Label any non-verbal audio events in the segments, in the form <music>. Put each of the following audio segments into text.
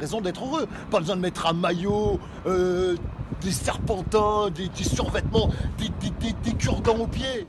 raison d'être heureux. Pas besoin de mettre un maillot, euh, des serpentins, des, survêtements, des, des, des, cure-dents aux pieds.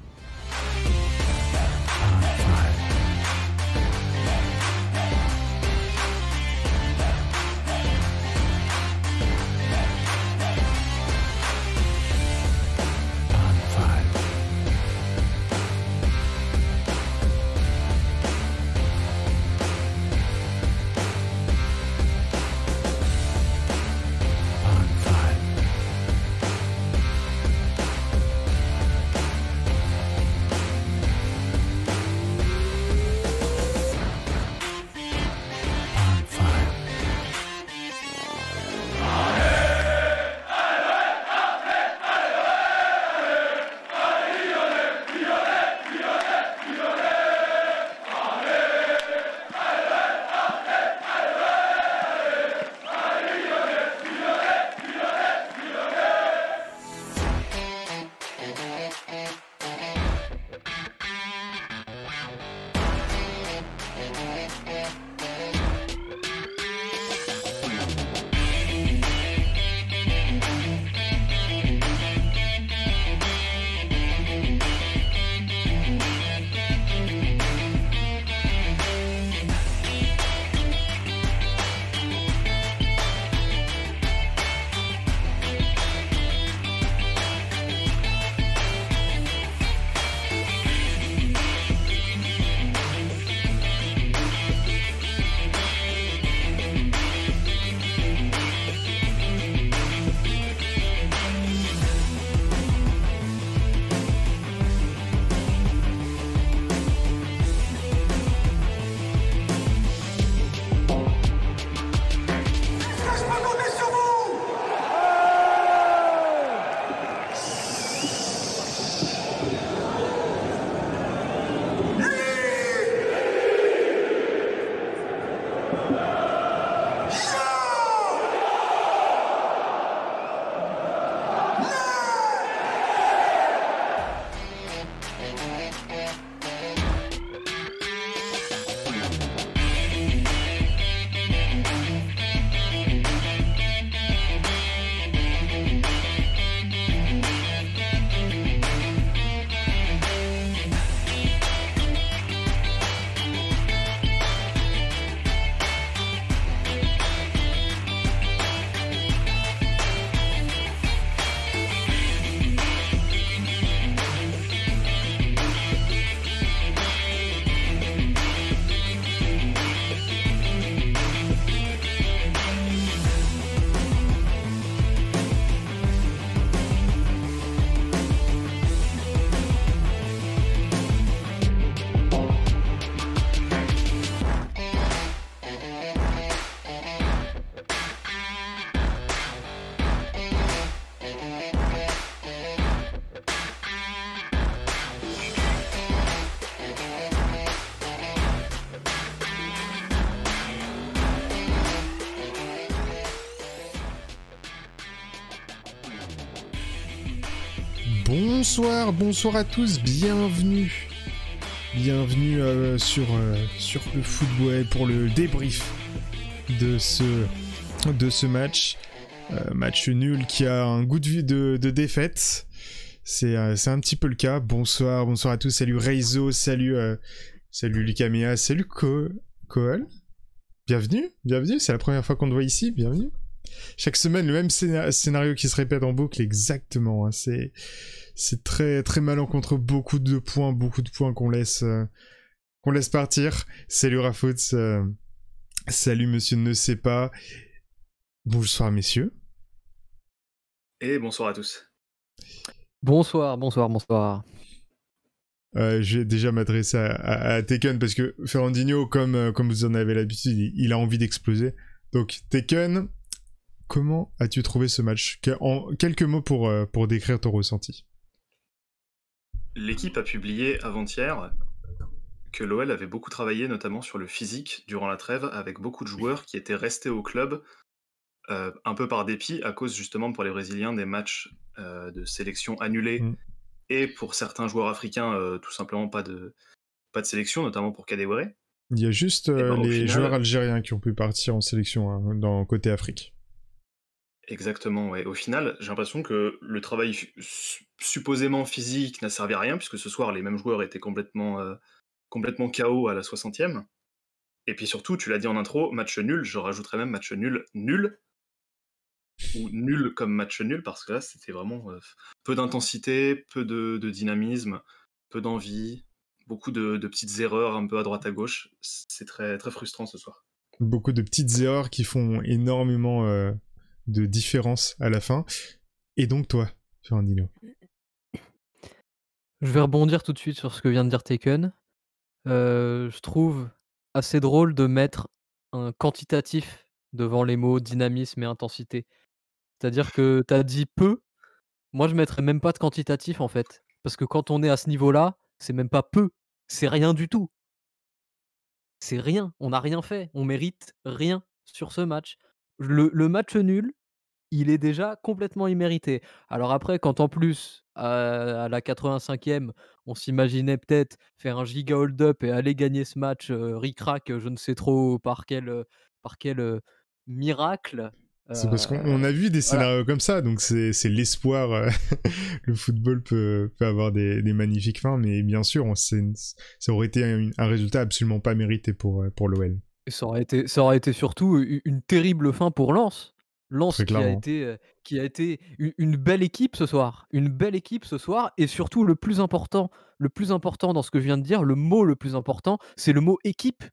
Bonsoir, à tous, bienvenue. Bienvenue euh, sur, euh, sur le football pour le débrief de ce, de ce match. Euh, match nul qui a un goût de de, défaite. C'est un petit peu le cas. Bonsoir, bonsoir à tous. Salut Reizo, salut, salut Lucamea, salut Co Bienvenue, bienvenue. C'est la première fois qu'on te voit ici. Bienvenue. Chaque semaine, le même scénario qui se répète en boucle, exactement. Hein c'est très très contre Beaucoup de points, beaucoup de points qu'on laisse euh, qu'on laisse partir. Salut Rafouts, euh, salut Monsieur ne sait pas. Bonsoir messieurs. Et bonsoir à tous. Bonsoir, bonsoir, bonsoir. Euh, J'ai déjà m'adresser à, Taken parce que Ferrandino, comme, comme vous en avez l'habitude, il, a envie d'exploser. Donc Tekken, comment as-tu trouvé ce match quelques mots pour, pour décrire ton ressenti. L'équipe a publié avant-hier que l'OL avait beaucoup travaillé, notamment sur le physique, durant la trêve, avec beaucoup de joueurs qui étaient restés au club euh, un peu par dépit, à cause justement pour les Brésiliens des matchs euh, de sélection annulés mm. et pour certains joueurs africains, euh, tout simplement pas de, pas de sélection, notamment pour Kadewere. Il y a juste ben, les joueurs algériens qui ont pu partir en sélection hein, dans côté Afrique. Exactement, Et Au final, j'ai l'impression que le travail supposément physique n'a servi à rien, puisque ce soir, les mêmes joueurs étaient complètement, euh, complètement KO à la 60e. Et puis surtout, tu l'as dit en intro, match nul, je rajouterais même match nul nul, ou nul comme match nul, parce que là, c'était vraiment euh, peu d'intensité, peu de, de, dynamisme, peu d'envie, beaucoup de, de, petites erreurs un peu à droite à gauche. C'est très, très frustrant ce soir. Beaucoup de petites erreurs qui font énormément... Euh, de différence à la fin. Et donc toi, Fernandino. Je vais rebondir tout de suite sur ce que vient de dire Taken. Euh, je trouve assez drôle de mettre un quantitatif devant les mots dynamisme et intensité. C'est-à-dire que tu as dit peu. Moi, je mettrais même pas de quantitatif en fait. Parce que quand on est à ce niveau-là, c'est même pas peu. C'est rien du tout. C'est rien. On n'a rien fait. On mérite rien sur ce match. le match nul, il est déjà complètement immérité. Alors après, quand en plus, à, la 85e, on s'imaginait peut-être faire un giga hold-up et aller gagner ce match euh, ric-rac, je ne sais trop par quel, euh, par quel euh, miracle. c'est parce qu'on a vu des scénarios comme ça, donc c'est l'espoir. <laughs> le football peut, avoir des, magnifiques fins, mais bien sûr, on, ça aurait été un, résultat absolument pas mérité pour, pour l'OL. Ça aurait, été, ça aurait été surtout une terrible fin pour Lens. Lance euh, qui a, été, qui a été une, belle équipe ce soir, une belle équipe ce soir, et surtout le plus important, le plus important dans ce que je viens de dire, le mot le plus important, c'est le mot équipe,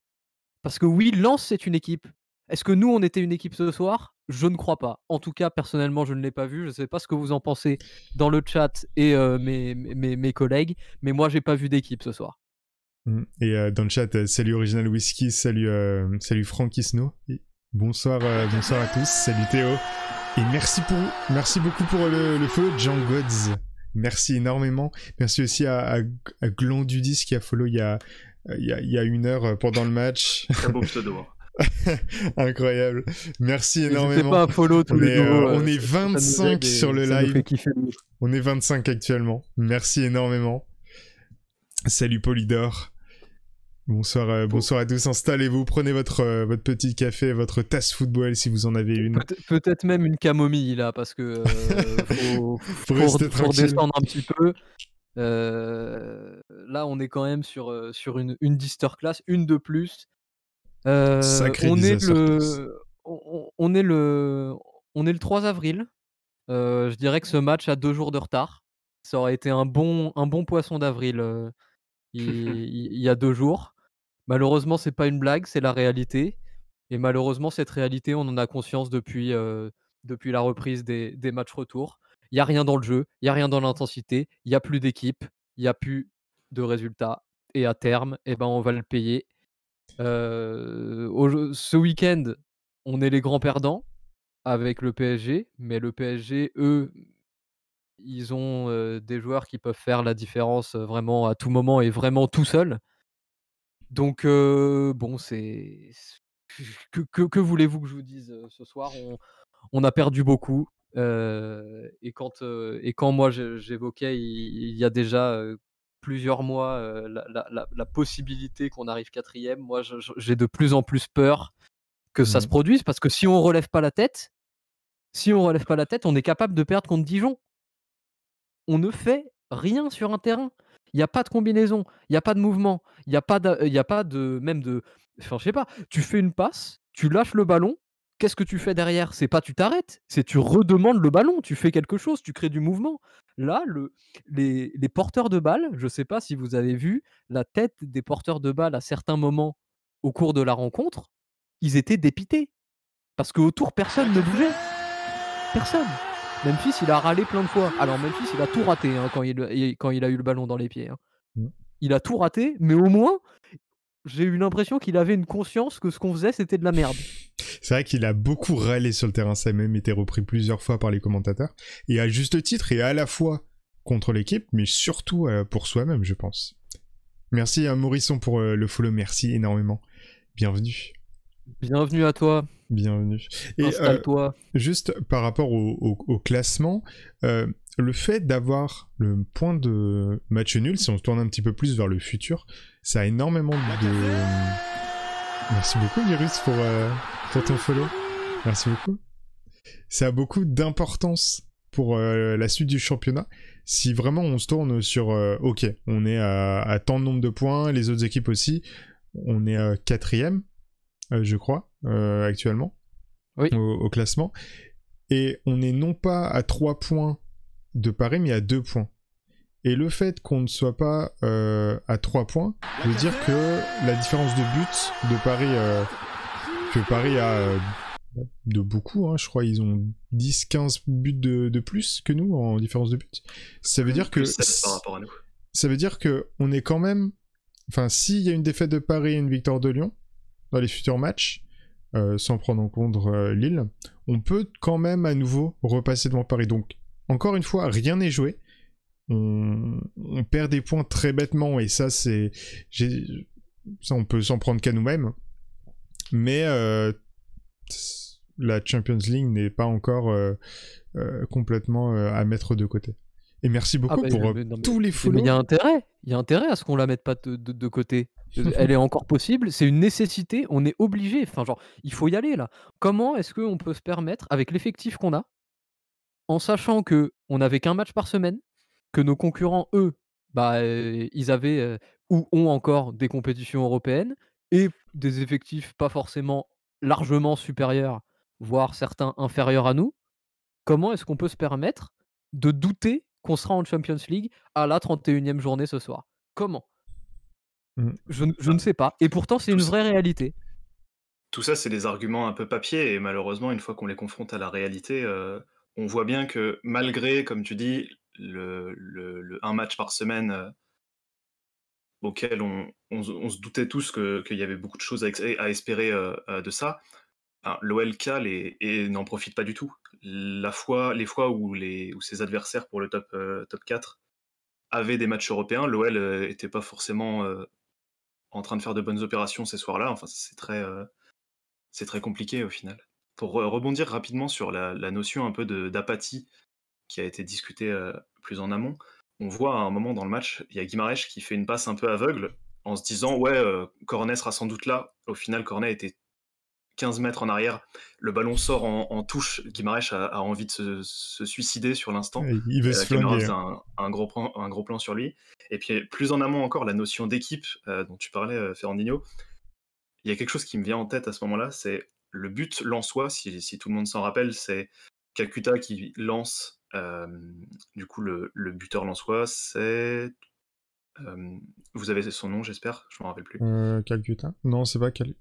parce que oui, Lance c'est une équipe. Est-ce que nous on était une équipe ce soir Je ne crois pas. En tout cas, personnellement, je ne l'ai pas vu. Je ne sais pas ce que vous en pensez dans le chat et euh, mes, collègues, mais moi j'ai pas vu d'équipe ce soir. Mmh. Et euh, dans le chat, salut Original Whisky, salut, salut Franck Bonsoir, euh, bonsoir à tous, salut Théo. Et merci, pour, merci beaucoup pour le, feu, follow, Jean Gods. Merci énormément. Merci aussi à, Glondudis qui a follow il y a, une heure euh, pendant le match. Hein. <laughs> Incroyable. Merci énormément. Pas euh, on, est, on est 25 sur le live. On est 25 actuellement. Merci énormément. Salut Polydor. Bonsoir, euh, bonsoir à tous. Installez-vous, prenez votre, euh, votre petit café, votre tasse football si vous en avez une. Peut-être même une camomille là, parce que euh, <laughs> faut, descendre un petit peu. là, on est quand même sur, sur une, une class, une de plus. on est le, on, est le, 3 avril. je dirais que ce match a deux jours de retard. Ça aurait été un bon, un bon poisson d'avril <laughs> il, y a deux jours. Malheureusement, c'est pas une blague, c'est la réalité. Et malheureusement, cette réalité, on en a conscience depuis, euh, depuis la reprise des, matchs retour. Il n'y a rien dans le jeu, il n'y a rien dans l'intensité, il n'y a plus d'équipe, il n'y a plus de résultats. Et à terme, eh ben, on va le payer. Euh, ce week-end, on est les grands perdants avec le PSG, mais le PSG, eux, ils ont euh, des joueurs qui peuvent faire la différence vraiment à tout moment et vraiment tout seul. Donc, bon, c'est. Que, voulez-vous que je vous dise ce soir on, a perdu beaucoup. et, quand, et quand moi j'évoquais il, y a déjà plusieurs mois la, possibilité qu'on arrive quatrième, moi j'ai de plus en plus peur que ça se mmh. produise parce que si on relève pas la tête, si on relève pas la tête, on est capable de perdre contre Dijon. On ne fait rien sur un terrain. Il n'y a pas de combinaison, il n'y a pas de mouvement, il n'y a, pas de, a pas de. Même de. Enfin, je sais pas. Tu fais une passe, tu lâches le ballon, qu'est-ce que tu fais derrière C'est pas tu t'arrêtes, c'est tu redemandes le ballon, tu fais quelque chose, tu crées du mouvement. Là, les, porteurs de balles, je ne sais pas si vous avez vu la tête des porteurs de balles à certains moments au cours de la rencontre, ils étaient dépités. Parce qu'autour, personne ne bougeait. Personne. Memphis, il a râlé plein de fois. Alors Memphis, il a tout raté hein, quand, il, a eu le ballon dans les pieds. Hein. Mm. Il a tout raté, mais au moins, j'ai eu l'impression qu'il avait une conscience que ce qu'on faisait, c'était de la merde. C'est vrai qu'il a beaucoup râlé sur le terrain, ça a même été repris plusieurs fois par les commentateurs, et à juste titre, et à la fois contre l'équipe, mais surtout euh, pour soi-même, je pense. Merci à hein, Morisson pour euh, le follow, merci énormément. Bienvenue. Bienvenue à toi. Bienvenue. Et Installe-toi. Euh, juste par rapport au, classement, euh, le fait d'avoir le point de match nul, si on se tourne un petit peu plus vers le futur, ça a énormément de. Euh, merci beaucoup, Virus, pour, ton follow. Merci beaucoup. Ça a beaucoup d'importance pour la suite du championnat. Si vraiment on se tourne sur OK, on est à, tant de nombre de points, les autres équipes aussi, on est à quatrième, euh, je crois, euh, actuellement, au, classement. Et on est non pas à 3 points de Paris, mais à 2 points. Et le fait qu'on ne soit pas euh, à 3 points veut dire que la différence de but de Paris, que Paris a de beaucoup, hein, je crois ils ont 10-15 buts de, plus que nous en différence de but. Ça veut dire que... Ça veut dire que on est quand même... Enfin, s'il y a une défaite de Paris et une victoire de Lyon, dans les futurs matchs, euh, sans prendre en compte euh, Lille, on peut quand même à nouveau repasser devant Paris. Donc, encore une fois, rien n'est joué. On... perd des points très bêtement et ça, c'est. Ça, on peut s'en prendre qu'à nous-mêmes. Mais euh, la Champions League n'est pas encore complètement à mettre de côté. Et merci beaucoup ah, bah, pour euh, tous les follow. Mais il y a intérêt, il y a intérêt à ce qu'on la mette pas de, côté. Elle est encore possible, c'est une nécessité, on est obligé. Enfin, genre, il faut y aller là. Comment est-ce qu'on peut se permettre, avec l'effectif qu'on a, en sachant que on n'avait qu'un match par semaine, que nos concurrents, eux, bah, euh, ils avaient euh, ou ont encore des compétitions européennes et des effectifs pas forcément largement supérieurs, voire certains inférieurs à nous. Comment est-ce qu'on peut se permettre de douter qu'on sera en Champions League à la 31e journée ce soir. Comment mmh. je, je, ah. ne sais pas. Et pourtant, c'est une vraie réalité. Tout ça, c'est des arguments un peu papier, et malheureusement, une fois qu'on les confronte à la réalité, euh, on voit bien que malgré, comme tu dis, le, le, un match par semaine euh, auquel on, on, se doutait tous qu'il y avait beaucoup de choses à, espérer euh, de ça, Enfin, et n'en profite pas du tout. les fois où, ses adversaires pour le top, 4 euh, avaient des matchs européens, l'OL n'était euh, pas forcément euh, en train de faire de bonnes opérations ces soirs-là. Enfin, c'est très, compliqué au final. Pour rebondir rapidement sur la, notion un peu d'apathie qui a été discutée plus en amont, on voit à un moment dans le match, il y a Guimarèche qui fait une passe un peu aveugle en se disant ouais Cornet sera sans doute là. Au final Cornet était 15 mètres en arrière. Le ballon sort en, touche. Guimarèche a, envie de se, suicider sur l'instant. Il veut euh, se un, un, gros plan, un gros plan sur lui. Et puis plus en amont encore, la notion d'équipe euh, dont tu parlais, euh, Ferrandinho. Il y a quelque chose qui me vient en tête à ce moment-là, c'est le but lançois, si, si tout le monde s'en rappelle, c'est Calcutta qui lance. du coup, le, le buteur lançois, c'est vous avez son nom, j'espère, je m'en rappelle plus. Euh, Calcutta Non, c'est pas Calcutta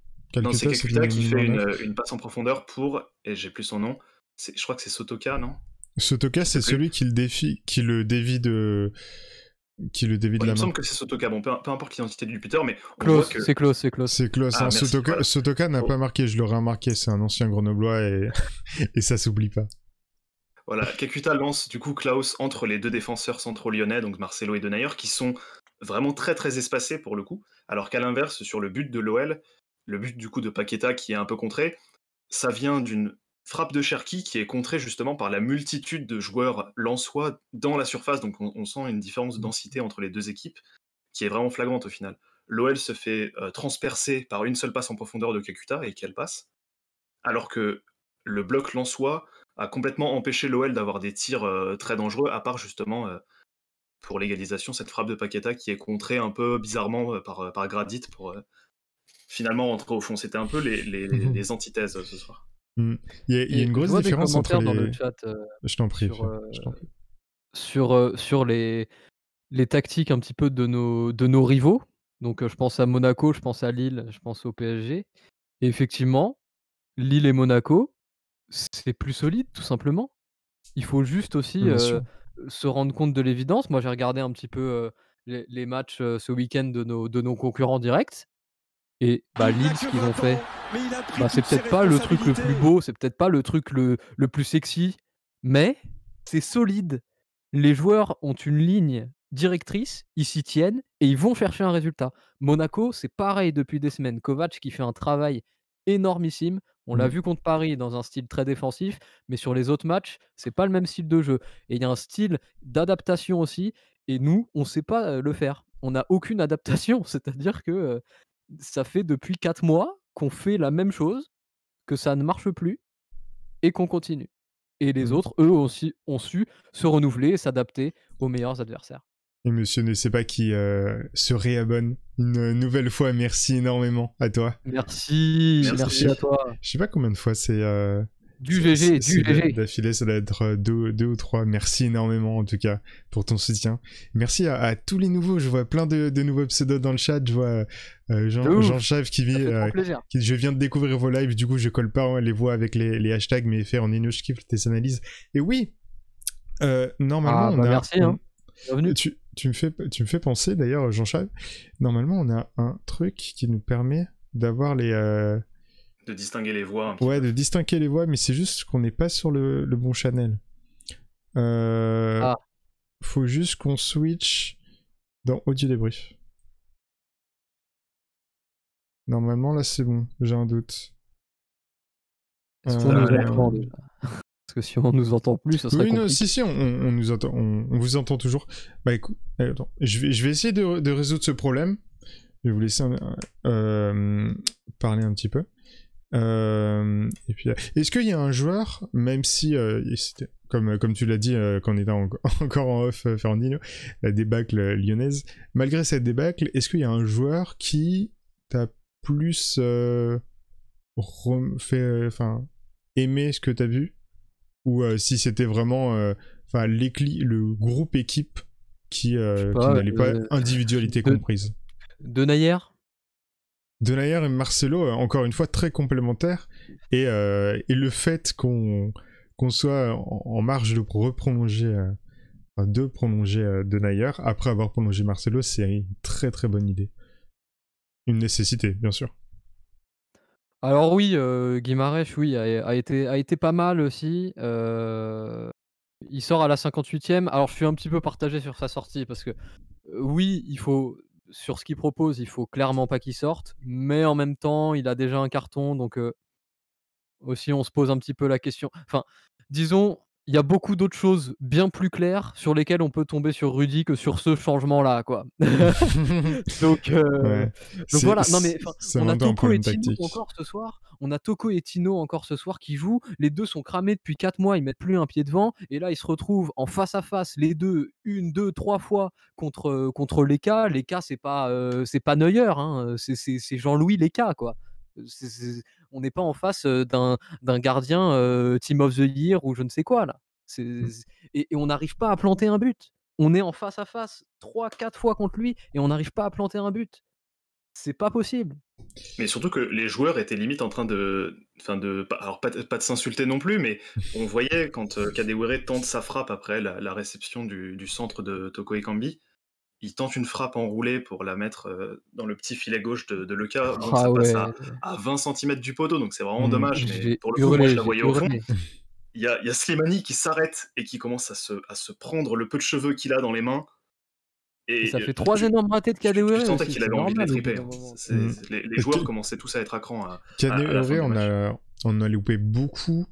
c'est Calcutta qui fait une, passe en profondeur pour, et j'ai plus son nom, je crois que c'est Sotoka, non Sotoka, c'est celui qui le, défie, qui le dévie de, qui le dévie de il me semble que c'est Sotoka, bon, peu, importe l'identité du Jupiter, mais. c'est Klaus, c'est Klaus. C'est close, ah, hein. Sotoka, n'a oh. pas marqué, je l'aurais remarqué, c'est un ancien grenoblois et, <laughs> et ça s'oublie pas. Voilà, Kakuta lance du coup Klaus entre les deux défenseurs centraux lyonnais, donc Marcelo et Denayer, qui sont vraiment très très espacés pour le coup, alors qu'à l'inverse, sur le but de l'OL, le but du coup de Paqueta qui est un peu contré, ça vient d'une frappe de Cherki qui est contrée justement par la multitude de joueurs lensois dans la surface. Donc on, sent une différence de densité entre les deux équipes qui est vraiment flagrante au final. L'OL se fait euh, transpercer par une seule passe en profondeur de Kakuta et quelle passe. Alors que le bloc lensois a complètement empêché l'OL d'avoir des tirs euh, très dangereux, à part justement euh, pour l'égalisation, cette frappe de Paqueta qui est contrée un peu bizarrement par, par Gradit pour finalement au fond. C'était un peu les, les, <laughs> antithèses euh, ce soir. Hmm. Il, y a, une grosse différence entre les... dans le chat. Euh, je t'en prie. Sur, euh, sur, les, les tactiques un petit peu de nos, de nos rivaux. Donc je pense à Monaco, je pense à Lille, je pense au PSG. Et effectivement, Lille et Monaco, c'est plus solide tout simplement. Il faut juste aussi se rendre compte de l'évidence. Moi j'ai regardé un petit peu les, les matchs ce week-end de nos, de nos concurrents directs. Et bah, ce qu'ils ont fait, bah, c'est peut-être pas le truc le plus beau, c'est peut-être pas le truc le, plus sexy, mais c'est solide. Les joueurs ont une ligne directrice, ils s'y tiennent et ils vont chercher un résultat. Monaco, c'est pareil depuis des semaines. Kovac qui fait un travail énormissime. On l'a mmh. vu contre Paris dans un style très défensif, mais sur les autres matchs, c'est pas le même style de jeu. Et il y a un style d'adaptation aussi. Et nous, on sait pas euh, le faire. On n'a aucune adaptation. <laughs> C'est-à-dire que euh, ça fait depuis 4 mois qu'on fait la même chose, que ça ne marche plus et qu'on continue. Et les mmh. autres, eux aussi, ont su se renouveler et s'adapter aux meilleurs adversaires. Et monsieur ne sait pas qui euh, se réabonne une nouvelle fois. Merci énormément à toi. Merci, merci, à toi. Je sais pas combien de fois c'est. Euh, du GG, du GG. D'affilée, ça doit être euh, deux, ou trois. Merci énormément, en tout cas, pour ton soutien. Merci à, tous les nouveaux. Je vois plein de, nouveaux pseudos dans le chat. Je vois euh, Jean, Jean Chave qui vit. Euh, qui, je viens de découvrir vos lives. Du coup, je colle pas hein, les voix avec les, hashtags, mais fait en éno, je kiffe tes analyses. Et oui, normalement, ah, bah a. Merci, hein. Bienvenue. Tu, me fais, tu me fais penser, d'ailleurs, Jean Chave. Normalement, on a un truc qui nous permet d'avoir les de distinguer les voix. ouais, de distinguer les voix, mais c'est juste qu'on n'est pas sur le, bon channel. Euh, ah. Faut juste qu'on switch dans audio débrief. Normalement, là, c'est bon. J'ai un doute. Est-ce qu'on euh, nous entend Parce que si on nous entend plus, ça serait compliqué. si, si, on, nous entend, on, vous entend toujours. Bah écoute, euh, attends. Je, vais, essayer de, résoudre ce problème. Je vais vous laisser parler un petit peu. Euh, euh, est-ce qu'il y a un joueur, même si, euh, c'était comme, comme tu l'as dit quand on était <laughs> encore en off, Fernandino, la débâcle lyonnaise, malgré cette débâcle, est-ce qu'il y a un joueur qui t'a plus fait, enfin, aimé ce que t'as vu Ou si c'était vraiment enfin le groupe équipe qui, qui n'allait pas, individualité de, comprise Denayer et Marcelo, euh, encore une fois, très complémentaires. Et, euh, le fait qu'on soit en, marge de reprolonger, euh, de prolonger Denayer après avoir prolongé Marcelo, c'est une très très bonne idée. Une nécessité, bien sûr. Alors oui, Guimarèche, oui, a, été, a été pas mal aussi. Il sort à la 58e. Alors je suis un petit peu partagé sur sa sortie parce que oui, il faut sur ce qu'il propose, il faut clairement pas qu'il sorte, mais en même temps, il a déjà un carton, donc euh, aussi on se pose un petit peu la question. Enfin, disons, il y a beaucoup d'autres choses bien plus claires sur lesquelles on peut tomber sur Rudy que sur ce changement-là, quoi. <laughs> donc, euh, voilà. mais on a Toko et Tino encore ce soir. On a Toko et encore ce soir qui jouent. Les deux sont cramés depuis 4 mois. Ils mettent plus un pied devant. Et là, ils se retrouvent en face à face, les deux, une, deux, trois fois contre contre Leka. Leka, c'est pas euh, c'est pas Neuer, hein. c'est Jean-Louis Leka, quoi. Euh, on n'est pas en face d'un gardien Team of the Year ou je ne sais quoi là. Mmh. et, on n'arrive pas à planter un but. On est en face à face trois, quatre fois contre lui et on n'arrive pas à planter un but. C'est pas possible. Mais surtout que les joueurs étaient limite en train de, enfin de, alors pas, de s'insulter non plus, mais on voyait quand Kadewere tente sa frappe après la, réception du, centre de Toko Ekambi, il tente une frappe enroulée pour la mettre euh, dans le petit filet gauche de, de ah ça passe à, 20 cm du poteau, donc c'est vraiment hmm. dommage. pour le je la voyais au fond. Il y a, Slimani qui s'arrête et qui commence à se, prendre le peu de cheveux qu'il a dans les mains. Et, ça euh, fait trois énormes ratés de Kadewere. Je qu'il avait envie de hein. hmm. les Les, joueurs commençaient tous à être à cran. À, on a, on a loupé beaucoup.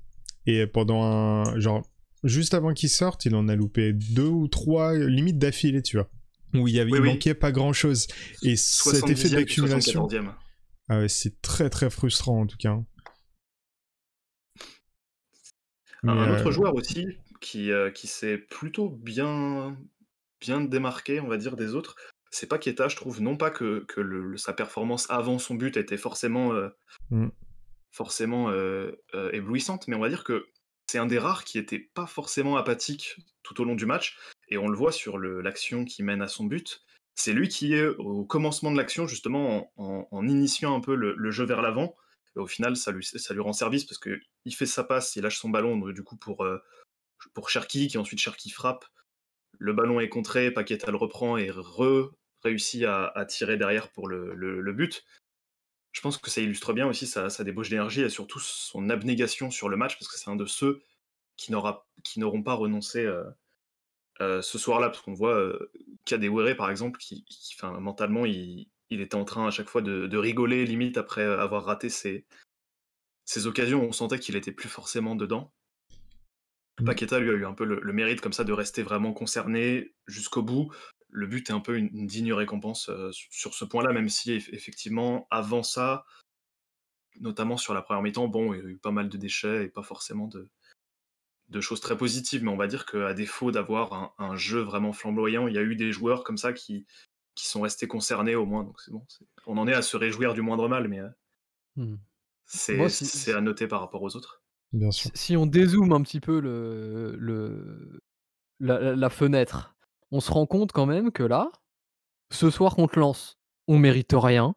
Et pendant un. Genre, juste avant qu'il sorte, il en a loupé deux ou trois, limites d'affilée, tu vois où il, y avait, manquait pas grand chose. Et cet effet d'accumulation. Ah ouais, c'est très très frustrant en tout cas. un, autre euh, joueur aussi euh, qui, s'est plutôt bien, bien démarqué, on va dire, des autres, c'est Paqueta, je trouve, non pas que, sa performance avant son but était forcément, euh, mm. forcément éblouissante, mais on va dire que c'est un des rares qui n'était pas forcément apathique tout au long du match et on le voit sur l'action qui mène à son but. C'est lui qui est au commencement de l'action, justement, en, initiant un peu le, jeu vers l'avant. Et au final, ça lui, ça lui rend service parce qu'il fait sa passe, il lâche son ballon, du coup, pour, euh, pour qui ensuite Cherki frappe. Le ballon est contré, Paqueta le reprend et réussit à, tirer derrière pour le, but. Je pense que ça illustre bien aussi sa, débauche d'énergie et surtout son abnégation sur le match, parce que c'est un de ceux qui n'auront pas renoncé euh, euh, ce soir-là, parce qu'on voit euh, des Were, par exemple, qui, mentalement, il, était en train à chaque fois de, rigoler, limite, après avoir raté ses, ses occasions. On sentait qu'il était plus forcément dedans. Mm. Paqueta, lui, a eu un peu le, mérite, comme ça, de rester vraiment concerné jusqu'au bout. Le but est un peu une, digne récompense euh, sur ce point-là, même si, effectivement, avant ça, notamment sur la première mi-temps, bon, il y a eu pas mal de déchets et pas forcément de, de choses très positives, mais on va dire qu'à défaut d'avoir un, jeu vraiment flamboyant, il y a eu des joueurs comme ça qui, qui sont restés concernés au moins. Donc c'est bon, on en est à se réjouir du moindre mal, mais euh, hmm. c'est à noter par rapport aux autres. Bien sûr. Si on dézoome un petit peu le, le la, fenêtre, on se rend compte quand même que là, ce soir contre Lens, on mérite rien.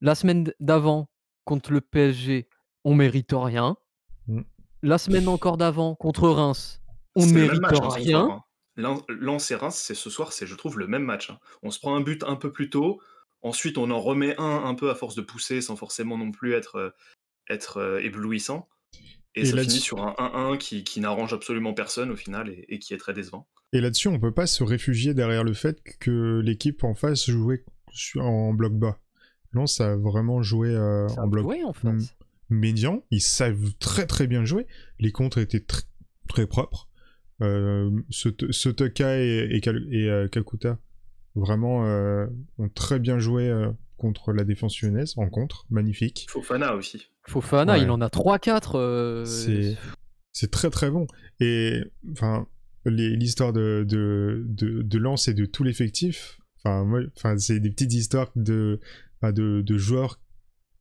La semaine d'avant, contre le PSG, on mérite rien. Hmm la semaine encore d'avant contre Reims, on ne mérite hein, rien. Lens hein. et Reims, c'est ce soir, c'est je trouve le même match. Hein. On se prend un but un peu plus tôt, ensuite on en remet un un peu à force de pousser sans forcément non plus être, euh, être euh, éblouissant. Et, ça finit sur un 1-1 qui, n'arrange absolument personne au final et, qui est très décevant. Et là-dessus, on peut pas se réfugier derrière le fait que l'équipe en face jouait en bloc bas. Lens a vraiment joué euh, en bloc. Oui, en hmm médian. ils savent très très bien jouer, les contres étaient très propres. Euh, Sotoka et, et, et euh, vraiment euh, ont très bien joué euh, contre la défense lyonnaise, en contre, magnifique. Fofana aussi. Fofana, il en a 3-4. C'est très très bon. Et enfin, l'histoire de, de, et de tout l'effectif, enfin, c'est des petites histoires de, de, de joueurs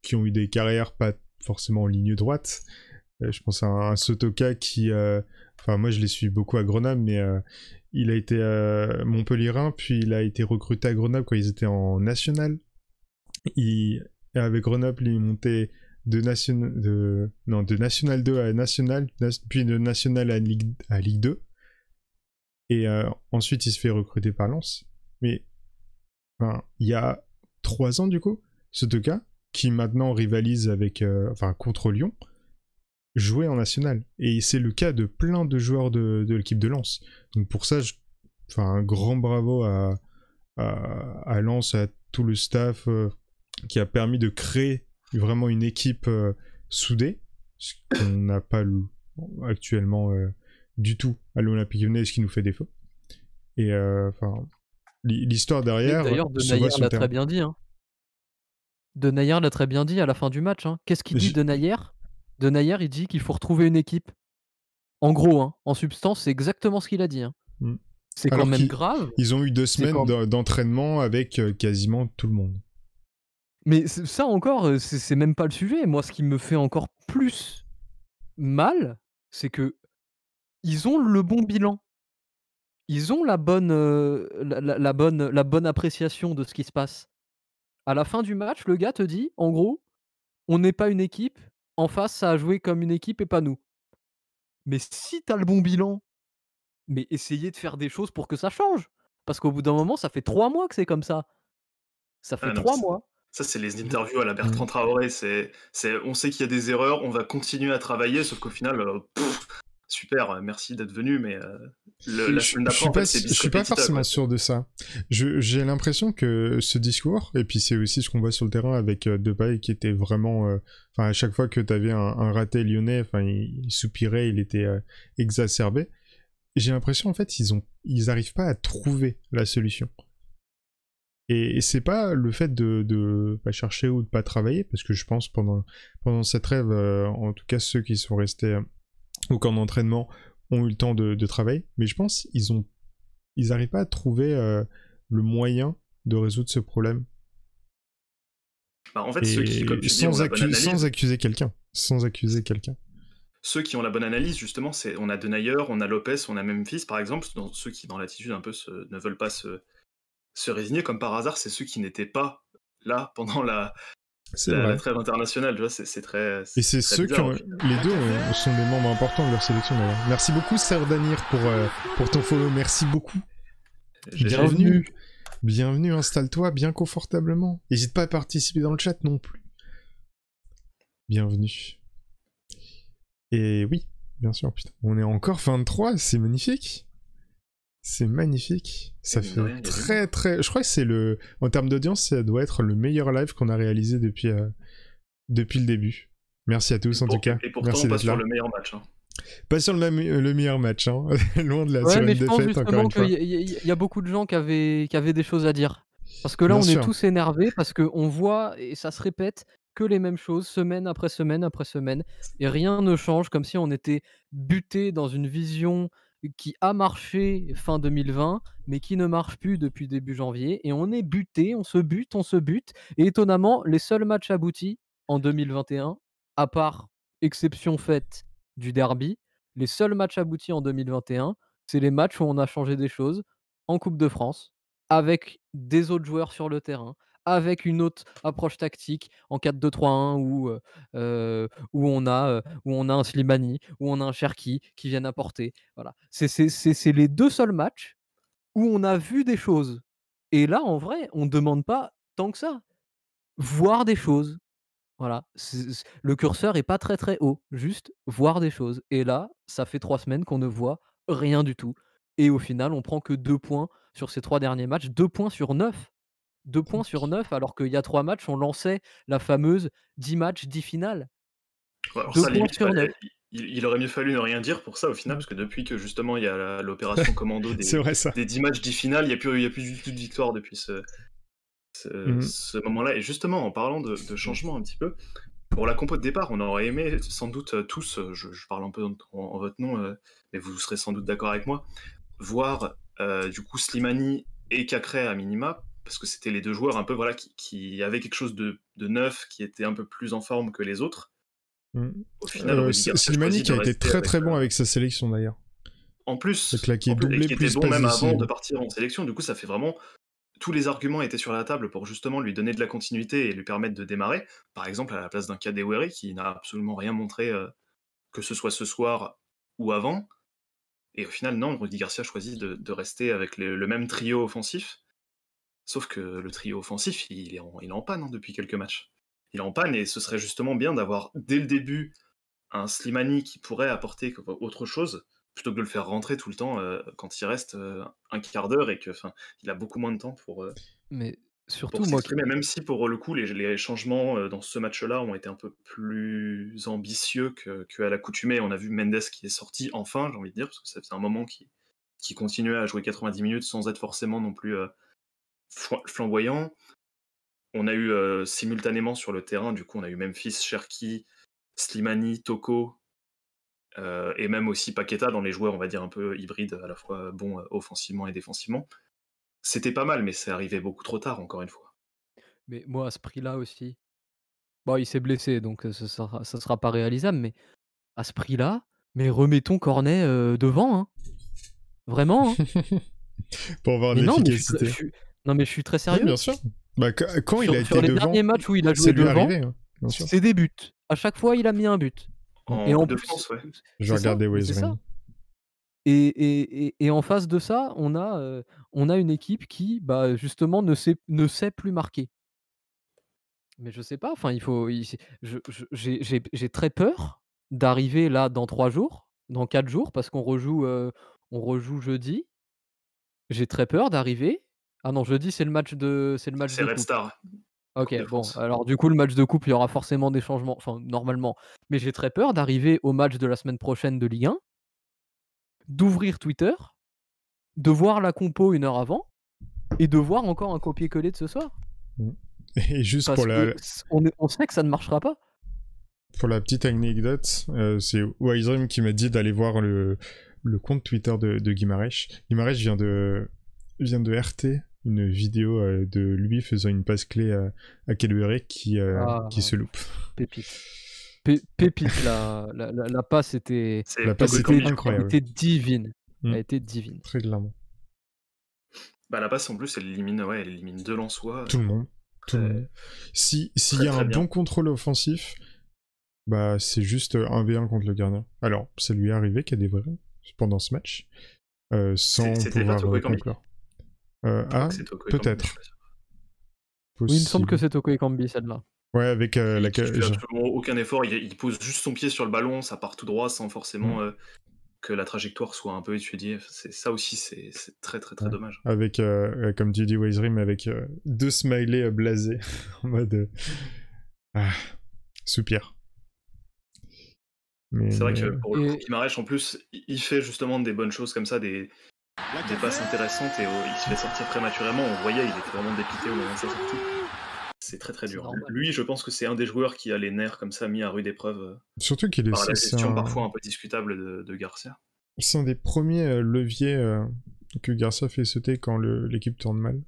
qui ont eu des carrières pas forcément en ligne droite. Euh, je pense à un, Sotoka qui, euh, enfin moi je l'ai suis beaucoup à Grenoble, mais euh, il a été Montpellierin, puis il a été recruté à Grenoble quand ils étaient en national. Il, avec Grenoble, il montait de national, de, de national 2 à national, puis de national à Ligue, à 2. Et ensuite, il se fait recruter par Lens. Mais il y a trois ans du coup, Sotoka qui maintenant rivalise avec, euh, enfin, contre Lyon, jouer en national. Et c'est le cas de plein de joueurs de, l'équipe de Lens. Donc pour ça, enfin, un grand bravo à, à, Lens, à tout le staff euh, qui a permis de créer vraiment une équipe euh, soudée, ce qu'on n'a pas actuellement du tout à l'Olympique Lyonnais, ce qui nous fait défaut. Et enfin, l'histoire derrière. D'ailleurs, de l'a très bien dit. Hein. De Nayer l'a très bien dit à la fin du match. Hein. Qu'est-ce qu'il dit De Nayer De Nayer il dit qu'il faut retrouver une équipe. En gros, hein, en substance, c'est exactement ce qu'il a dit. Hein. Mm. C'est quand même grave. Ils ont eu deux semaines d'entraînement avec euh, quasiment tout le monde. Mais ça encore, euh, c'est même pas le sujet. Moi, ce qui me fait encore plus mal, c'est que ils ont le bon bilan. Ils ont la bonne, euh, la, bonne, la bonne appréciation de ce qui se passe à la fin du match, le gars te dit, en gros, on n'est pas une équipe, en face, ça a joué comme une équipe et pas nous. Mais si t'as le bon bilan, mais essayez de faire des choses pour que ça change. Parce qu'au bout d'un moment, ça fait trois mois que c'est comme ça. Ça ah fait trois mois. Ça, c'est les mmh. interviews à la Bertrand mmh. Traoré. C'est, on sait qu'il y a des erreurs, on va continuer à travailler, sauf qu'au final, euh, super, euh, merci d'être venu, mais euh, je, ne suis pas forcément sûr de ça. J'ai l'impression que ce discours, et puis c'est aussi ce qu'on voit sur le terrain avec euh, Depay qui était vraiment, enfin à chaque fois que tu avais un, raté lyonnais, enfin il, soupirait, il était exacerbé. J'ai l'impression en fait ils ont, ils pas à trouver la solution. Et, c'est pas le fait de, de, pas chercher ou de pas travailler, parce que je pense pendant, pendant cette rêve, en tout cas ceux qui sont restés ou qu'en entraînement ont eu le temps de, travailler. Mais je pense ils n'arrivent pas à trouver euh, le moyen de résoudre ce problème. Bah, en fait, ceux qui, sans, accuser quelqu'un, sans accuser quelqu'un. Ceux qui ont la bonne analyse, justement, c'est on a Denayer, on a Lopez, on a Memphis, par exemple, dans, ceux qui, dans l'attitude un peu, se, ne veulent pas se résigner, comme par hasard, c'est ceux qui n'étaient pas là pendant la, c'est la, trêve internationale, tu vois, c'est très. Et c'est ceux qui ont, les deux sont des membres importants de leur sélection Merci beaucoup, Sardanir, pour, euh, pour ton follow. Merci beaucoup. Bienvenue. Bienvenue, installe-toi bien confortablement. N'hésite pas à participer dans le chat non plus. Bienvenue. Et oui, bien sûr, putain. On est encore 23, c'est magnifique. C'est magnifique. Ça fait très très. Je crois que c'est le. En termes d'audience, ça doit être le meilleur live qu'on a réalisé depuis, euh, depuis le début. Merci à tous en tout cas. Et pourtant, Merci sur le meilleur match. Hein. Pas sur le, euh, meilleur match, hein. <laughs> loin de la semaine de encore une fois. Il y, a beaucoup de gens qui avaient, avaient des choses à dire. Parce que là, on est tous énervés parce qu'on voit et ça se répète que les mêmes choses semaine après semaine après semaine. Et rien ne change, comme si on était buté dans une vision qui a marché fin 2020, mais qui ne marche plus depuis début janvier. Et on est buté, on se bute, on se bute. Et étonnamment, les seuls matchs aboutis en 2021, à part exception faite du derby, les seuls matchs aboutis en 2021, c'est les matchs où on a changé des choses en Coupe de France, avec des autres joueurs sur le terrain, avec une autre approche tactique en 4-2-3-1 où, où, on a, où on a un Slimani, où on a un Cherki qui viennent apporter. Voilà. C'est les deux seuls matchs où on a vu des choses. Et là, en vrai, on ne demande pas tant que ça. Voir des choses. Voilà. Le curseur est pas très très haut. Juste voir des choses. Et là, ça fait trois semaines qu'on ne voit rien du tout. Et au final, on prend que deux points sur ces trois derniers matchs, deux points sur neuf 2 points sur 9, alors qu'il y a 3 matchs, on lançait la fameuse 10 matchs, 10 finales. points il, aurait mieux fallu ne rien dire pour ça au final, parce que depuis que justement il y a l'opération commando <laughs> des, 10 matchs, 10 finales, il n'y a plus, a plus du tout de victoire depuis ce, mmh moment-là. Et justement, en parlant de, mmh. changement un petit peu, pour la compo de départ, on aurait aimé sans doute euh, tous, euh, je, parle un peu en, votre nom, euh, mais vous serez sans doute d'accord avec moi, voir du coup Slimani et Cacré à minima parce que c'était les deux joueurs un peu voilà qui, avaient quelque chose de, neuf, qui étaient un peu plus en forme que les autres. Mm. Au euh, final, a été très très bon euh, avec sa sélection d'ailleurs. En plus, il était bon même avant de partir en sélection. Du coup, ça fait vraiment tous les arguments étaient sur la table pour justement lui donner de la continuité et lui permettre de démarrer. Par exemple, à la place d'un Kadewere qui n'a absolument rien montré, euh, que ce soit ce soir ou avant. Et au final, non, Rudy Garcia choisit de, rester avec le même trio offensif. Sauf que le trio offensif, il est en, il est en panne hein, depuis quelques matchs. Il est en panne et ce serait justement bien d'avoir dès le début un Slimani qui pourrait apporter autre chose plutôt que de le faire rentrer tout le temps euh, quand il reste euh, un quart d'heure et que enfin il a beaucoup moins de temps pour euh, mais surtout même si pour le coup les, changements dans ce match-là ont été un peu plus ambitieux que, l'accoutumée on a vu Mendes qui est sorti enfin j'ai envie de dire parce que ça un moment qui qui continuait à jouer 90 minutes sans être forcément non plus flamboyant. On a eu euh, simultanément sur le terrain, du coup, on a eu Memphis, Cherki, Slimani, Toko, euh, et même aussi Paqueta dans les joueurs, on va dire, un peu hybrides, à la fois bon, euh, offensivement et défensivement. C'était pas mal, mais c'est arrivé beaucoup trop tard, encore une fois. Mais moi, à ce prix-là aussi, bon, il s'est blessé, donc ça sera, sera pas réalisable, mais à ce prix-là, mais remettons Cornet devant. Hein. Vraiment. Hein. <laughs> Pour voir l'efficacité. Non, mais je suis très sérieux. bien sûr. Bah, quand il a sur les derniers matchs où il a joué devant, hein, c'est des buts. À chaque fois, il a mis un but. et en plus, je regardais Et, et, et, en face de ça, on a, euh, on a une équipe qui, bah, justement, ne sait, ne sait plus marquer. Mais je sais pas. Enfin, il faut. J'ai très peur d'arriver là dans trois jours, dans quatre jours, parce qu'on rejoue, euh, on rejoue jeudi. J'ai très peur d'arriver ah non, jeudi, c'est le match de. C'est le match Red Star. Ok, bon, alors du coup, le match de coupe, il y aura forcément des changements, enfin, normalement. Mais j'ai très peur d'arriver au match de la semaine prochaine de Ligue 1, d'ouvrir Twitter, de voir la compo une heure avant, et de voir encore un copier-coller de ce soir. Et juste pour la. On, sait que ça ne marchera pas pour la petite anecdote, euh, c'est Wisem qui m'a dit d'aller voir le, compte Twitter de, de Guimarães. vient de, vient de RT, une vidéo euh, de lui faisant une passe clé euh, à, à qui, euh, ah. qui se loupe. Pépite. pépite, la, la, passe était, la passe était, incroyable. divine. Mm. Elle était divine. Très clairement. Bah, la passe en plus, elle élimine, ouais, elle élimine Tout le monde. Tout le Si s'il y a un bon contrôle offensif, bah c'est juste un v 1 contre le gardien. Alors, ça lui est arrivé a des vrais pendant ce match, sans pouvoir conclure. Euh, ah, ah peut-être. Oui, il me semble que c'est Toko Kambi, celle-là. Ouais, avec euh, la il, Il fait aucun effort, il, pose juste son pied sur le ballon, ça part tout droit sans forcément mm. euh, que la trajectoire soit un peu étudiée. C'est, ça aussi, c'est, très très très dommage. Avec, comme tu dis, avec deux smileys blasés <laughs> en mode. Ah, soupir. C'est vrai que pour le coup, en plus, il fait justement des bonnes choses comme ça, des, des passes intéressantes et euh, il se fait sortir prématurément. On voyait, il était vraiment dépité au moment de C'est très très dur. Lui, je pense que c'est un des joueurs qui a les nerfs comme ça mis à rude épreuve. Euh, Surtout qu'il est. parfois un peu discutable de, Garcia. C'est un des premiers euh, leviers que Garcia fait sauter quand l'équipe tourne mal.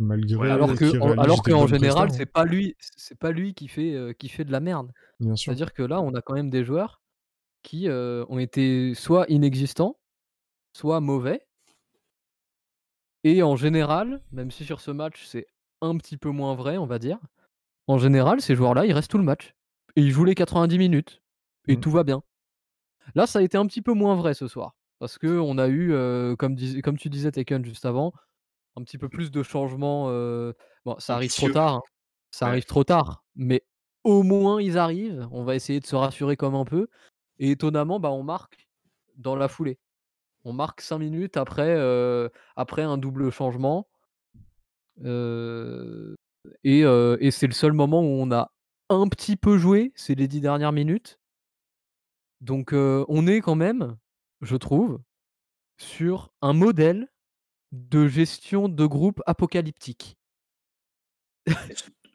Malgré alors que en, qu'en général, c'est pas lui, c'est pas lui qui fait qui fait de la merde. C'est-à-dire que là, on a quand même des joueurs qui ont été soit inexistants, soit mauvais. Et en général, même si sur ce match c'est un petit peu moins vrai, on va dire, en général, ces joueurs-là, ils restent tout le match. Et ils jouent les 90 minutes. Et mmh. tout va bien. Là, ça a été un petit peu moins vrai ce soir. Parce qu'on a eu, comme, comme tu disais, Tekken juste avant, un petit peu mmh. plus de changements. Bon, ça arrive trop tard. Hein, ça arrive trop tard. Mais au moins, ils arrivent. On va essayer de se rassurer comme un peu. Et étonnamment, bah, on marque dans la foulée. On marque 5 minutes après, après un double changement. et, c'est le seul moment où on a un petit peu joué, c'est les 10 dernières minutes. Donc on est quand même, je trouve, sur un modèle de gestion de groupe apocalyptique.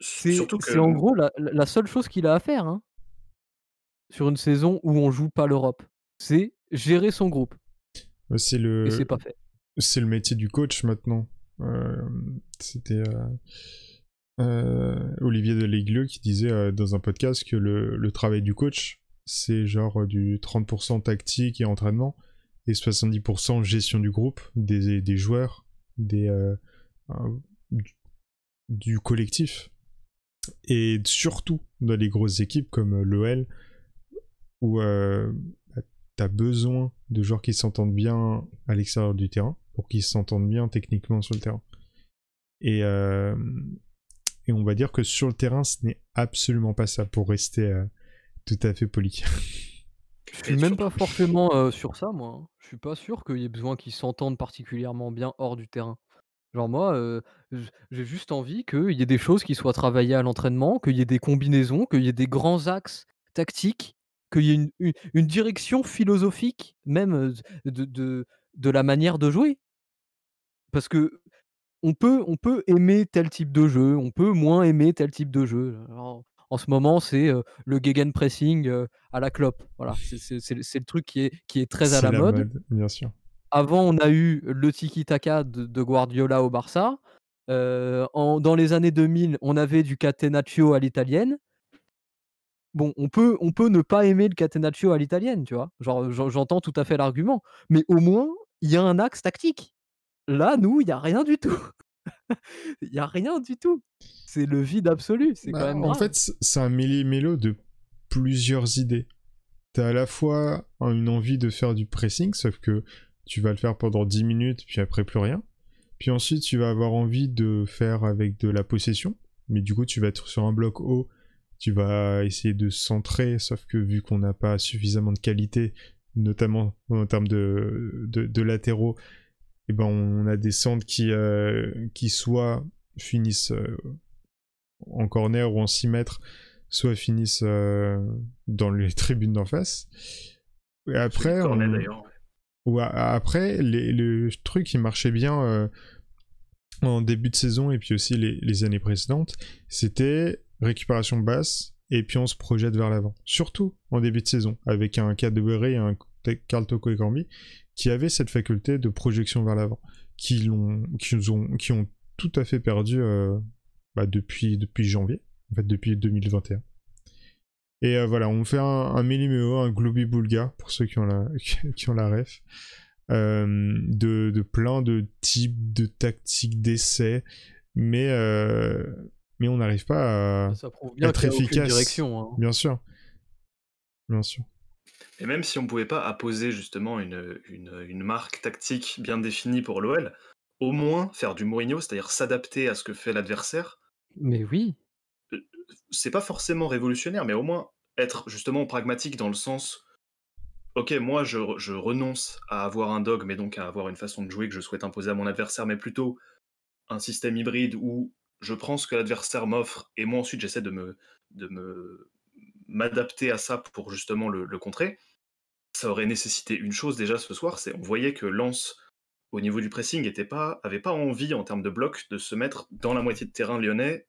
c'est en gros la, seule chose qu'il a à faire hein, sur une saison où on joue pas l'Europe. C'est gérer son groupe. Euh, c'est le. c'est le métier du coach maintenant. Euh, c'était euh, Olivier de Delégleux qui disait dans un podcast que le, travail du coach, c'est genre du 30% tactique et entraînement et 70% gestion du groupe, des, des joueurs, des, du, collectif. Et surtout dans les grosses équipes comme l'OL, ou tu as besoin de joueurs qui s'entendent bien à l'extérieur du terrain pour qu'ils s'entendent bien techniquement sur le terrain. Et, euh, et, on va dire que sur le terrain, ce n'est absolument pas ça, pour rester euh, tout à fait poli. <laughs> Je suis même pas forcément euh, sur ça, moi. Hein. Je suis pas sûr qu'il y ait besoin qu'ils s'entendent particulièrement bien hors du terrain. Genre moi, j'ai juste envie qu'il y ait des choses qui soient travaillées à l'entraînement, qu'il y ait des combinaisons, qu'il y ait des grands axes tactiques qu'il y ait une, direction philosophique même de, de, la manière de jouer. Parce que on peut, on peut aimer tel type de jeu, on peut moins aimer tel type de jeu. en ce moment, c'est le gegenpressing à la clope. Voilà, c'est le truc qui est, qui est très à la, mode. Bien Avant, on a eu le tiki-taka de, Guardiola au Barça. dans les années 2000, on avait du catenaccio à l'italienne bon, on peut, on peut ne pas aimer le catenaccio à l'italienne, tu vois. Genre, j'entends tout à fait l'argument, mais au moins, il y a un axe tactique. Là, nous, il n'y a rien du tout. <laughs> Il n'y a rien du tout. C'est le vide absolu. C'est bah, même En fait, c'est un mêlée mélo de plusieurs idées. Tu as à la fois une envie de faire du pressing, sauf que tu vas le faire pendant 10 minutes, puis après plus rien. Puis ensuite, tu vas avoir envie de faire avec de la possession, mais du coup, tu vas être sur un bloc haut tu vas essayer de centrer, sauf que vu qu'on n'a pas suffisamment de qualité, notamment en termes de, de, latéraux, et eh ben on a des centres qui, euh, qui soit finissent euh, en corner ou en 6 mètres, soit finissent euh, dans les <laughs> tribunes d'en face. après, ou après le truc qui marchait bien en début de saison et puis aussi les années précédentes, c'était récupération basse, et puis on se projette vers l'avant. Surtout en début de saison, avec un Cadbury et un Carl Toko et Gambi qui avaient cette faculté de projection vers l'avant, qui, ont, qui, ont, qui ont tout à fait perdu euh, bah, depuis, depuis janvier, en fait depuis 2021. Et euh, voilà, on fait un, un un Globi Bulga, pour ceux qui ont la, <laughs> qui ont la ref, euh, de, de, plein de types de tactiques, d'essais, mais on n'arrive pas à bah, ça prouve bien être efficace. Hein. Bien sûr. Bien sûr. Et même si on ne pouvait pas apposer justement une, une, marque tactique bien définie pour l'OL, au moins faire du Mourinho, c'est-à-dire s'adapter à ce que fait l'adversaire. Mais oui. Euh, c'est pas forcément révolutionnaire, mais au moins être justement pragmatique dans le sens Ok, moi je, renonce à avoir un dogme mais donc à avoir une façon de jouer que je souhaite imposer à mon adversaire, mais plutôt un système hybride où je prends ce que l'adversaire m'offre et moi ensuite j'essaie de me, de me m'adapter à ça pour justement le, contrer. Ça aurait nécessité une chose déjà ce soir, c'est on voyait que Lance au niveau du pressing était pas avait pas envie en termes de bloc de se mettre dans la moitié de terrain lyonnais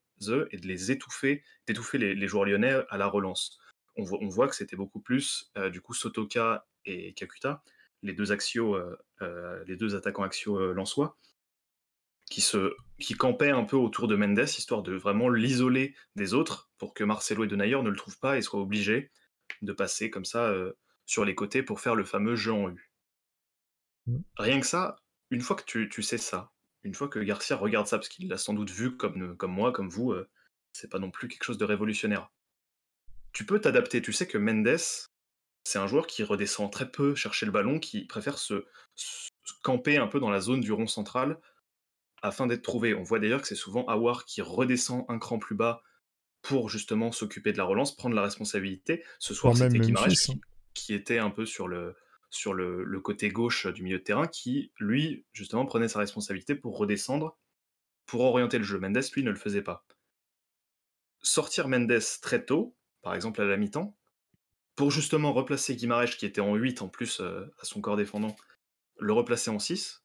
et de les étouffer, d'étouffer les, joueurs lyonnais à la relance. On voit, que c'était beaucoup plus euh, du coup Sotoka et Kakuta, les deux euh, euh, les deux attaquants axiaux lensois, qui, se, campait un peu autour de Mendes, histoire de vraiment l'isoler des autres, pour que Marcelo et Denayer ne le trouvent pas et soient obligés de passer comme ça euh, sur les côtés pour faire le fameux jeu en U. Mm. Rien que ça, une fois que tu, sais ça, une fois que Garcia regarde ça, parce qu'il l'a sans doute vu comme, euh, moi, comme vous, euh, c'est pas non plus quelque chose de révolutionnaire. Tu peux t'adapter, tu sais que Mendes, c'est un joueur qui redescend très peu chercher le ballon, qui préfère se camper un peu dans la zone du rond central afin d'être trouvé. On voit d'ailleurs que c'est souvent Awar qui redescend un cran plus bas pour justement s'occuper de la relance, prendre la responsabilité. Ce soir, c'était hein. qui, était un peu sur le, sur le, côté gauche du milieu de terrain qui, lui, justement, prenait sa responsabilité pour redescendre, pour orienter le jeu. Mendes, lui, ne le faisait pas. Sortir Mendes très tôt, par exemple à la mi-temps, pour justement replacer Guimaraes, qui était en 8 en plus euh, à son corps défendant, le replacer en 6,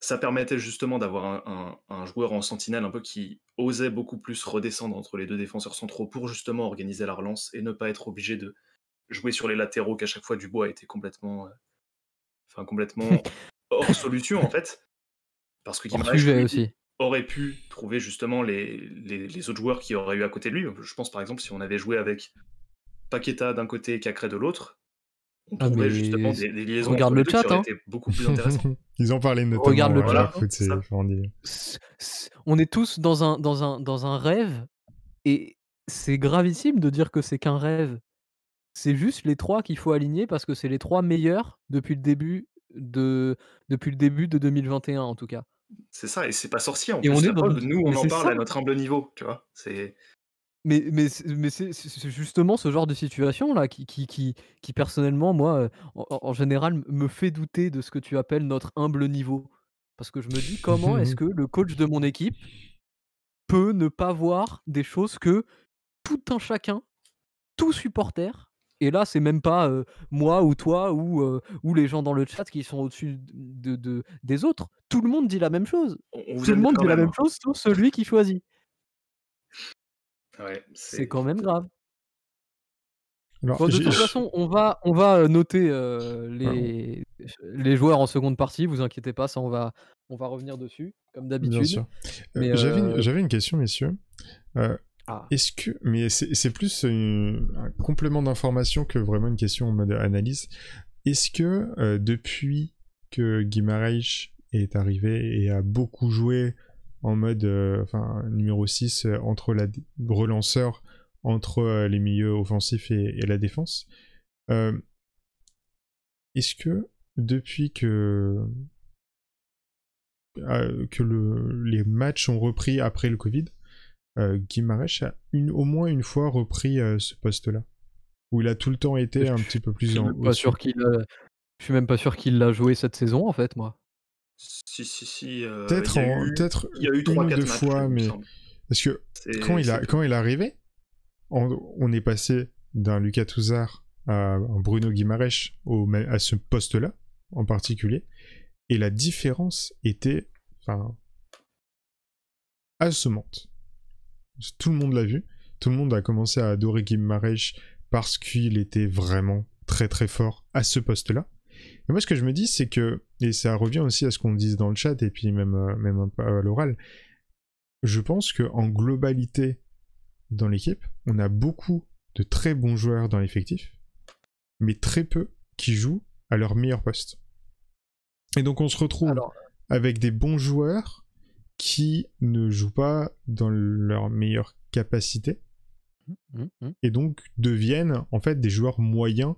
ça permettait justement d'avoir un, joueur en sentinelle un peu qui osait beaucoup plus redescendre entre les deux défenseurs centraux pour justement organiser la relance et ne pas être obligé de jouer sur les latéraux qu'à chaque fois Dubois était complètement, euh, enfin complètement <laughs> hors solution en fait, parce que aurait pu trouver justement les, les, les autres joueurs qui auraient eu à côté de lui. Je pense par exemple si on avait joué avec Paqueta d'un côté et Cacré de l'autre, on ah, justement Regarde le chat, Ils ont parlé Regarde le hein, On est tous dans un, dans un, dans un rêve et c'est gravissime de dire que c'est qu'un rêve. C'est juste les trois qu'il faut aligner parce que c'est les trois meilleurs depuis le début de, depuis le début de 2021 en tout cas. C'est ça et c'est pas sorcier. on nous on en parle à notre humble niveau, tu vois mais, mais, mais c'est justement ce genre de situation là qui, qui, qui, qui personnellement, moi, euh, en, général, me fait douter de ce que tu appelles notre humble niveau. Parce que je me dis, <laughs> comment est-ce mmh. que le coach de mon équipe peut ne pas voir des choses que tout un chacun, tout supporter, et là, c'est même pas moi ou toi ou, ou les gens dans le chat qui sont au-dessus de, de, des autres. Tout le monde dit la même chose. tout le monde dit la même chose, sauf celui qui choisit c'est quand même grave. de toute façon, on va, on va euh, noter les, les joueurs en seconde partie, vous inquiétez pas, ça on va, on va revenir dessus, comme d'habitude. J'avais une, question, messieurs. Ah. Est-ce que, mais c'est plus un complément d'information que vraiment une question en mode analyse. Est-ce que depuis que Guimaraes est arrivé et a beaucoup joué en mode euh, enfin, numéro 6 euh, entre la relanceur, entre euh, les milieux offensifs et, la défense. Est-ce que depuis que ah, que les matchs ont repris après le Covid, guy Guimaraes a au moins une fois repris ce poste-là, où il a tout le temps été un petit peu plus. Je suis même pas sûr qu'il l'a joué cette saison en fait, moi. Si, si, euh, peut-être Il y eu fois, mais. Parce que quand il, a, quand il est arrivé, on, est passé d'un Lucas Touzard à un Bruno Guimarèche à ce poste-là, en particulier. Et la différence était. Enfin. Assommante. Tout le monde l'a vu. Tout le monde a commencé à adorer Guimarèche parce qu'il était vraiment très très fort à ce poste-là. Et moi, ce que je me dis, c'est que, et ça revient aussi à ce qu'on dise dans le chat et puis même, euh, même un peu à l'oral, je pense qu'en globalité, dans l'équipe, on a beaucoup de très bons joueurs dans l'effectif, mais très peu qui jouent à leur meilleur poste. Et donc, on se retrouve avec des bons joueurs qui ne jouent pas dans leur meilleure capacité mmh, mmh, mmh. et donc deviennent en fait des joueurs moyens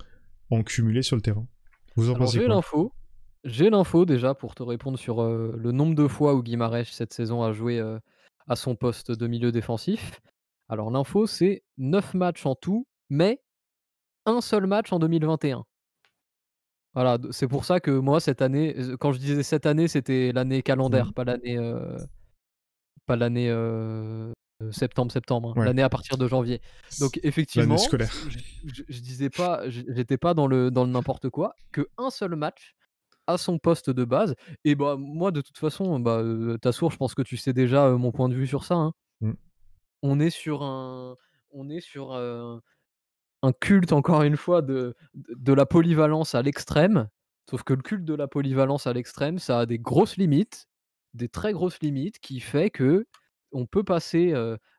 en cumulé sur le terrain. J'ai l'info. J'ai l'info déjà pour te répondre sur euh, le nombre de fois où Guimarães cette saison a joué euh, à son poste de milieu défensif. Alors l'info c'est 9 matchs en tout, mais un seul match en 2021. Voilà, c'est pour ça que moi cette année, euh, quand je disais cette année, c'était l'année calendaire, mmh. pas l'année, pas l'année septembre-septembre, euh, hein, l'année à partir de janvier. Donc effectivement, Je, disais pas, j'étais pas dans le dans le n'importe quoi, que un seul match à son poste de base. Et bah moi de toute façon, bah euh, ta je pense que tu sais déjà euh, mon point de vue sur ça. Hein. Mm. On est sur un, on est sur un culte encore une fois de, de la polyvalence à l'extrême. Sauf que le culte de la polyvalence à l'extrême, ça a des grosses limites, des très grosses limites, qui fait que on peut passer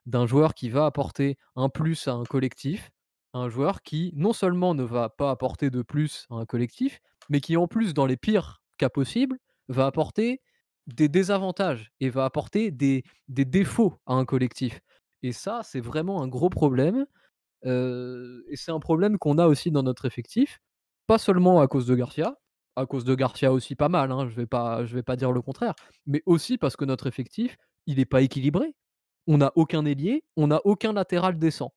d'un joueur qui va apporter un plus à un collectif à un joueur qui non seulement ne va pas apporter de plus à un collectif, mais qui en plus, dans les pires cas possibles, va apporter des désavantages et va apporter des, défauts à un collectif. Et ça, c'est vraiment un gros problème. et c'est un problème qu'on a aussi dans notre effectif, pas seulement à cause de Garcia, à cause de Garcia aussi pas mal, hein, je ne vais, vais pas dire le contraire, mais aussi parce que notre effectif il n'est pas équilibré. On n'a aucun ailier, on n'a aucun latéral décent.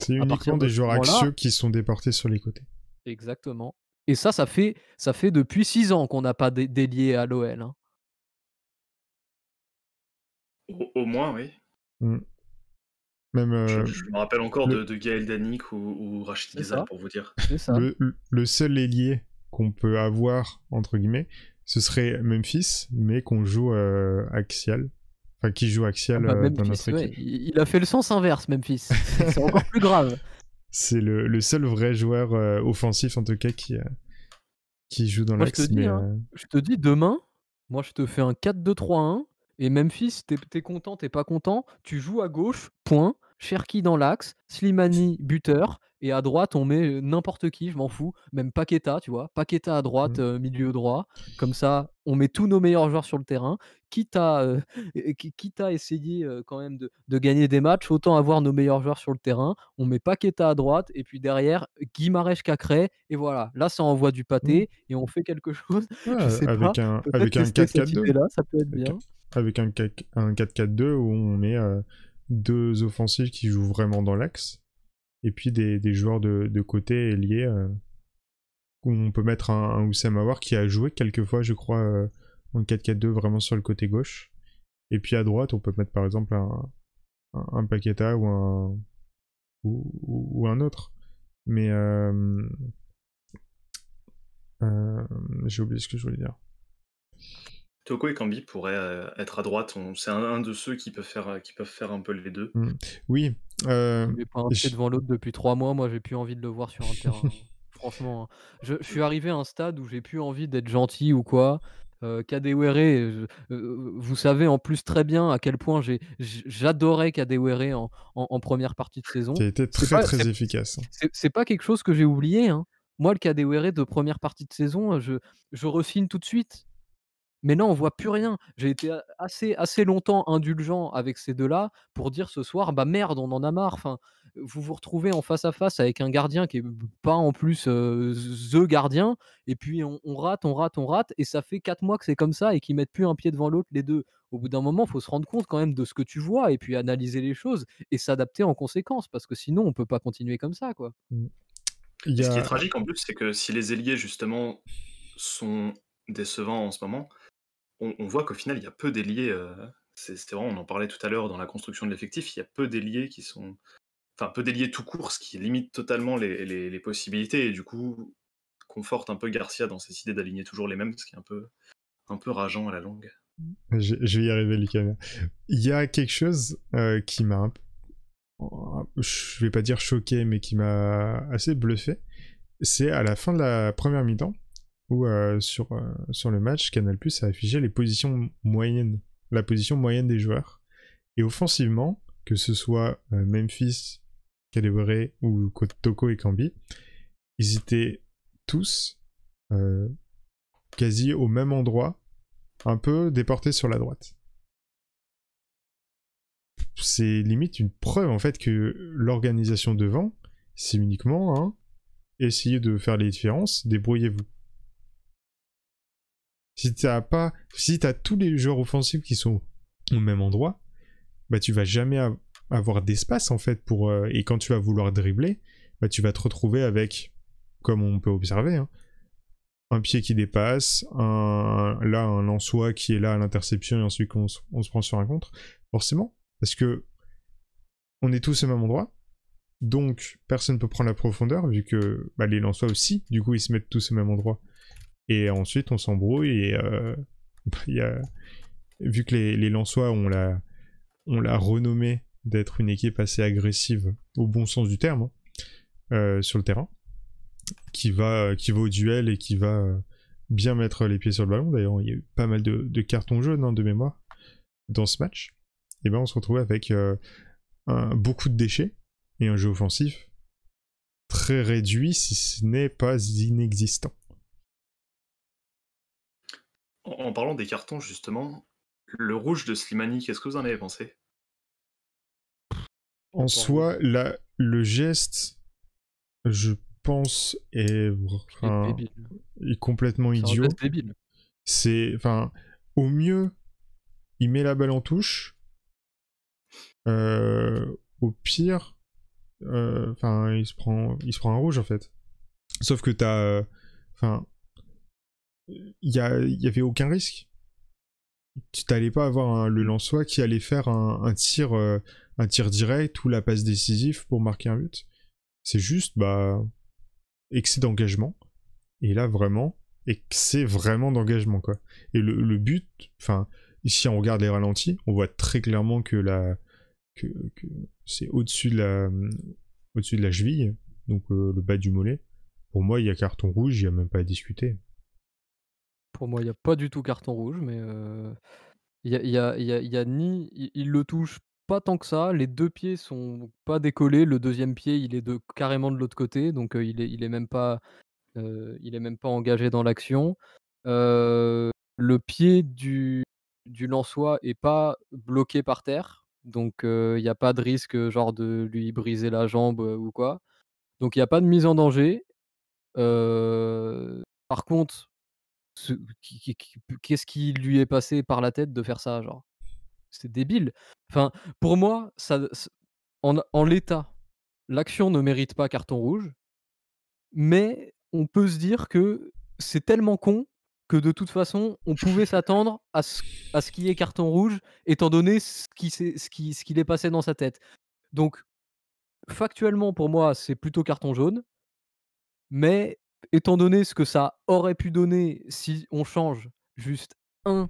C'est uniquement des joueurs axieux qui sont déportés sur les côtés. Exactement. Et ça, ça fait, ça fait depuis 6 ans qu'on n'a pas d'ailier à l'OL. Hein. Au, moins, oui. Mmh. Même, euh, je, me rappelle encore de, Gaël Danik ou, Rachid pour vous dire. Le, seul ailier qu'on peut avoir, entre guillemets, ce serait Memphis, mais qu'on joue euh, axial qui joue Axial ah bah, euh, Il a fait le sens inverse, Memphis. C'est encore plus grave. <laughs> C'est le, seul vrai joueur euh, offensif, en tout cas, qui, euh, qui joue dans l'axe. Hein, je, te dis, demain, moi, je te fais un 4-2-3-1. Et Memphis, t'es es content, t'es pas content, tu joues à gauche, point. Cherki dans l'axe, Slimani buteur, et à droite, on met n'importe qui, je m'en fous, même Paqueta, tu vois. Paqueta à droite, mmh. milieu droit. Comme ça, on met tous nos meilleurs joueurs sur le terrain. Quitte à, essayer quand même de, gagner des matchs, autant avoir nos meilleurs joueurs sur le terrain. On met Paqueta à droite, et puis derrière, Guimarèche Cacré. Et voilà, là, ça envoie du pâté, mmh. et on fait quelque chose. <laughs> je sais avec pas. Un, avec un 4-4-2. ça peut être bien. Avec un, un 4-4-2 où on met deux offensives qui jouent vraiment dans l'axe et puis des, joueurs de, côté liés. où euh, on peut mettre un, un qui a joué quelques fois, je crois, euh, en 4-4-2 vraiment sur le côté gauche. Et puis à droite, on peut mettre par exemple un, un, Paqueta ou un, ou, un autre. Mais euh, j'ai oublié ce que je voulais dire. Toko et Kambi pourraient euh, être à droite. C'est un, de ceux qui peuvent faire, qui peuvent faire un peu les deux. Mm. Oui. Mais euh, pas un pied devant l'autre depuis trois mois. Moi, j'ai plus envie de le voir sur un terrain. Hein. <laughs> Franchement, hein. je, suis arrivé à un stade où j'ai plus envie d'être gentil ou quoi. Euh, euh vous savez en plus très bien à quel point j'adorais Kadewere en, première partie de saison. Qui très très efficace. Hein. C'est pas quelque chose que j'ai oublié. Moi, le Kadewere de première partie de saison, je, refine tout de suite. Mais là, on voit plus rien. J'ai été assez, assez longtemps indulgent avec ces deux-là pour dire ce soir, bah merde, on en a marre. Enfin, vous vous retrouvez en face à face avec un gardien qui est pas en plus the gardien, et puis on, rate, on rate, on rate, et ça fait quatre mois que c'est comme ça et qu'ils mettent plus un pied devant l'autre les deux. Au bout d'un moment, faut se rendre compte quand même de ce que tu vois et puis analyser les choses et s'adapter en conséquence parce que sinon on peut pas continuer comme ça, quoi. Mmh. Ce qui est tragique en plus, c'est que si les ailiers justement sont décevants en ce moment, on, voit qu'au final, il y a peu d'ailiers. Euh, c'est vraiment, on en parlait tout à l'heure dans la construction de l'effectif, il y a peu d'ailiers qui sont. Enfin, peu d'ailiers tout court, ce qui limite totalement les, possibilités et du coup conforte un peu Garcia dans ses idées d'aligner toujours les mêmes, ce qui est un peu, un peu rageant à la longue. Euh, je, vais y arriver, Lucas. Il y a quelque chose euh, qui m'a je vais pas dire choqué, mais qui m'a assez bluffé, c'est à la fin de la première mi-temps, où euh, sur, euh, sur le match, Canal Plus a affiché les positions moyennes, la position moyenne des joueurs. Et offensivement, que ce soit euh, Memphis, Calibre ou Toko et Cambi, ils étaient tous quasi au même endroit, un peu déportés sur la droite. C'est limite une preuve en fait que l'organisation devant, c'est uniquement hein, de faire les différences, débrouillez-vous. Si t'as pas, si tous les joueurs offensifs qui sont au même endroit, bah tu vas jamais avoir d'espace en fait pour. Euh, et quand tu vas vouloir dribbler, bah tu vas te retrouver avec, comme on peut observer, hein, un pied qui dépasse, un, là un lançois qui est là à l'interception et ensuite on, se prend sur un contre, forcément, parce que on est tous au même endroit, donc personne ne peut prendre la profondeur vu que bah, les lançois aussi, du coup ils se mettent tous au même endroit. Et ensuite, on s'embrouille et euh, <laughs> vu que les, les Lensois, ont l'a, renommée l'a d'être une équipe assez agressive, au bon sens du terme, hein, euh, sur le terrain, qui va, qui va au duel et qui va euh, bien mettre les pieds sur le ballon. D'ailleurs, il y a eu pas mal de, cartons jaunes hein, de mémoire dans ce match. Et bien on se retrouve avec beaucoup de déchets et un jeu offensif très réduit, si ce n'est pas inexistant. En, parlant des cartons, justement, le rouge de Slimani, qu'est-ce que vous en avez pensé En soi, la, le geste, je pense, est, complètement idiot. C'est, enfin, au mieux, il met la balle en touche. Euh, au pire, euh, il se prend, il se prend un rouge en fait. Sauf que t'as, euh, enfin, il y, avait aucun risque. Tu n'allais pas avoir le Lensois qui allait faire un, tir, euh, un tir direct ou la passe décisive pour marquer un but. C'est juste, bah, excès d'engagement. Et là, vraiment, excès vraiment d'engagement, quoi. Et le, but, enfin, ici on regarde les ralentis, on voit très clairement que c'est au-dessus de la, au de la cheville, donc euh, le bas du mollet. Pour moi, il y a carton rouge, il n'y a même pas à discuter. Pour moi, il n'y a pas du tout carton rouge, mais il ne ni. Il, le touche pas tant que ça. Les deux pieds sont pas décollés. Le deuxième pied, il est carrément de l'autre côté, donc il, est, même pas, il est même pas engagé dans l'action. le pied du du Lançois est pas bloqué par terre, donc il n'y a pas de risque genre de lui briser la jambe ou quoi. Donc il n'y a pas de mise en danger. par contre, qu'est-ce qui lui est passé par la tête de faire ça genre c'est débile enfin pour moi ça en, l'état l'action ne mérite pas carton rouge mais on peut se dire que c'est tellement con que de toute façon on pouvait s'attendre à ce, qu'il y ait carton rouge étant donné ce qui ce qu'il est passé dans sa tête donc factuellement pour moi c'est plutôt carton jaune mais étant donné ce que ça aurait pu donner si on change juste un,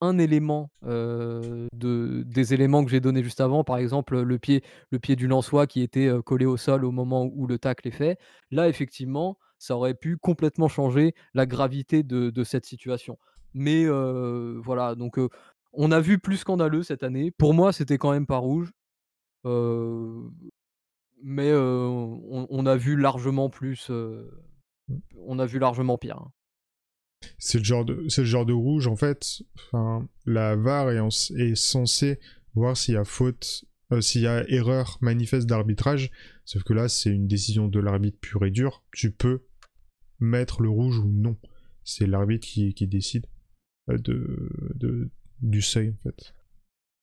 un élément de, des éléments que j'ai donné juste avant, par exemple le pied, le pied du lançois qui était collé au sol au moment où le tacle est fait, là effectivement, ça aurait pu complètement changer la gravité de, cette situation. Mais voilà, donc on a vu plus scandaleux cette année. Pour moi, c'était quand même pas rouge. mais on, a vu largement plus on a vu largement pire. Hein. C'est le, genre de, rouge, en fait. la VAR est, censée voir s'il y a faute, euh, s'il y a erreur manifeste d'arbitrage. Sauf que là, c'est une décision de l'arbitre pur et dur. Tu peux mettre le rouge ou non. C'est l'arbitre qui, décide euh, de, de, du seuil, en fait.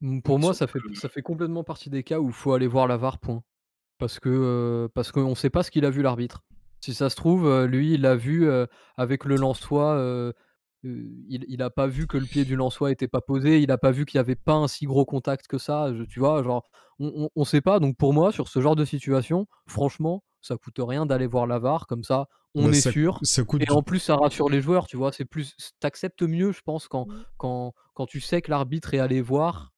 Mm, pour moi, ça fait, complètement partie des cas où il faut aller voir la VAR, point. Parce que euh, parce qu'on ne sait pas ce qu'il a vu l'arbitre. Si ça se trouve, lui, il a vu avec le Lensois. il n'a pas vu que le pied du Lensois était pas posé, il n'a pas vu qu'il n'y avait pas un si gros contact que ça, tu vois, genre, on ne sait pas, donc pour moi, sur ce genre de situation, franchement, ça coûte rien d'aller voir l'avare comme ça on bah, est sûr et en plus ça rassure les joueurs tu vois c'est plus t'acceptes mieux je pense quand, mmh. quand, quand tu sais que l'arbitre est allé voir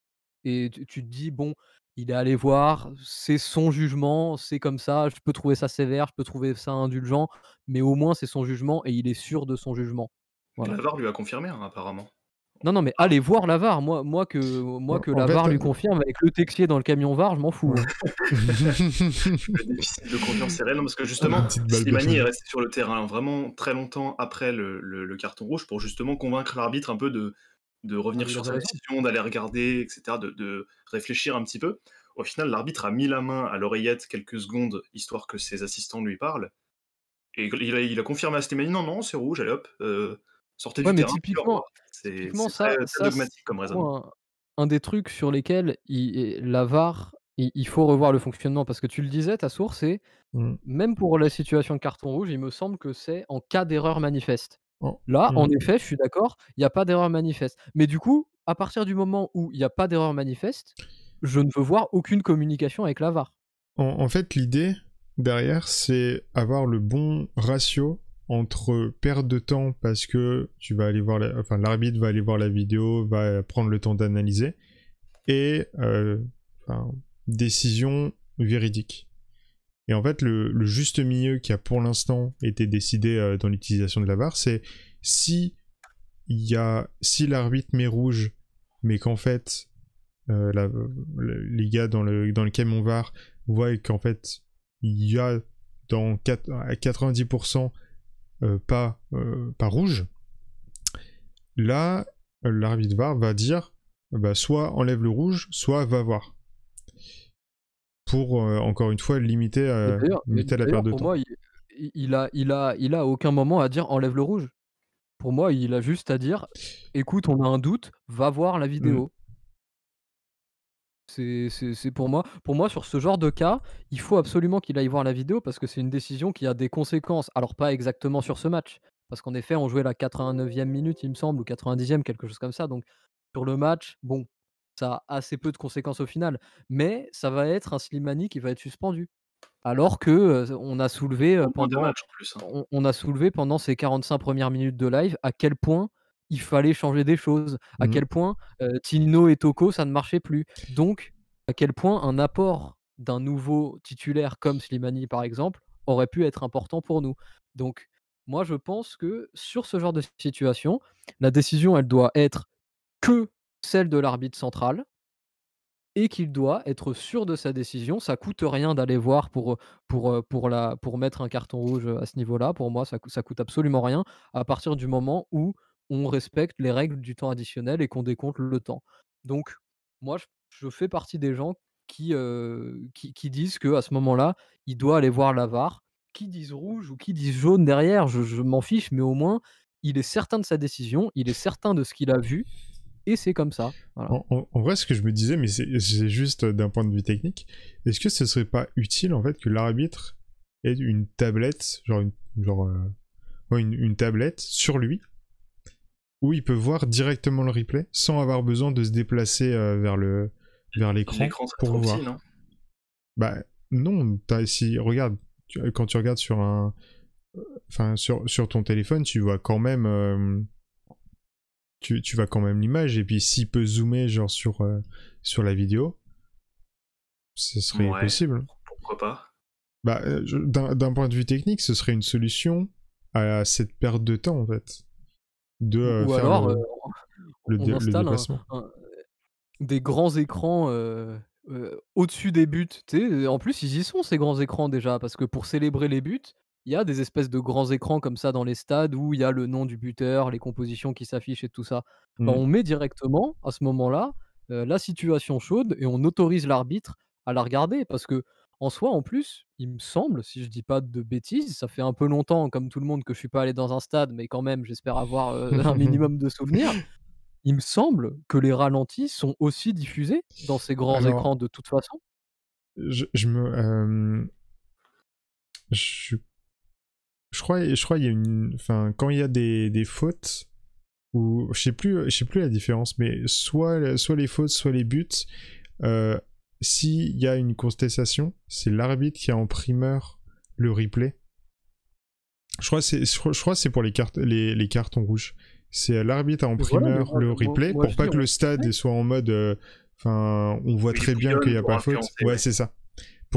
et tu, tu te dis bon il est allé voir, c'est son jugement, c'est comme ça, je peux trouver ça sévère, je peux trouver ça indulgent, mais au moins c'est son jugement et il est sûr de son jugement. Lavar lui a confirmé hein, apparemment. Non, non, mais allez voir Lavar. Moi, moi que, moi que euh, lui confirme avec le textier dans le camion VAR, je m'en fous. Hein. <laughs> déficit de confiance est réel, parce que justement, Slimani est resté sur le terrain vraiment très longtemps après le carton rouge pour justement convaincre l'arbitre un peu de, de revenir sur sa décision, d'aller regarder, etc., de, réfléchir un petit peu. Au final, l'arbitre a mis la main à l'oreillette quelques secondes, histoire que ses assistants lui parlent. Et il a, il a confirmé à Stéphanie, non, non, c'est rouge, allez hop, euh, sortez ouais, du mais Typiquement, c'est très, dogmatique comme raisonnement. Un, des trucs sur lesquels il, la VAR, il, faut revoir le fonctionnement, parce que tu le disais, ta source, c'est mmh. même pour la situation de carton rouge, il me semble que c'est en cas d'erreur manifeste. Là, en mmh. effet, je suis d'accord, il n'y a pas d'erreur manifeste. Mais du coup, à partir du moment où il n'y a pas d'erreur manifeste, je ne veux voir aucune communication avec la En, fait, l'idée derrière, c'est avoir le bon ratio entre perte de temps parce que tu vas aller voir, enfin l'arbitre va aller voir la vidéo, va prendre le temps d'analyser, et euh, décision véridique. Et en fait, le, juste milieu qui a pour l'instant été décidé euh, dans l'utilisation de la barre, c'est si il y a si l'arbitre met rouge, mais qu'en fait euh, les gars dans le dans lequel on var voient qu'en fait il y a dans à 90% euh, pas, pas rouge, là l'arbitre var va dire bah, soit enlève le rouge, soit va voir pour euh, encore une fois limiter, à euh, la perte de pour Moi, il, a, il a, il a aucun moment à dire enlève le rouge. Pour moi, il a juste à dire écoute, on a un doute, va voir la mm. vidéo. C'est pour moi. Pour moi, sur ce genre de cas, il faut absolument qu'il aille voir la vidéo parce que c'est une décision qui a des conséquences. Alors pas exactement sur ce match, parce qu'en effet, on jouait la 89e minute, il me semble, ou 90e, quelque chose comme ça. Donc sur le match, bon, ça a assez peu de conséquences au final. Mais ça va être un Slimani qui va être suspendu. Ah Alors que on a soulevé pendant ces 45 premières minutes de live à quel point il fallait changer des choses, à mmh quel point Tino et Toko ça ne marchait plus. Donc à quel point un apport d'un nouveau titulaire comme Slimani par exemple aurait pu être important pour nous. Donc moi je pense que sur ce genre de situation, la décision elle doit être que celle de l'arbitre central, et qu'il doit être sûr de sa décision. Ça coûte rien d'aller voir pour, pour, euh, pour, la, pour mettre un carton rouge euh, à ce niveau-là. Pour moi, ça, ça coûte absolument rien à partir du moment où on respecte les règles du temps additionnel et qu'on décompte le temps. Donc, moi, je, fais partie des gens qui, euh, qui, qui, disent qu'à ce moment-là, il doit aller voir l'avare. Qui disent rouge ou qui disent jaune derrière, je, je m'en fiche, mais au moins, il est certain de sa décision, il est certain de ce qu'il a vu, c'est comme ça. En, vrai, ce que je me disais, mais c'est juste d'un point de vue technique, est-ce que ce serait pas utile en fait que l'arbitre ait une tablette, genre une, euh, tablette sur lui où il peut voir directement le replay sans avoir besoin de se déplacer euh, vers le l'écran pour voir. non bah as, si regarde quand tu regardes sur un enfin sur, sur ton téléphone, tu vois quand même euh, tu, vas quand même l'image. Et puis si peut zoomer genre sur, euh, sur la vidéo, ce serait possible. Pourquoi pas bah, euh, D'un point de vue technique, ce serait une solution à cette perte de temps en fait. De, faire le, déplacement. des grands écrans. Euh, au-dessus des buts, en plus ils y sont ces grands écrans déjà parce que pour célébrer les buts, il y a des espèces de grands écrans comme ça dans les stades où il y a le nom du buteur, les compositions qui s'affichent et tout ça. Bah, mmh. on met directement à ce moment-là euh, la situation chaude et on autorise l'arbitre à la regarder parce que en soi, en plus, il me semble, si je dis pas de bêtises, ça fait un peu longtemps, comme tout le monde, que je suis pas allé dans un stade, mais quand même, j'espère avoir euh, un minimum de souvenirs. <laughs> Il me semble que les ralentis sont aussi diffusés dans ces grands écrans de toute façon. Je, me, je suis je crois, je crois il y a une, enfin, quand il y a des, des fautes ou je sais plus, je sais plus la différence, mais soit, soit les fautes, soit les buts. Euh, s'il y a une contestation, c'est l'arbitre qui a en primeur le replay. Je crois c'est, je, crois c'est pour les cartes, les, les cartons rouges. C'est euh, l'arbitre qui a en primeur le replay pour pas que le stade soit en mode. Euh, enfin, on voit très bien qu'il n'y a pas faute. Ouais, c'est ça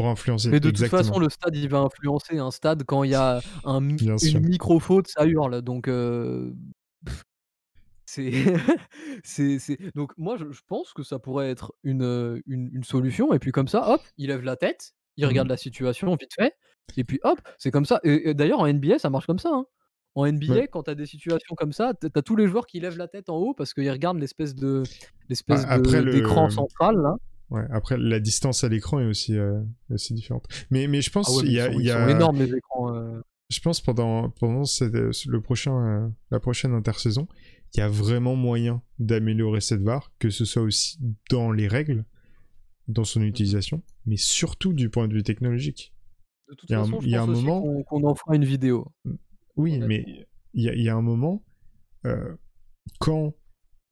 influencer. Mais de toute façon, le stade, il va influencer un stade quand il y a un, une micro-faute, ça hurle. Donc, euh, <laughs> c'est, c'est, Donc, moi, je, pense que ça pourrait être une, une, solution. Et puis, comme ça, hop, il lève la tête, il regarde mmh. la situation vite fait. Et puis, hop, c'est comme ça. Et, d'ailleurs, en NBA, ça marche comme ça. Hein. En NBA, quand tu as des situations comme ça, tu tous les joueurs qui lèvent la tête en haut parce qu'ils regardent l'espèce de l'espèce bah, d'écran central. Là après, la distance à l'écran est aussi, euh, aussi différente. Mais, mais je pense ah y a, Je pense pendant, pendant le prochain, euh, la prochaine intersaison, il y a vraiment moyen d'améliorer cette barre que ce soit aussi dans les règles, dans son utilisation, mais surtout du point de vue technologique. De toute il y a façon, un, y a un moment qu'on en fera une vidéo. Oui, mais il y, y, a un moment euh, quand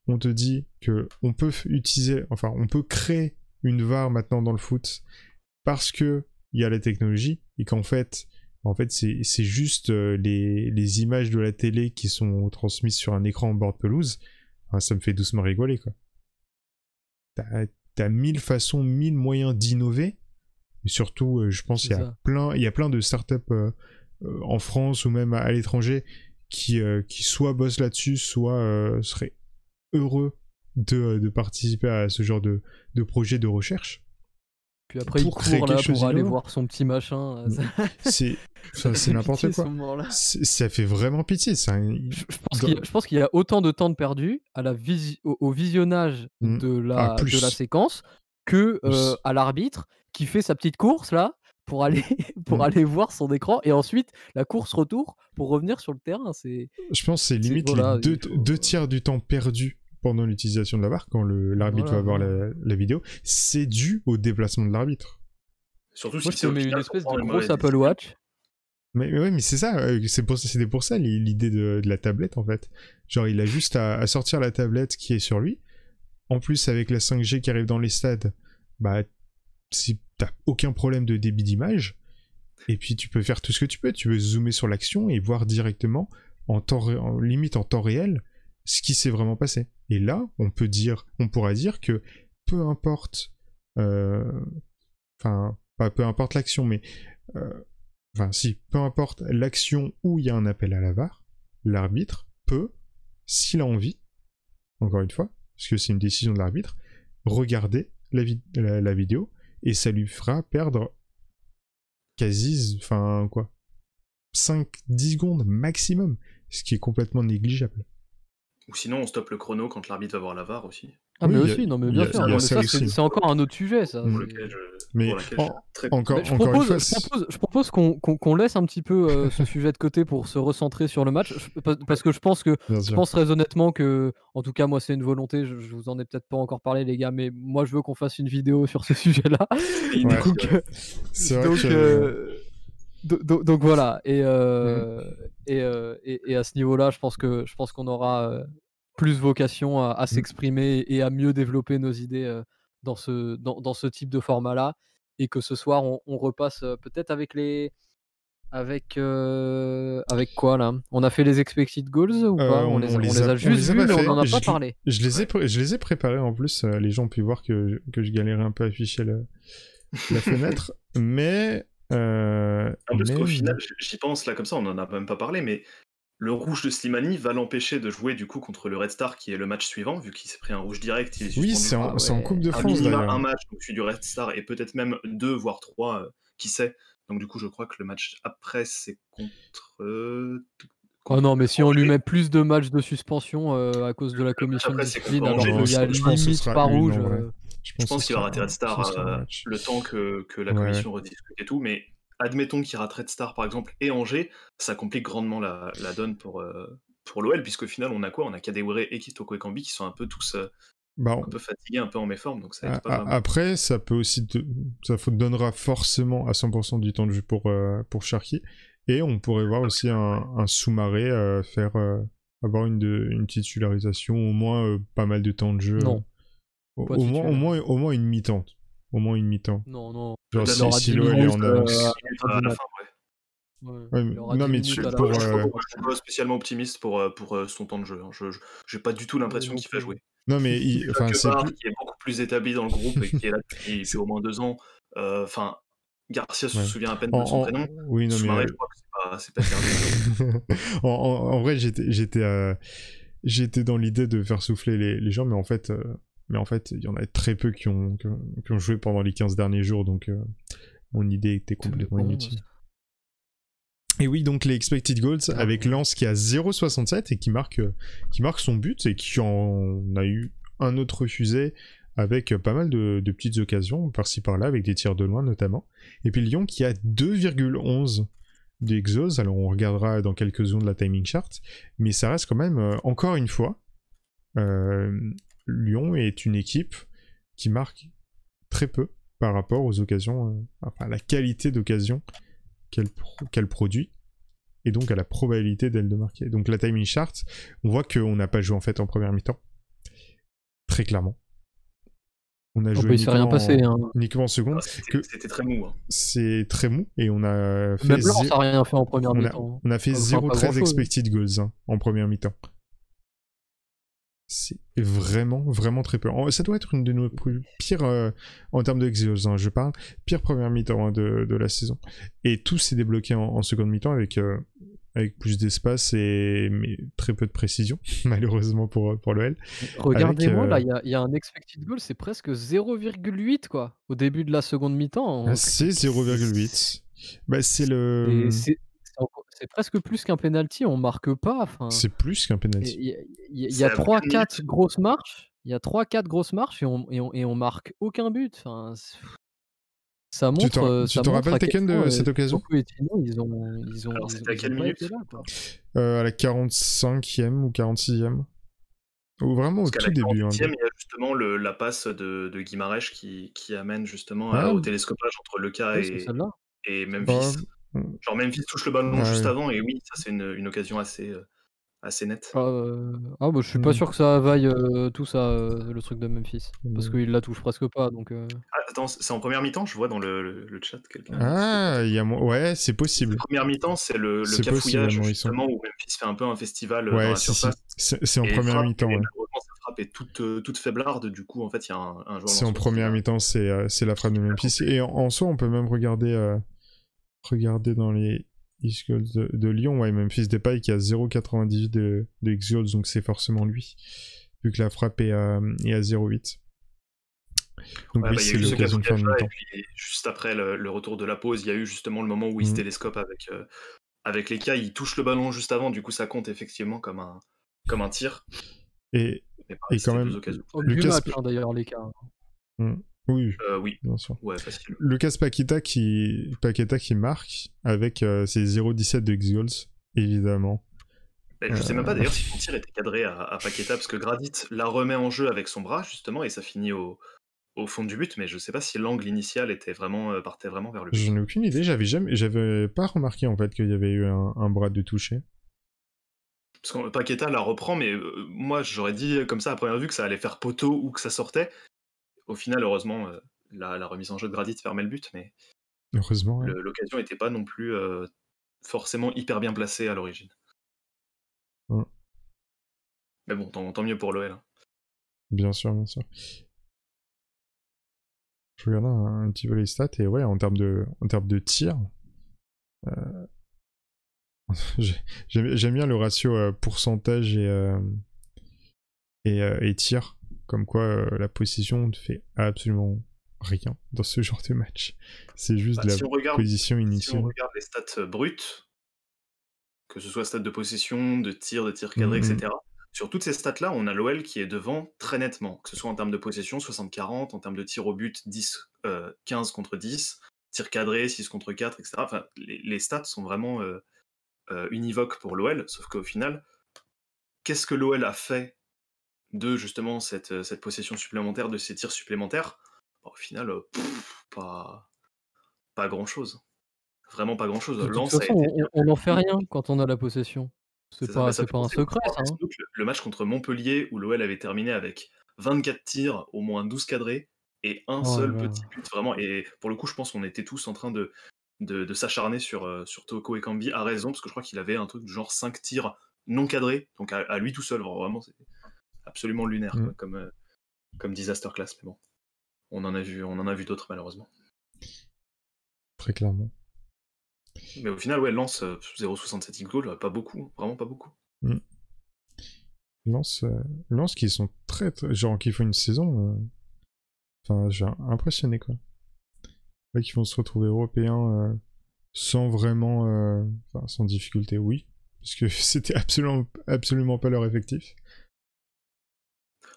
on te dit que on peut utiliser, enfin, on peut créer une VAR maintenant dans le foot parce que il y a la technologie et qu'en fait, en fait c'est juste euh, les, images de la télé qui sont transmises sur un écran en bord de pelouse. Hein, ça me fait doucement rigoler quoi. T'as as mille façons, mille moyens d'innover. Et surtout, euh, je pense qu'il y, a plein, il y a plein de startups euh, en France ou même à, l'étranger qui, qui soit bossent là-dessus, soit seraient heureux euh, de, participer à ce genre de, de projet de recherche. Puis après, il court pour aller voir son petit machin. Euh, mm. <laughs> C'est n'importe quoi. Ça fait vraiment pitié. Hein. Je, pense qu'il y, a autant de temps de perdu à la au, visionnage mm. de, la, ah, de la séquence que euh, à l'arbitre qui fait sa petite course là pour aller <laughs> pour mm. aller voir son écran et ensuite la course retour pour revenir sur le terrain. C'est. Je pense c'est limite les deux tiers du temps perdu pendant l'utilisation de la barre, quand l'arbitre va voir la, vidéo, c'est dû au déplacement de l'arbitre. Surtout si mets une espèce de grosse Apple Watch. Mais, oui, mais c'est ça, euh, c'était pour, ça l'idée de, la tablette en fait. Genre, il a juste à, sortir la tablette qui est sur lui. En plus, avec la 5G qui arrive dans les stades, bah, si t'as aucun problème de débit d'image, et puis tu peux faire tout ce que tu peux. Tu peux zoomer sur l'action et voir directement, en limite en temps réel, ce qui s'est vraiment passé. Et là, on peut dire, on pourra dire que peu importe, euh, enfin, peu importe l'action, mais euh, enfin si, peu importe l'action où il y a un appel à la VAR, l'arbitre peut, s'il a envie, encore une fois, parce que c'est une décision de l'arbitre, regarder la, vidéo et ça lui fera perdre quasi, enfin quoi, 5-10 secondes maximum, ce qui est complètement négligeable. Ou sinon, on stoppe le chrono quand l'arbitre va voir la VAR aussi. Ah, mais aussi, non, mais bien sûr. c'est encore un autre sujet, ça. je, mais encore, propose, je propose, qu'on laisse un petit peu euh, ce <laughs> sujet de côté pour se recentrer sur le match, parce que je pense que je pense très honnêtement que, en tout cas, moi, c'est une volonté. Je, vous en ai peut-être pas encore parlé, les gars, mais moi, je veux qu'on fasse une vidéo sur ce <laughs> sujet-là. <laughs> donc, c'est vrai que... Euh, donc, voilà. Euh, mhm. euh, et, et, à ce niveau-là, je pense que je pense qu'on aura euh, plus vocation à, mhm. s'exprimer et à mieux développer nos idées dans ce dans, ce type de format-là. Et que ce soir, on, repasse peut-être avec les avec avec quoi là On a fait les expected goals ou pas on, les a, juste vus, mais on n'en a pas parlé. Je les ai je les ai préparés en plus. les gens ont pu voir que, je galérais un peu à afficher la fenêtre, <laughs> mais euh, parce qu'au final, j'y pense là comme ça, on en a même pas parlé, mais le rouge de Slimani va l'empêcher de jouer du coup contre le Red Star qui est le match suivant, vu qu'il s'est pris un rouge direct. Il oui, c'est en, Coupe de France. Il un match au-dessus du Red Star et peut-être même deux, voire trois, euh, qui sait. Donc du coup, je crois que le match après, c'est contre. Oh non, mais si on lui met plus de matchs de suspension à cause de la commission de discipline, alors il y a limite pas rouge. Je pense, qu'il va rater Red Star euh, le temps que, la commission rediscute et tout, mais admettons qu'il rate Red Star par exemple et Angers, ça complique grandement la, donne pour, euh, pour l'OL, puisqu'au final on a quoi On a Kadewere et Kitoko Kambi qui sont un peu tous euh, bah, un peu fatigués, un peu en méforme, donc ça pas Après, ça peut aussi ça donnera forcément à 100% du temps de jeu pour, pour Sharky, et on pourrait voir aussi un, sous-maré faire avoir une, une, titularisation, au moins pas mal de temps de jeu. Au, moins, au, moins, une mi-temps. Au moins une mi-temps. Non, non. Genre, si, si elle est en avance. Euh, ouais, ouais, non, mais tu, euh, je, suis pas, suis pas spécialement optimiste pour, euh, pour son temps de jeu. Hein. Je n'ai pas du tout l'impression qu'il va jouer. Non, mais il, enfin, c'est part qui est beaucoup plus établi dans le groupe et qui est là <laughs> depuis au moins deux ans. Enfin, Garcia se, souvient à peine de son prénom. Oui, non, mais... je crois que c'est pas, pas <laughs> en, vrai, j'étais euh, dans l'idée de faire souffler les, les gens, mais en fait, mais en fait, il y en a très peu qui ont, joué pendant les 15 derniers jours, donc euh, mon idée était complètement inutile. Et oui, donc les expected goals ah. avec Lance qui a 0,67 et qui marque, euh, qui marque son but et qui en a eu un autre refusé avec euh, pas mal de, petites occasions par-ci par-là, avec des tirs de loin notamment. Et puis Lyon qui a 2,11 d'exos, alors on regardera dans quelques de la timing chart, mais ça reste quand même, encore une fois, Lyon est une équipe qui marque très peu par rapport aux occasions, euh, enfin la qualité d'occasion qu'elle produit et donc à la probabilité d'elle de marquer. Donc la timing chart, on voit qu'on n'a pas joué en fait en première mi-temps, très clairement. On a joué uniquement, rien hein. en seconde. Ah, c'était très mou. Hein. C'est très mou et on a fait. rien fait en première mi-temps. Hein. On a fait 013 expected goals en première mi-temps. C'est vraiment, vraiment très peu. Ça doit être une de nos pires, euh, en termes de hein, je parle, pire première mi-temps hein, de, de, la saison. Et tout s'est débloqué en, seconde mi-temps avec, euh, avec plus d'espace et mais très peu de précision, <laughs> malheureusement pour, pour le L. Regardez-moi, là, euh, il y, y, a un expected goal, c'est presque 0,8 quoi, au début de la seconde mi-temps. Ah, c'est 0,8. Bah, c'est le c'est presque plus qu'un penalty, on marque pas. C'est plus qu'un penalty. Il y, a 3-4 grosses marches, il y a grosses marches et on, et, on, marque aucun but. ça montre. Tu te, ça te rappelles Tekken de cette euh, occasion ils ont, ils ont, à quelle minute là, euh, À la 45e ou 46e ou vraiment au tout début. Hein, il y a justement la passe de, de Guimarèche qui, amène justement ah au télescopage entre Leca ah et, et Memphis. Bah, Mm. Genre Memphis touche le ballon juste avant, et oui, ça c'est une, occasion assez, euh, assez nette. Ah, euh, ah, bah, je suis pas mm. sûr que ça vaille euh, tout ça, le truc de Memphis. Parce mm. qu'il la touche presque pas. Donc, ah, attends, c'est en première mi-temps, je vois dans le, chat quelqu'un. Ah, y ouais, c'est possible. En première mi-temps, c'est le, le cafouillage justement, où Memphis fait un peu un festival ouais, C'est en première mi-temps. toute, toute faiblarde, du coup, en fait, il y a un, joueur. C'est en première mi-temps, c'est la frappe de Memphis. Et en, en, soi, on peut même regarder Regardez dans les x de, Lyon, ouais, des pailles qui a 0,98 de, de x donc c'est forcément lui, vu que la frappe est à, à 0,8. Donc oui, bah, c'est l'occasion de faire le juste après le, retour de la pause, il y a eu justement le moment où il se mm. télescope avec, euh, avec les cas, il touche le ballon juste avant, du coup ça compte effectivement comme un, comme un tir. Et, et, pareil, quand même, hein, d'ailleurs les cas. Hein. Mmh. Oui, euh, oui. Bien sûr. Lucas Paqueta qui, qui marque avec euh, ses ses 0,17 de x évidemment. Bah, je ne sais même pas euh. d'ailleurs si le tir était cadré à, Paqueta, parce que Gradit la remet en jeu avec son bras, justement, et ça finit au, fond du but, mais je ne sais pas si l'angle initial était vraiment, partait vraiment vers le but. Je aucune idée, j'avais, jamais, pas remarqué en fait qu'il y avait eu un, bras de toucher parce que Paqueta la reprend, mais moi j'aurais dit comme ça à première vue que ça allait faire poteau ou que ça sortait, au final, heureusement, euh, la, remise en jeu de Gradit permet le but, mais heureusement, l'occasion n'était pas non plus euh, forcément hyper bien placée à l'origine. Mais bon, tant, mieux pour l'OL. Hein. Bien sûr, bien sûr. Je regarde un, petit peu les stats et ouais, en termes de, en termes de tir, euh, <laughs> j'aime bien le ratio pourcentage et, et, et tir. Comme quoi, euh, la possession ne fait absolument rien dans ce genre de match. C'est juste bah, la position initiale. Si on regarde les stats euh, brutes, que ce soit stats de possession, de tir, de tir cadré, mhm. etc. Sur toutes ces stats-là, on a l'OL qui est devant très nettement, que ce soit en termes de possession, 60-40, en termes de tir au but, 10, 15 euh, contre 10, tir cadré, 6 contre 4, etc. les, stats sont vraiment univoques pour l'OL, sauf qu'au final, qu'est-ce que l'OL a fait de justement euh, cette, possession supplémentaire, de ces tirs supplémentaires, bah, au final, euh, pas, pas grand chose. Vraiment pas grand chose. on n'en fait rien quand on a la possession. C'est bah, pas, un secret. Hein. Le match contre Montpellier où l'OL avait terminé avec 24 tirs, au moins 12 cadrés et un oh seul petit but vraiment. Et pour le coup, je pense qu'on était tous en train de, de, s'acharner sur, euh, sur Toko et Kambi à raison parce que je crois qu'il avait un truc du genre 5 tirs non cadrés, donc à, à lui tout seul. Vraiment, absolument lunaire mm. comme, euh, comme disaster class. Mais bon, on en a vu, on en a vu d'autres malheureusement. Très clairement. Mais au final, ouais, lance 0,67 euh, goal, euh, pas beaucoup, hein, vraiment pas beaucoup. Mm. Lance, lance qui sont très, genre qui font une saison. Enfin, j'ai impressionné quoi. qui vont se retrouver européens sans vraiment, sans difficulté, oui, parce que <laughs> c'était absolument, absolument pas leur effectif.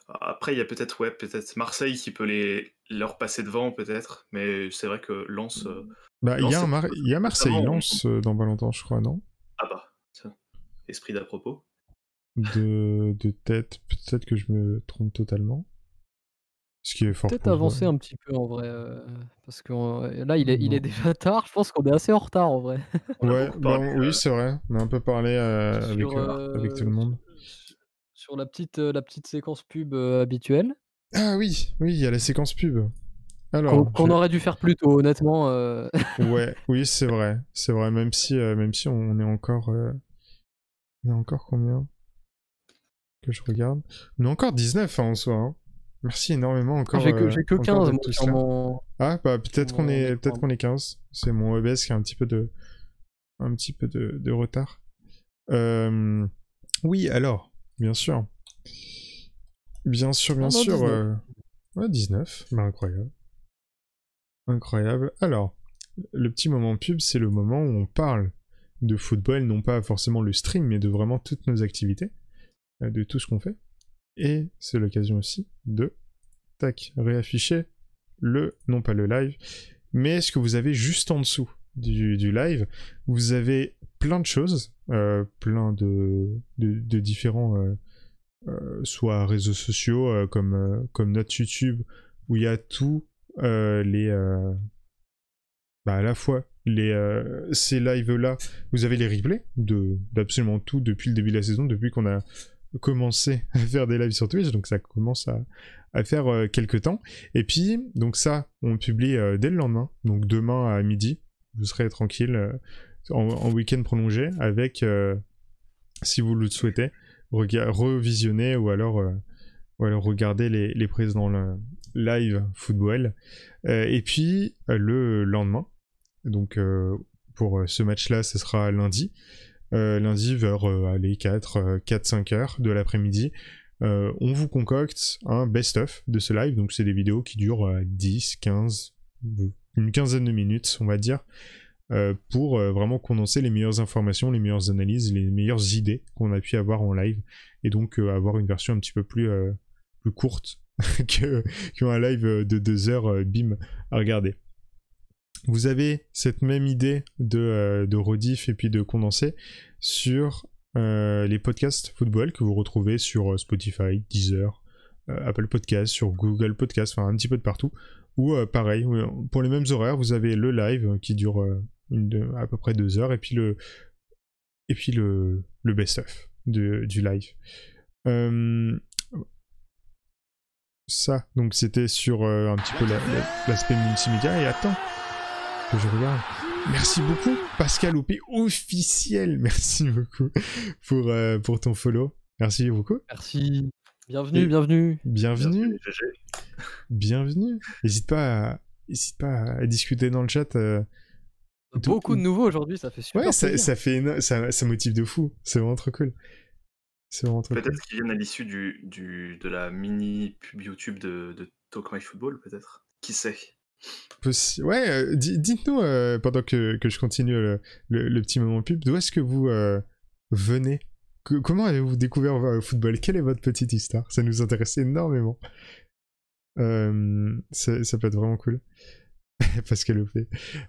Après, il y a peut-être ouais, peut-être Marseille qui peut les leur passer devant, peut-être. Mais c'est vrai que Lens. Euh, bah, il y, a, y a Marseille, Lens euh, dans pas longtemps, je crois, non Ah bah, esprit d'à propos. De, de tête, peut-être que je me trompe totalement. Ce qui est fort. Peut-être avancer un petit peu en vrai, euh, parce que là il est, il est, déjà tard. Je pense qu'on est assez en retard en vrai. oui c'est vrai. On a un peu parlé avec, avec, tout le monde sur la petite, la petite séquence pub habituelle. Ah oui, oui, il y a la séquence pub. Alors, qu'on, aurait dû faire plus tôt, honnêtement. ouais, <laughs> oui, c'est vrai, c'est vrai. Même si, même si on est encore, on est encore combien que je regarde. On est encore 19 hein, en soi. Hein. Merci énormément ah, encore. J'ai que, 15 Ah bah, peut-être qu'on est, peut-être qu'on est 15. C'est mon EBS qui a un petit peu de, un petit peu de retard. Oui, alors. Bien sûr. Bien sûr, bien sûr. 19. Euh, incroyable. Incroyable. Alors, le petit moment pub, c'est le moment où on parle de football, non pas forcément le stream, mais de vraiment toutes nos activités, euh, de tout ce qu'on fait. Et c'est l'occasion aussi de, tac, réafficher le, non pas le live, mais ce que vous avez juste en dessous du live. Vous avez plein de choses, euh, plein de, de, différents, euh, euh, soit réseaux sociaux comme, comme notre YouTube, où il y a tout les... Bah à la fois les, ces lives-là, vous avez les replays de, d'absolument tout depuis le début de la saison, depuis qu'on a commencé à faire des lives sur Twitch, donc ça commence à, à faire quelque quelques temps. Et puis, donc ça, on publie dès le lendemain, donc demain à midi, vous serez tranquille, en, week-end prolongé avec, euh, si vous le souhaitez, revisionner ou alors, euh, ou alors regarder les, les prises dans le live football. Euh, et puis le lendemain, donc pour ce match-là, ce sera lundi. lundi vers les 4, 4, 5 heures de l'après-midi. on vous concocte un best-of de ce live, donc c'est des vidéos qui durent 10, 15, une quinzaine de minutes, on va dire, euh, pour euh, vraiment condenser les meilleures informations, les meilleures analyses, les meilleures idées qu'on a pu avoir en live et donc euh, avoir une version un petit peu plus, plus courte <laughs> que, live de deux heures, bim, à regarder. Vous avez cette même idée de, de rediff et puis de condenser sur les podcasts football que vous retrouvez sur Spotify, Deezer, Apple Podcast, sur Google Podcast, enfin un petit peu de partout. Ou pareil, pour les mêmes horaires, vous avez le live qui dure à peu près deux heures, et puis le, et puis le, le best-of du, live. Euh, ça, donc c'était sur euh, un petit peu l'aspect multimédia. Et attends, que je regarde. Merci beaucoup, Pascal OP officiel. <laughs> Merci beaucoup pour, euh, pour ton follow. Merci beaucoup. Merci. Bienvenue, bienvenue. Bienvenue. Bienvenue. N'hésite pas, à, pas à discuter dans le chat beaucoup de nouveaux aujourd'hui, ça fait super. Ouais, ça, fait ça, motive de fou. C'est vraiment trop cool. C'est Peut-être qu'ils viennent à l'issue du, du, de la mini pub YouTube de, de Talk My Football, peut-être. Qui sait Ouais, euh, dites-nous euh, pendant que, que, je continue le, le, petit moment pub, d'où est-ce que vous euh, venez Comment avez-vous découvert le football Quelle est votre petite histoire Ça nous intéresse énormément. ça, peut être vraiment cool. <laughs> parce qu'elle le fait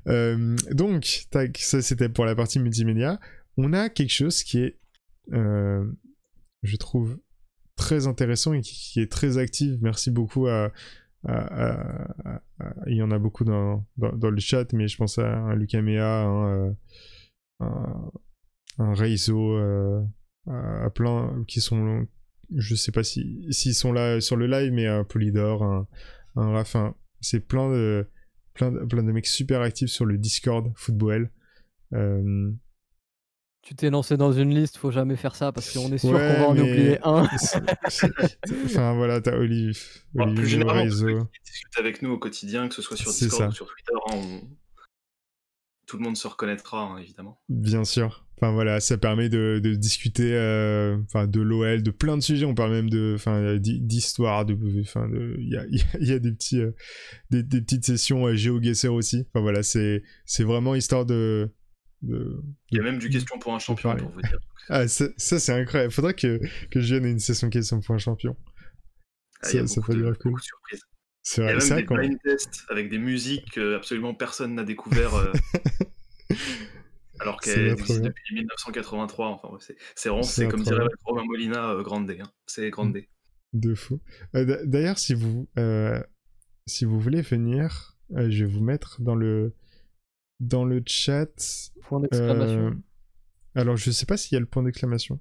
euh, donc, tac, ça c'était pour la partie multimédia. On a quelque chose qui est, euh, je trouve, très intéressant et qui, est très actif Merci beaucoup à. il y en a beaucoup dans, le chat, mais je pense à un Lucamea, hein, euh, un, un, Reizo, à plein qui sont. Je sais pas s'ils sont là sur le live, mais un Polydor, un, un C'est plein de plein de, mecs super actifs sur le Discord football. Euh, tu t'es lancé dans une liste, faut jamais faire ça parce qu'on est sûr qu'on va en oublier un. <laughs> Enfin voilà, t'as Olive, Olive plus généralement, discute avec nous au quotidien, que ce soit sur Discord ou sur Twitter, tout le monde se reconnaîtra hein, évidemment. Bien sûr. Enfin voilà, ça permet de, discuter euh, enfin, de l'OL, de plein de sujets. On parle même de, d'histoire, de, il y a, <laughs> y a, des petits, euh, des, petites sessions à euh, GeoGuessr aussi. Enfin voilà, c'est, c'est vraiment histoire de. il y a même du question pour un champion <laughs> ah, ça, c'est incroyable. Il Faudrait que, que je vienne à une session question pour un champion. Ah, ça, peut être cool. C'est vrai, que avec des musiques que absolument personne n'a découvert. <laughs> Alors qu'elle existe depuis 1983. Enfin, c'est vraiment, c'est comme dirait Romain Molina, euh, Grande hein. C'est Grande D. De fou. Euh, d'ailleurs, si vous euh, si vous voulez venir, je vais vous mettre dans le dans le chat. Point d'exclamation. alors, je ne sais pas s'il y a le point d'exclamation.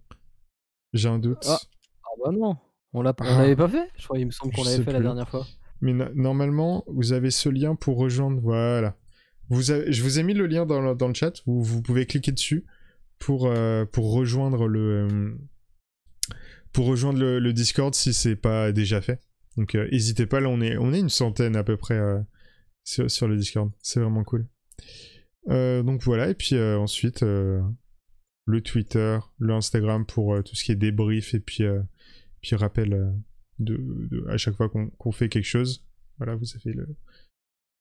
J'ai un doute. Ah, ah bah non, on ah. l'avait pas fait. Je il me semble qu'on l'avait fait la dernière fois. Mais normalement, vous avez ce lien pour rejoindre. Voilà je vous ai mis le lien dans le, chat où vous pouvez cliquer dessus pour, euh, rejoindre euh, le Discord si c'est pas déjà fait. Donc euh, n'hésitez pas, là on est, une centaine à peu près sur, le Discord. C'est vraiment cool. donc voilà, et puis ensuite le Twitter, le Instagram pour tout ce qui est débrief et puis, rappel à chaque fois qu'on fait quelque chose. Voilà, vous avez le,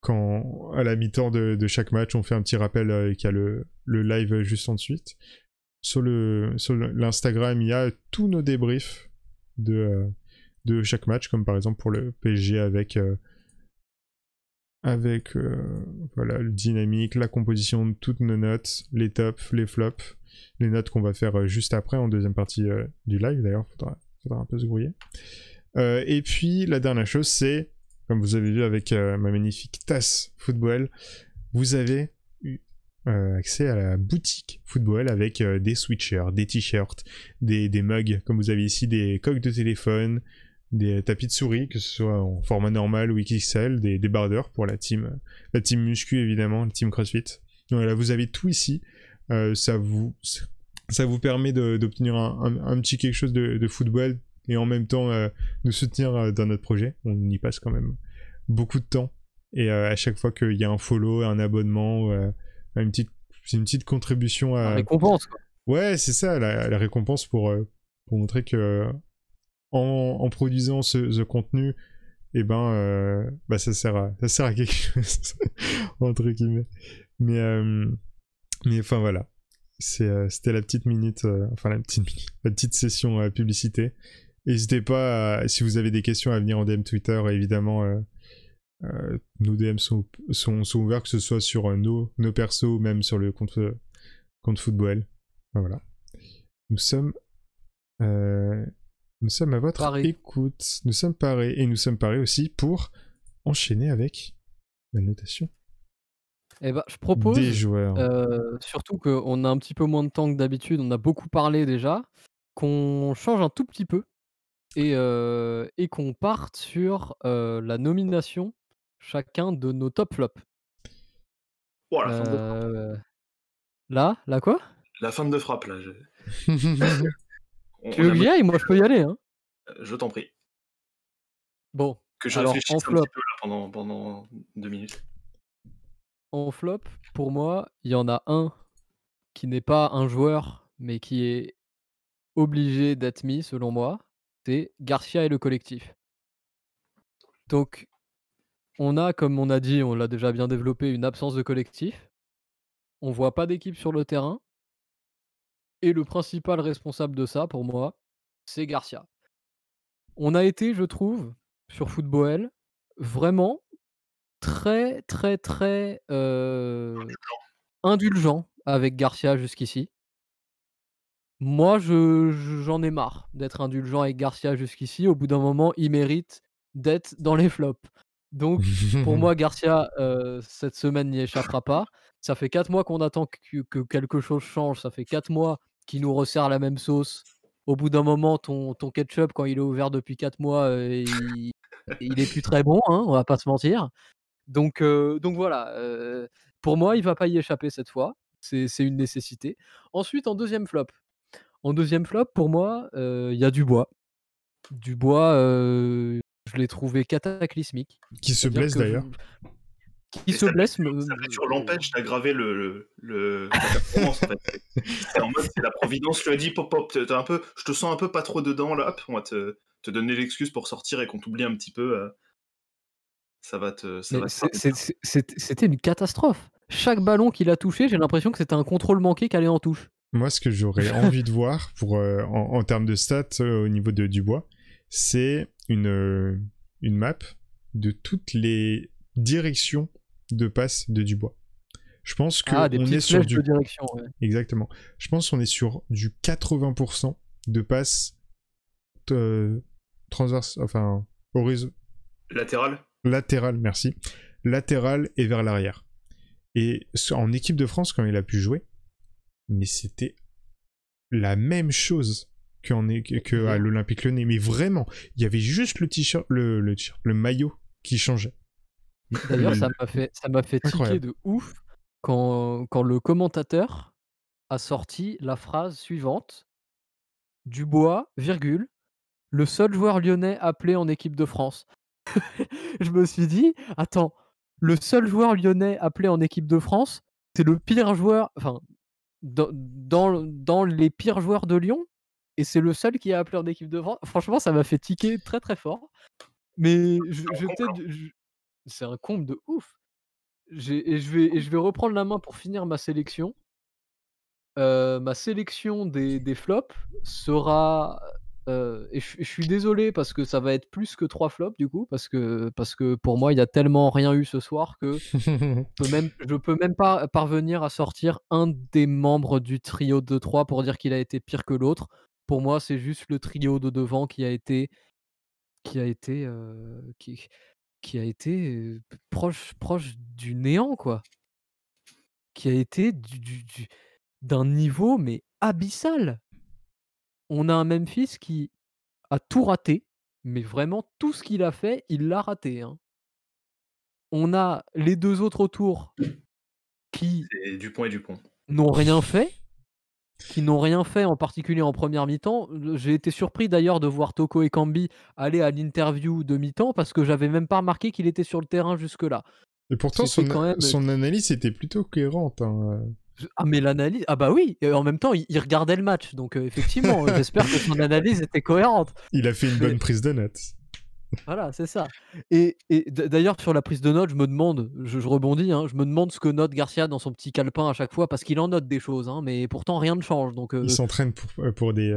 quand à la mi-temps de, chaque match, on fait un petit rappel euh, et qu'il y a le, live juste en Sur l'Instagram, il y a tous nos débriefs de, euh, chaque match, comme par exemple pour le PSG avec, euh, avec voilà, le dynamique, la composition de toutes nos notes, les tops, les flops, les notes qu'on va faire juste après en deuxième partie du live d'ailleurs, il faudra un peu se grouiller. et puis la dernière chose, c'est comme vous avez vu avec euh, ma magnifique tasse football, vous avez eu euh, accès à la boutique football avec euh, des switchers, des t-shirts, des, des, mugs, comme vous avez ici, des coques de téléphone, des tapis de souris, que ce soit en format normal ou XXL, des débardeurs pour la team, la team muscu évidemment, la team CrossFit. Donc là, vous avez tout ici. ça vous ça vous permet d'obtenir un, petit quelque chose de, de football et en même temps euh, nous soutenir euh, dans notre projet. On y passe quand même beaucoup de temps. Et euh, à chaque fois qu'il y a un follow, un abonnement, une petite, une petite contribution à... La récompense. Quoi. Ouais, c'est ça, la, récompense pour, pour montrer que en, en produisant ce, contenu, et eh ben bah ça sert à ça sert à quelque chose <laughs> entre guillemets mais mais enfin voilà c'était la petite minute enfin la petite la petite session publicité N'hésitez pas, si vous avez des questions, à venir en DM Twitter, évidemment. Euh, euh, nos DM sont, ouverts, que ce soit sur euh, nos, nos persos ou même sur le compte, compte football. voilà. Nous sommes, nous sommes à votre écoute. Nous sommes parés et nous sommes parés aussi pour enchaîner avec la notation. Eh ben, je propose, des joueurs. surtout qu'on a un petit peu moins de temps que d'habitude, on a beaucoup parlé déjà, qu'on change un tout petit peu et, qu'on parte sur la nomination chacun de nos top flops. Oh, la Là, là quoi La fin de frappe, là. <laughs> <laughs> tu veux Moi, je peux y aller. Hein. Euh, je t'en prie. Bon. Que je réfléchisse Un petit peu, pendant, pendant deux minutes. En flop, pour moi, il y en a un qui n'est pas un joueur, mais qui est obligé d'être mis, selon moi. Garcia et le collectif. Donc, on a, comme on a dit, on l'a déjà bien développé, une absence de collectif. On voit pas d'équipe sur le terrain. Et le principal responsable de ça, pour moi, c'est Garcia. On a été, je trouve, sur Football, vraiment très, très, très euh, indulgent avec Garcia jusqu'ici. Moi, je, j'en ai marre d'être indulgent avec Garcia jusqu'ici. Au bout d'un moment, il mérite d'être dans les flops. Donc, pour moi, <laughs> Garcia, euh, cette semaine n'y échappera pas. Ça fait 4 mois qu'on attend que, que, quelque chose change. Ça fait 4 mois qu'il nous resserre la même sauce. Au bout d'un moment, ton, ton ketchup, quand il est ouvert depuis 4 mois, euh, il, il, est plus très bon, hein, on va pas se mentir. Donc, euh, donc voilà. pour moi, il va pas y échapper cette fois. C'est, c'est une nécessité. Ensuite, en deuxième flop, en deuxième flop, pour moi, euh, il y a Dubois. Dubois, bois, euh, je l'ai trouvé cataclysmique. Qui se blesse d'ailleurs. Qui se blesse. mais l'empêche d'aggraver le, la mode, la providence lui a dit pop pop, un peu, je te sens un peu pas trop dedans là, on va te, donner l'excuse pour sortir et qu'on t'oublie un petit peu. Euh. Ça va te. C'était une catastrophe. Chaque ballon qu'il a touché, j'ai l'impression que c'était un contrôle manqué qui allait en touche. Moi, ce que j'aurais <laughs> envie de voir pour, euh, en, termes de stats euh, au niveau de Dubois, c'est une, euh, une map de toutes les directions de passe de Dubois. Je pense que ah, Je pense qu'on est sur du 80% de passes transverse, enfin horizon. Latéral. Latéral, merci. Latéral et vers l'arrière. Et en équipe de France, quand il a pu jouer, mais c'était la même chose qu'en à l'Olympique Lyonnais mais vraiment il y avait juste le t-shirt le le, maillot qui changeait d'ailleurs ça m'a fait ça m'a fait tiquer de ouf quand, quand le commentateur a sorti la phrase suivante Dubois virgule le seul joueur lyonnais appelé en équipe de France <laughs> je me suis dit attends le seul joueur lyonnais appelé en équipe de France c'est le pire joueur enfin dans, dans, les pires joueurs de Lyon, et c'est le seul qui a appelé en équipe de France. Franchement, ça m'a fait tiquer très très fort. Mais c'est un comble de ouf. Et je, vais, et je vais reprendre la main pour finir ma sélection. Euh, ma sélection des, des flops sera euh, et je suis désolé parce que ça va être plus que trois flops du coup parce que parce que pour moi il y a tellement rien eu ce soir que je peux même <laughs> peux même pas parvenir à sortir un des membres du trio de trois pour dire qu'il a été pire que l'autre. Pour moi c'est juste le trio de devant qui a été qui a été euh, qui, qui a été euh, proche proche du néant quoi. Qui a été du d'un niveau mais abyssal on a un Memphis qui a tout raté, mais vraiment tout ce qu'il a fait, il l'a raté. Hein. On a les deux autres autour qui. du Dupont et Dupont. N'ont rien fait. Qui n'ont rien fait, en particulier en première mi-temps. J'ai été surpris d'ailleurs de voir Toko et Kambi aller à l'interview de mi-temps parce que j'avais même pas remarqué qu'il était sur le terrain jusque-là. Et pourtant, son, analyse était plutôt cohérente. Hein. Ah mais l'analyse, ah bah oui, en même temps il, regardait le match, donc euh, effectivement euh, j'espère que son analyse était cohérente. Il a fait une bonne prise de notes. Voilà, c'est ça. Et, et d'ailleurs sur la prise de notes, je me demande, je, rebondis, hein, je me demande ce que note Garcia dans son petit calepin à chaque fois, parce qu'il en note des choses, hein, mais pourtant rien ne change. Donc, euh, il s'entraîne pour, pour, des,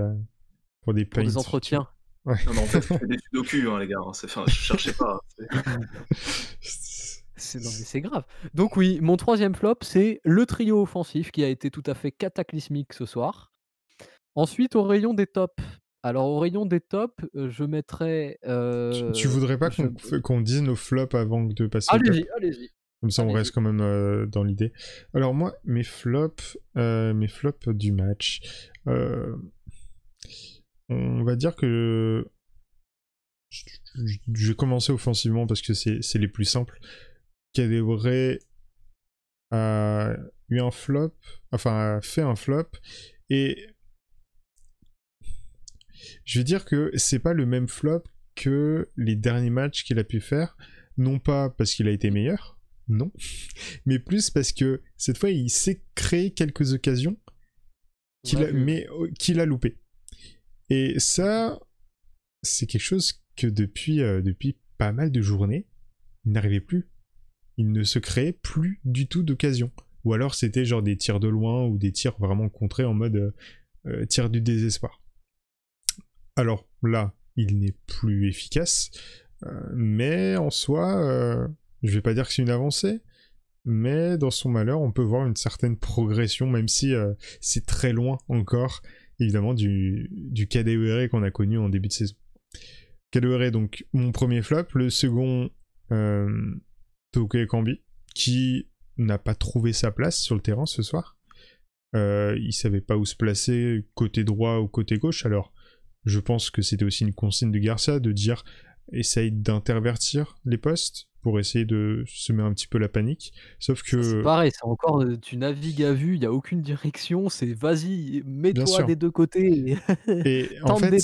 pour des, pour des entretiens. Ouais. Non, en fait, c'est des sudoku, hein, les gars. Hein, je cherchais pas. <laughs> C'est grave. Donc oui, mon troisième flop, c'est le trio offensif qui a été tout à fait cataclysmique ce soir. Ensuite, au rayon des tops. Alors au rayon des tops, euh, je mettrais... Tu, euh, voudrais pas qu'on dise nos flops avant de passer Allez-y, allez-y. Comme ça, on reste quand même euh, dans l'idée. Alors moi, mes flops, mes flops du match, on va dire que je vais commencer offensivement parce que c'est les plus simples a euh, eu un flop, enfin a fait un flop, et je veux dire que c'est pas le même flop que les derniers matchs qu'il a pu faire, non pas parce qu'il a été meilleur, non, <laughs> mais plus parce que cette fois il s'est créé quelques occasions qu'il a, mais euh, qu'il a loupé. Et ça, c'est quelque chose que depuis, euh, depuis pas mal de journées, il n'arrivait plus il ne se créait plus du tout d'occasion. Ou alors c'était genre des tirs de loin ou des tirs vraiment contrés en mode euh, euh, tir du désespoir. Alors là, il n'est plus efficace, euh, mais en soi, je je vais pas dire que c'est une avancée, mais dans son malheur, on peut voir une certaine progression, même si c'est très loin encore, évidemment, du, du qu'on a connu en début de saison. KDER, donc mon premier flop, le second, Toké Kambi, qui n'a pas trouvé sa place sur le terrain ce soir. Euh, il savait pas où se placer, côté droit ou côté gauche. Alors, je pense que c'était aussi une consigne de Garcia de dire essaye d'intervertir les postes, pour essayer de semer un petit peu la panique. Sauf que. C'est pareil, c'est encore. Euh, tu navigues à vue, il n'y a aucune direction, c'est vas-y, mets-toi des deux côtés. Et, <laughs> en fait,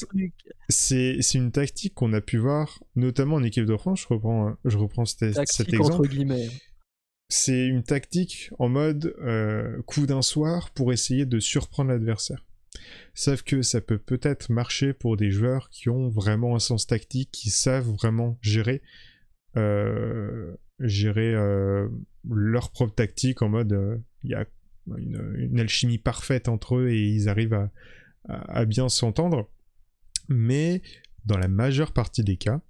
c'est une tactique qu'on a pu voir, notamment en équipe de France. Je reprends, je reprends cet exemple. c'est une tactique en mode euh, coup d'un soir pour essayer de surprendre l'adversaire. Sauf que ça peut peut-être marcher pour des joueurs qui ont vraiment un sens tactique, qui savent vraiment gérer euh, gérer euh, leur propre tactique en mode il euh, y a une, alchimie parfaite entre eux et ils arrivent à, bien s'entendre. Mais dans la majeure partie des cas,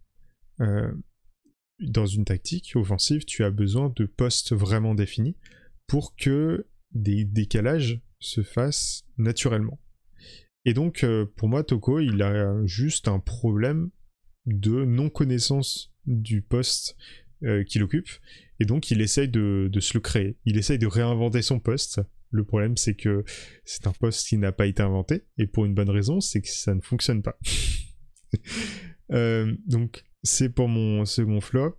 dans une tactique offensive, tu as besoin de postes vraiment définis pour que des décalages se fassent naturellement. Et donc, pour moi, Toko, il a juste un problème de non-connaissance du poste euh, qu'il occupe. Et donc, il essaye de, se le créer. Il essaye de réinventer son poste. Le problème, c'est que c'est un poste qui n'a pas été inventé. Et pour une bonne raison, c'est que ça ne fonctionne pas. <laughs> Euh, donc, c'est pour mon second flop.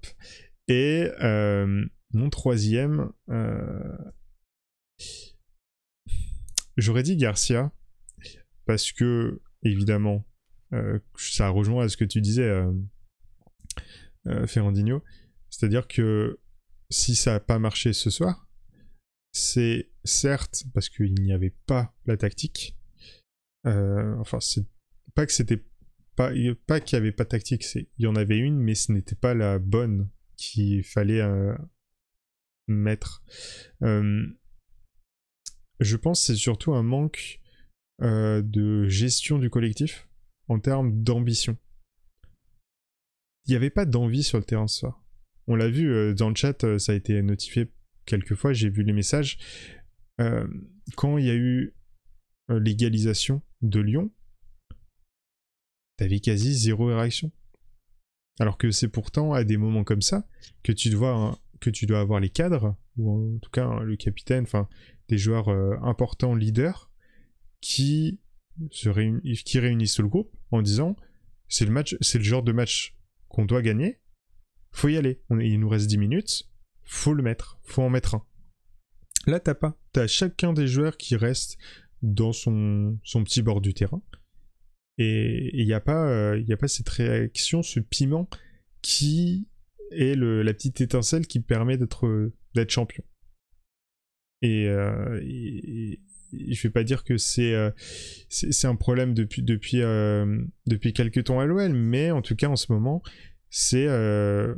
Et euh, mon troisième. J'aurais dit Garcia. Parce que, évidemment, ça rejoint à ce que tu disais euh, Ferrandino, C'est-à-dire que si ça n'a pas marché ce soir, c'est certes parce qu'il n'y avait pas la tactique. Euh, enfin, c'est pas que c'était pas, pas qu'il n'y avait pas de tactique, il y en avait une, mais ce n'était pas la bonne qu'il fallait euh, mettre. je pense que c'est surtout un manque de gestion du collectif en termes d'ambition il n'y avait pas d'envie sur le terrain ce soir. On l'a vu euh, dans le chat, euh, ça a été notifié quelques fois, j'ai vu les messages. Euh, quand il y a eu l'égalisation de Lyon, t'avais quasi zéro réaction. Alors que c'est pourtant à des moments comme ça que tu dois, hein, que tu dois avoir les cadres, ou en tout cas hein, le capitaine, enfin des joueurs importants, leaders, qui, se réunissent le groupe en disant c'est le match, c'est le genre de match qu'on doit gagner, faut y aller. il nous reste dix minutes, faut le mettre, faut en mettre un. Là, t'as pas. as chacun des joueurs qui reste dans son, son petit bord du terrain. Et il n'y a, pas, il euh, y a pas cette réaction, ce piment qui est le, la petite étincelle qui permet d'être champion. Et, euh, je vais pas dire que c'est euh, un problème depuis depuis euh, depuis quelques temps à l'OL, mais en tout cas en ce moment, c'est euh,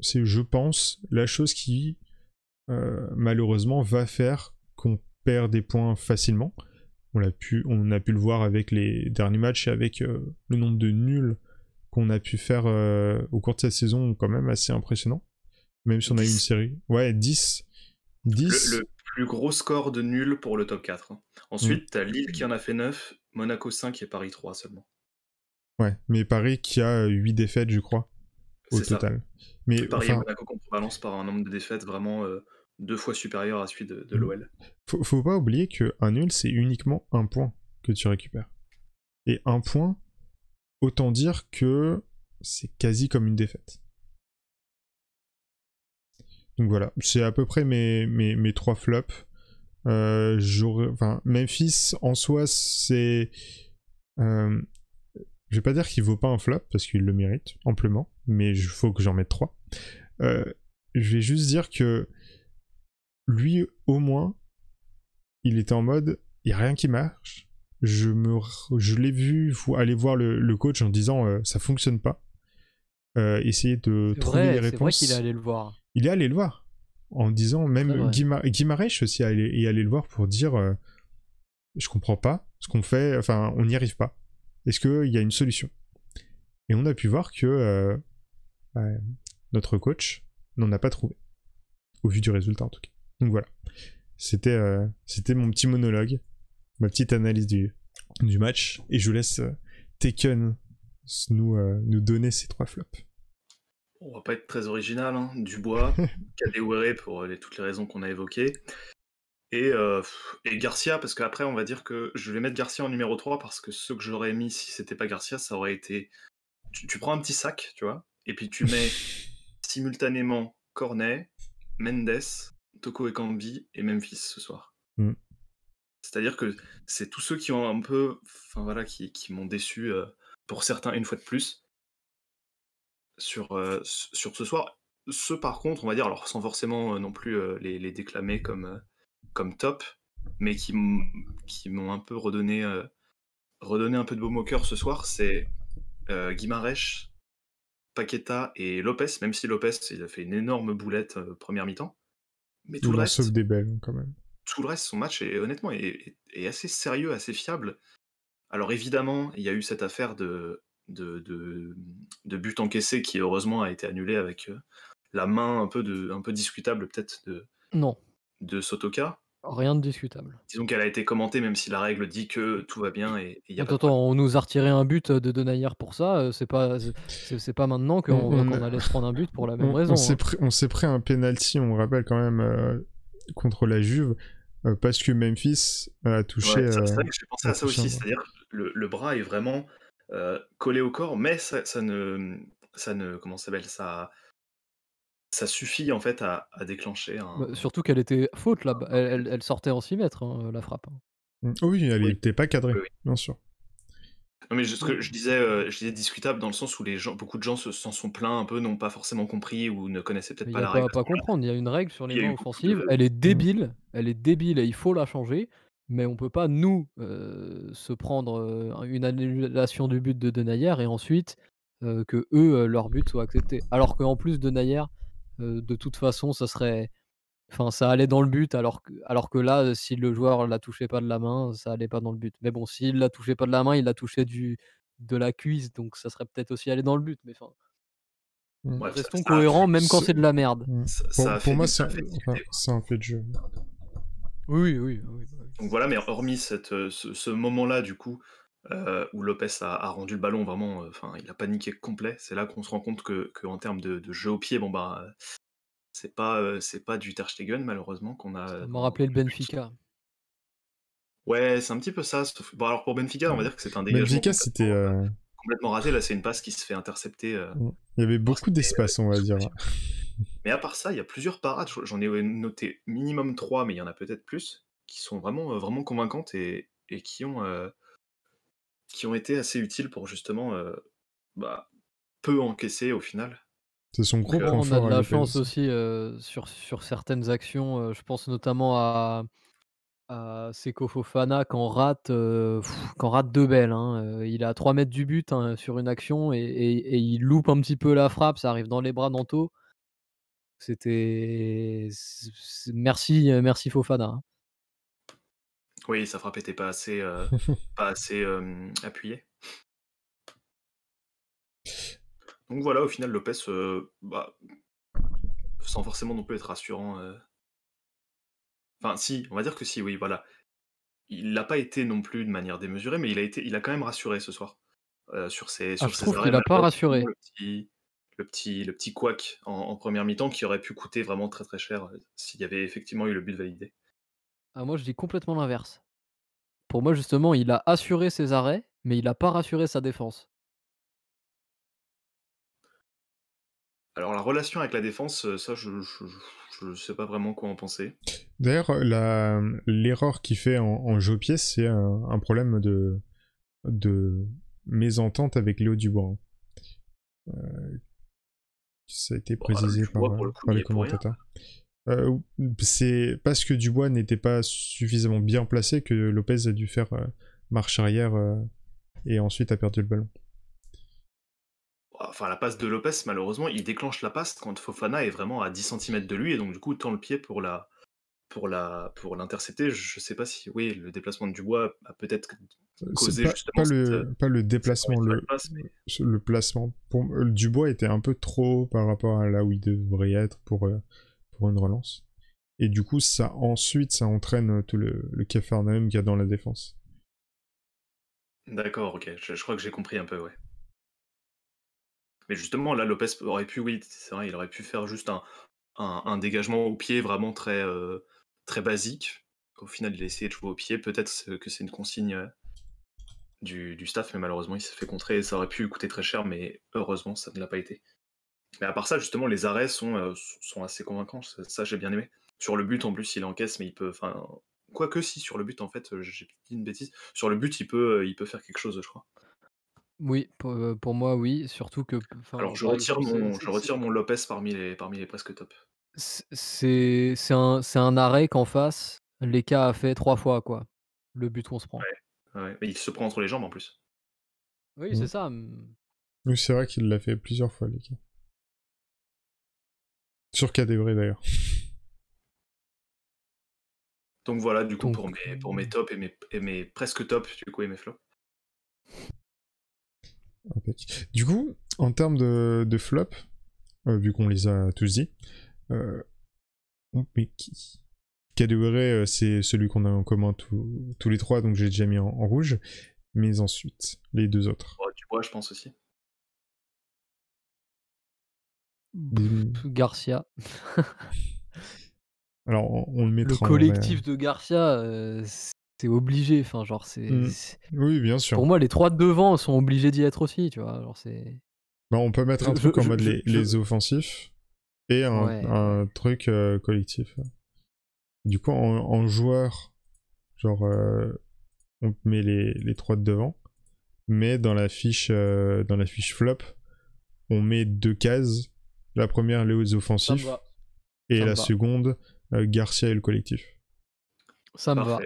je pense la chose qui malheureusement va faire qu'on perd des points facilement. On a pu on a pu le voir avec les derniers matchs et avec le nombre de nuls qu'on a pu faire au cours de cette saison, quand même assez impressionnant. Même si on a eu une série. Ouais, 10. 10 plus gros score de nul pour le top 4. Hein. Ensuite, mm. tu Lille qui en a fait 9, Monaco 5 et Paris 3 seulement. Ouais, mais Paris qui a 8 défaites, je crois, au total. Mais, Paris Monaco par un nombre de défaites vraiment euh, deux fois supérieur à celui de, mm. l'OL. Faut, faut pas oublier qu'un nul, c'est uniquement un point que tu récupères. Et un point, autant dire que c'est quasi comme une défaite. Donc voilà, c'est à peu près mes, mes trois flops. Euh, enfin, Memphis en soi, c'est. Je euh, je vais pas dire qu'il vaut pas un flop parce qu'il le mérite amplement, mais il faut que j'en mette trois. Euh, je vais juste dire que lui, au moins, il était en mode il n'y a rien qui marche. Je, me, je l'ai vu aller voir le, le coach en disant ça fonctionne pas. Euh, essayer de trouver les réponses. C'est vrai qu'il est allé le voir. Il est allé le voir. En disant, même Guimarèche aussi est allé, le voir pour dire euh, Je comprends pas ce qu'on fait, enfin, on n'y arrive pas. Est-ce qu'il y a une solution Et on a pu voir que euh, notre coach n'en a pas trouvé. Au vu du résultat, en tout cas. Donc voilà. C'était c'était mon petit monologue, ma petite analyse du, du match. Et je vous laisse Taken nous, euh, nous donner ces trois flops. On va pas être très original, hein. Dubois, <laughs> Kadewere pour euh, toutes les raisons qu'on a évoquées, euh, et, Garcia, parce qu'après on va dire que je vais mettre Garcia en numéro 3 parce que ce que j'aurais mis si c'était pas Garcia, ça aurait été. Tu, prends un petit sac, tu vois, et puis tu mets <laughs> simultanément Cornet, Mendes, Toko Ekambi et Memphis ce soir. Mm. C'est-à-dire que c'est tous ceux qui ont un peu, enfin voilà, qui, m'ont déçu pour certains une fois de plus, sur, euh, sur ce soir. Ceux par contre, on va dire, alors sans forcément euh, non plus euh, les, déclamer comme, comme top, mais qui, qui m'ont un peu redonné, redonné un peu de baume au cœur ce soir, c'est Guimarèche, Paqueta et Lopez, même si Lopez il a fait une énorme boulette première mi-temps. Mais tout le reste. Hein, quand même. Tout le reste, son match est honnêtement est assez sérieux, assez fiable. Alors évidemment, il y a eu cette affaire de, but encaissé qui heureusement a été annulée avec euh, la main un peu, discutable peut-être de, non. de Sotoka. Rien de discutable. Disons qu'elle a été commentée même si la règle dit que tout va bien et il y a attends, on nous a retiré un but de Denayer pour ça, euh, c'est pas, pas maintenant mm, mm. qu'on, allait se prendre un but pour la même raison. Hein. On, s'est pris, un penalty, on rappelle quand même, euh, contre la Juve euh, parce que Memphis a touché. Euh, c'est vrai que j'ai pensé à ça aussi, c'est-à-dire le, le, bras est vraiment euh, collé au corps, mais ça, ne, ça ne, comment s'appelle ça, suffit en fait à, déclencher. Bah, surtout qu'elle était faute là, elle, elle, sortait en 6 mètres hein, la frappe. Mm. Oh oui, elle n'était pas cadrée, bien sûr mais je, disais, euh, je disais discutable dans le sens où les gens, beaucoup de gens s'en sont plaints un peu, n'ont pas forcément compris ou ne connaissaient peut-être pas la pas pas comprendre. Il y a une règle sur les offensives. Elle est mmh. débile. Elle est débile et il faut la changer. Mais on peut pas, nous, euh, se prendre euh, une annulation du but de Denayer et ensuite que eux, leur but soit accepté. Alors qu'en plus, Denayer, de toute façon, ça serait Enfin, ça allait dans le but, alors que, alors que là, si le joueur la touché pas de la main, ça allait pas dans le but. Mais bon, s'il la touché pas de la main, il la touché du, de la cuisse, donc ça serait peut-être aussi allé dans le but. Mais enfin, mmh. restons cohérents, même quand c'est de la merde. Mmh. pour, moi, c'est un, peu de jeu. Oui, oui, bah oui. Donc voilà, mais hormis cette, euh, ce, moment-là, du coup, euh, où Lopez a, rendu le ballon vraiment, euh, enfin, il a paniqué complet. C'est là qu'on se rend compte que, en termes de, de, jeu au pied, bon bah, c'est pas, c'est pas du Ter Stegen, malheureusement, qu'on a. Ça m'a rappelé le Benfica. Ouais, c'est un petit peu ça. Bon, alors pour Benfica, on va dire que c'est un dégagement. Benfica, c'était. Euh, euh, complètement raté. Là, c'est une passe qui se fait intercepter. Euh, mmh. Il y avait beaucoup d'espace, on va dire. Mais à part ça, il y a plusieurs parades. J'en ai noté minimum trois, mais il y en a peut-être plus, qui sont vraiment, vraiment convaincantes et, et qui, ont, qui ont été assez utiles pour justement bah, peu encaisser, au final. C'est son gros euh, On a de la chance aussi euh, sur, sur certaines actions. Euh, je pense notamment à, à Seko Fofana quand rate, rate deux belles. Hein. Il est à 3 mètres du but hein, sur une action et, il loupe un petit peu la frappe. Ça arrive dans les bras d'Anto. C'était. Merci, merci Fofana. Hein. Oui, sa frappe n'était pas assez, <laughs> pas assez appuyée. Donc voilà, au final, Lopez, euh, bah, sans forcément non plus être rassurant. Euh. Enfin, si, on va dire que si, oui, voilà. Il l'a pas été non plus de manière démesurée, mais il a, été, il a quand même rassuré ce soir. Euh, sur ses, ah, je trouve qu'il n'a pas rassuré. Le petit, le petit, couac en, première mi-temps qui aurait pu coûter vraiment très très cher s'il y avait effectivement eu le but validé. Ah, moi, je dis complètement l'inverse. Pour moi, justement, il a assuré ses arrêts, mais il n'a pas rassuré sa défense. Alors la relation avec la défense, euh, ça je, ne sais pas vraiment quoi en penser. D'ailleurs, l'erreur qu'il fait en, jeu pièce, c'est un, problème de, mésentente avec Léo Dubois. Hein. Euh, ça a été bah, précisé par, les commentateurs. Euh, c'est parce que Dubois n'était pas suffisamment bien placé que Lopez a dû faire marche arrière et ensuite a perdu le ballon. Enfin, la passe de Lopez, malheureusement, il déclenche la passe quand Fofana est vraiment à 10 cm de lui et donc du coup tend le pied pour la pour la pour l'intercepter. Je sais pas si oui, le déplacement de Dubois a peut-être causé pas, justement pas le pas le déplacement le, le placement pour Dubois était un peu trop par rapport à là où il devrait être pour euh, pour une relance. Et du coup, ça ensuite, ça entraîne tout le, le qu'il y a dans la défense. D'accord, ok. Je, je crois que j'ai compris un peu, ouais. Mais justement, là, Lopez aurait pu, oui, c'est vrai, il aurait pu faire juste un, dégagement au pied vraiment très, euh, très basique. Au final, il a essayé de jouer au pied. Peut-être que c'est une consigne euh, du, staff, mais malheureusement, il s'est fait contrer. ça aurait pu coûter très cher, mais heureusement, ça ne l'a pas été. Mais à part ça, justement, les arrêts sont, euh, sont assez convaincants. Ça, j'ai bien aimé. Sur le but, en plus, il encaisse, mais il peut. Enfin, quoique si, sur le but, en fait, j'ai dit une bêtise. Sur le but, il peut, il peut faire quelque chose, je crois. Oui, pour, moi, oui, surtout que Alors je retire mon je retire mon Lopez parmi les parmi les presque top. c'est un arrêt qu'en face, Leka a fait trois fois, quoi. Le but qu'on se prend. il se prend entre les jambes en plus. Oui, c'est mmh. ça, mmh. Oui, c'est vrai qu'il l'a fait plusieurs fois, Leka. Sur Cadébré d'ailleurs. Donc voilà, du coup, pour mes pour mes mmh. tops et mes et mes presque tops, du coup et mes flops. Du coup, en termes de, flop, euh, vu qu'on les a tous dit, euh, mais qui euh, c'est celui qu'on a en commun tous les trois, donc j'ai déjà mis en, rouge. Mais ensuite, les deux autres. Oh, bois, je pense aussi. Garcia. Alors, on, met le Le collectif de Garcia, euh, c'est obligé. Enfin, genre, mmh. c'est. Oui, bien sûr. Pour moi, les trois de devant sont obligés d'y être aussi, tu vois. Genre, c'est. Bah, on peut mettre un truc en mode les, offensifs et un, truc euh, collectif. Du coup, en, joueur, genre, euh, on met les, les, trois de devant, mais dans la fiche, euh, dans la fiche flop, on met deux cases. La première, les offensifs, et la seconde, Garcia et le collectif. Ça me va.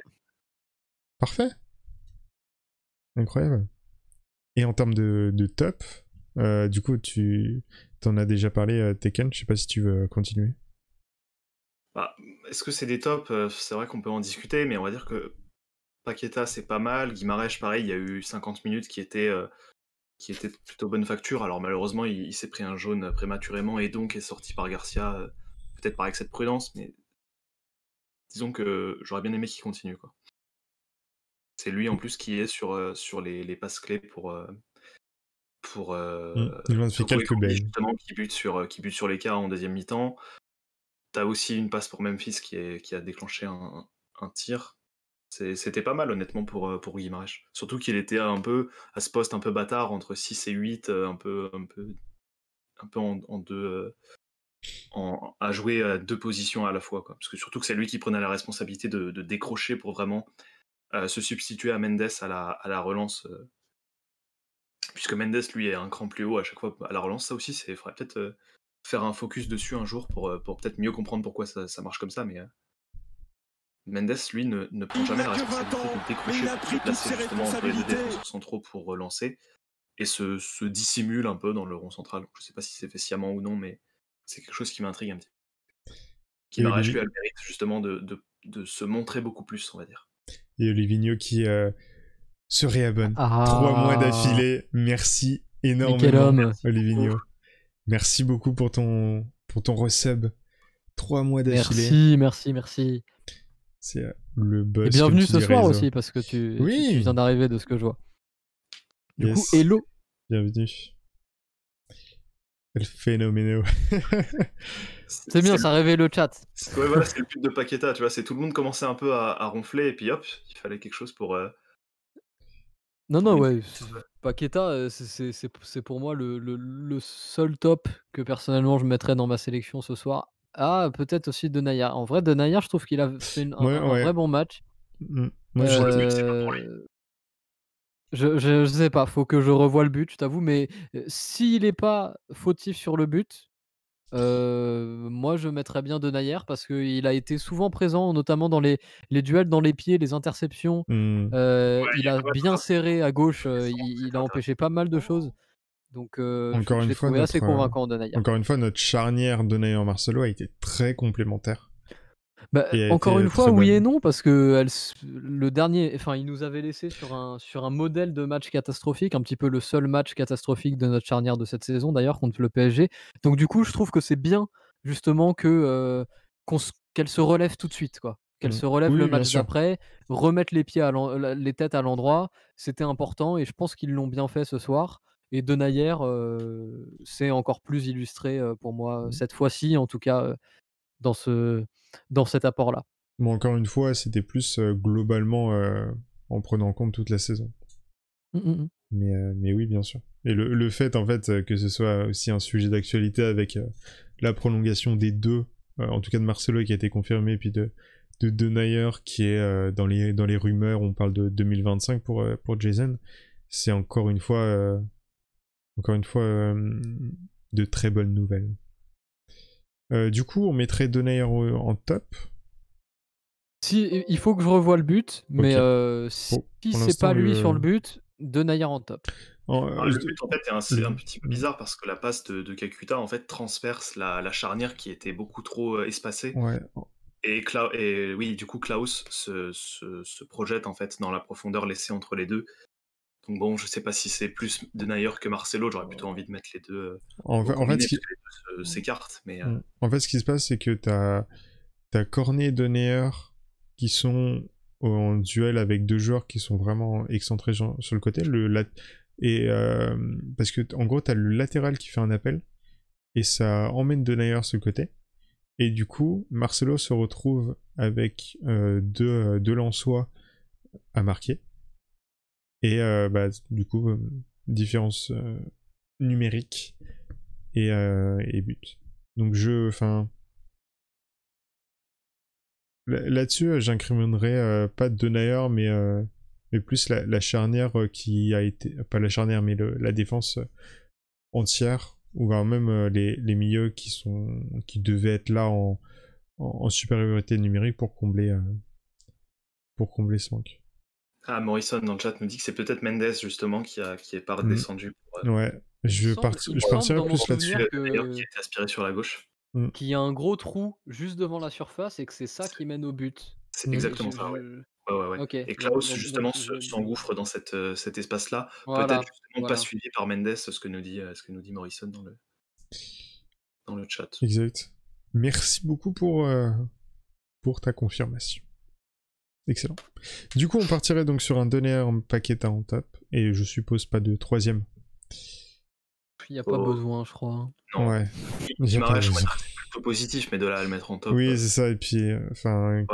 Parfait. Incroyable. Et en termes de, top, euh, du coup, tu t'en as déjà parlé, euh, Tekken. Je sais pas si tu veux continuer. Bah, est-ce que c'est des tops euh, C'est vrai qu'on peut en discuter, mais on va dire que Paqueta, c'est pas mal. Guimarèche, pareil, il y a eu 50 minutes qui étaient, euh, qui étaient plutôt bonne facture. Alors malheureusement, il, il s'est pris un jaune prématurément et donc est sorti par Garcia, peut-être par excès de prudence, mais disons que j'aurais bien aimé qu'il continue. Quoi. C'est lui en plus qui est sur, euh, sur les, passes clés pour. Euh, pour mmh, il quelques belles. qui bute sur, qui bute sur l'écart en deuxième mi-temps. T'as aussi une passe pour Memphis qui, est, qui a déclenché un, tir. C'était pas mal, honnêtement, pour, pour Guimarães. Surtout qu'il était un peu à ce poste un peu bâtard entre 6 et 8, un peu, un peu, un peu en, deux. En, à jouer deux positions à la fois. Quoi. Parce que surtout que c'est lui qui prenait la responsabilité de, de, décrocher pour vraiment euh, se substituer à Mendes à la, à la relance. Euh. puisque Mendes, lui, est un cran plus haut à chaque fois à la relance. Ça aussi, il faudrait peut-être euh, faire un focus dessus un jour pour, pour peut-être mieux comprendre pourquoi ça, marche comme ça. Mais Mendes, lui, ne, ne prend jamais la responsabilité de décrocher pour se placer justement entre les deux défenseurs centraux pour relancer et se, dissimule un peu dans le rond central. Je sais pas si c'est fait sciemment ou non, mais c'est quelque chose qui m'intrigue un petit Qui m'arrache lui à justement de, se montrer beaucoup plus, on va dire. Et Olivigno qui euh, se réabonne. Ah. Trois mois d'affilée. Merci énormément, Olivigno. Merci beaucoup pour ton, pour ton resub. Trois mois d'affilée. Merci, merci, merci. C'est euh, le boss. bienvenue ce soir aussi, parce que tu, oui. viens d'arriver de ce que je vois. Du coup, hello. Bienvenue. Le phénoméno. <laughs> C'est bien, ça réveille le chat. Ouais, c'est le but de Paqueta, tu vois. C'est tout le monde commençait un peu à, ronfler et puis hop, il fallait quelque chose pour. Euh, non, non, ouais. Paqueta, euh, c'est pour moi le, le, le, seul top que personnellement je mettrais dans ma sélection ce soir. Ah, peut-être aussi De Naya En vrai, De Naya je trouve qu'il a fait un, vrai bon match. Mm. Euh, je, je, sais pas, faut que je revoie le but, je t'avoue, mais s'il n'est pas fautif sur le but, euh, moi, je mettrais bien Denayer parce qu'il a été souvent présent, notamment dans les, duels dans les pieds, les interceptions. Mmh. Euh, il, a bien serré à gauche, euh, il, a empêché pas mal de choses. Donc, encore je, une assez convaincant Denayer. Encore une fois, notre charnière Denayer-Marcelo a été très complémentaire. Bah, encore une fois, oui et non, parce que elle, le dernier, enfin, il nous avait laissé sur un, sur un modèle de match catastrophique, un petit peu le seul match catastrophique de notre charnière de cette saison d'ailleurs contre le PSG. Donc du coup, je trouve que c'est bien justement que euh, qu'elle se relève tout de suite, quoi. Qu'elle mmh. se relève le match d'après, remettre les pieds, à les têtes à l'endroit, c'était important et je pense qu'ils l'ont bien fait ce soir. Et De Nayer euh, c'est encore plus illustré euh, pour moi mmh. cette fois-ci, en tout cas dans, ce, dans cet apport-là. encore une fois, c'était plus globalement en prenant en compte toute la saison. Mmh, mmh, mmh. Mais, mais, oui, bien sûr. Et le, fait, en fait, que ce soit aussi un sujet d'actualité avec la prolongation des deux, en tout cas de Marcelo qui a été confirmé, puis de, de Denayer qui est dans, les, dans les rumeurs, on parle de 2025 pour, pour Jason, c'est encore une fois, encore une fois de très bonnes nouvelles. Euh, du coup, on mettrait Donaire en top. Si, il faut que je revoie le but, mais euh, oh, si, c'est pas lui sur le but, Donaire en top. c'est un, petit peu bizarre parce que la passe de, Kakuta, en fait, transperce la, charnière qui était beaucoup trop euh, espacée. Et, oui, du coup, Klaus se, se, projette, en fait, dans la profondeur laissée entre les deux Bon, je sais pas si c'est plus De Nayer que Marcelo, j'aurais plutôt envie de mettre les deux. En, fait, ce qui... Euh, euh. mm. En fait, ce qui se passe, c'est que t'as as Cornet et Denayer qui sont en duel avec deux joueurs qui sont vraiment excentrés sur le côté. et, euh, parce que, en gros, t'as le latéral qui fait un appel et ça emmène Denayer sur le côté. Et du coup, Marcelo se retrouve avec deux, deux à marquer. Et euh, bah, du coup, euh, différence euh, numérique et, et but. Donc je, enfin, Là-dessus, j'incriminerai pas de mais, mais plus la, charnière qui a été. Pas la charnière, mais la défense entière, ou voire même les, milieux qui, sont, qui devaient être là en, en supériorité numérique pour combler, pour combler ce manque. Ah, Morrison dans le chat nous dit que c'est peut-être Mendes justement qui, a, qui est par descendu. Mm. Euh, ouais, je, part... je partirai plus là-dessus. Qui est aspiré sur la gauche. Mm. Qui a un gros trou juste devant la surface et que c'est ça qui mène au but. C'est mm. exactement ça, ouais. Ouais, ouais, Et Klaus, justement, s'engouffre dans cette, euh, cet espace-là. Peut-être justement pas suivi par Mendes, ce que nous dit, euh, ce que nous dit Morrison dans le, dans le chat. Exact. Merci beaucoup pour, pour ta confirmation. Excellent. Du coup, on partirait donc sur un dernier paquet en top, et je suppose pas de troisième. Il n'y a pas oh. besoin, je crois. Hein. Non. Ouais. je crois plutôt positif, mais de là à le mettre en top. Oui, euh, c'est ça, et puis. Euh, enfin.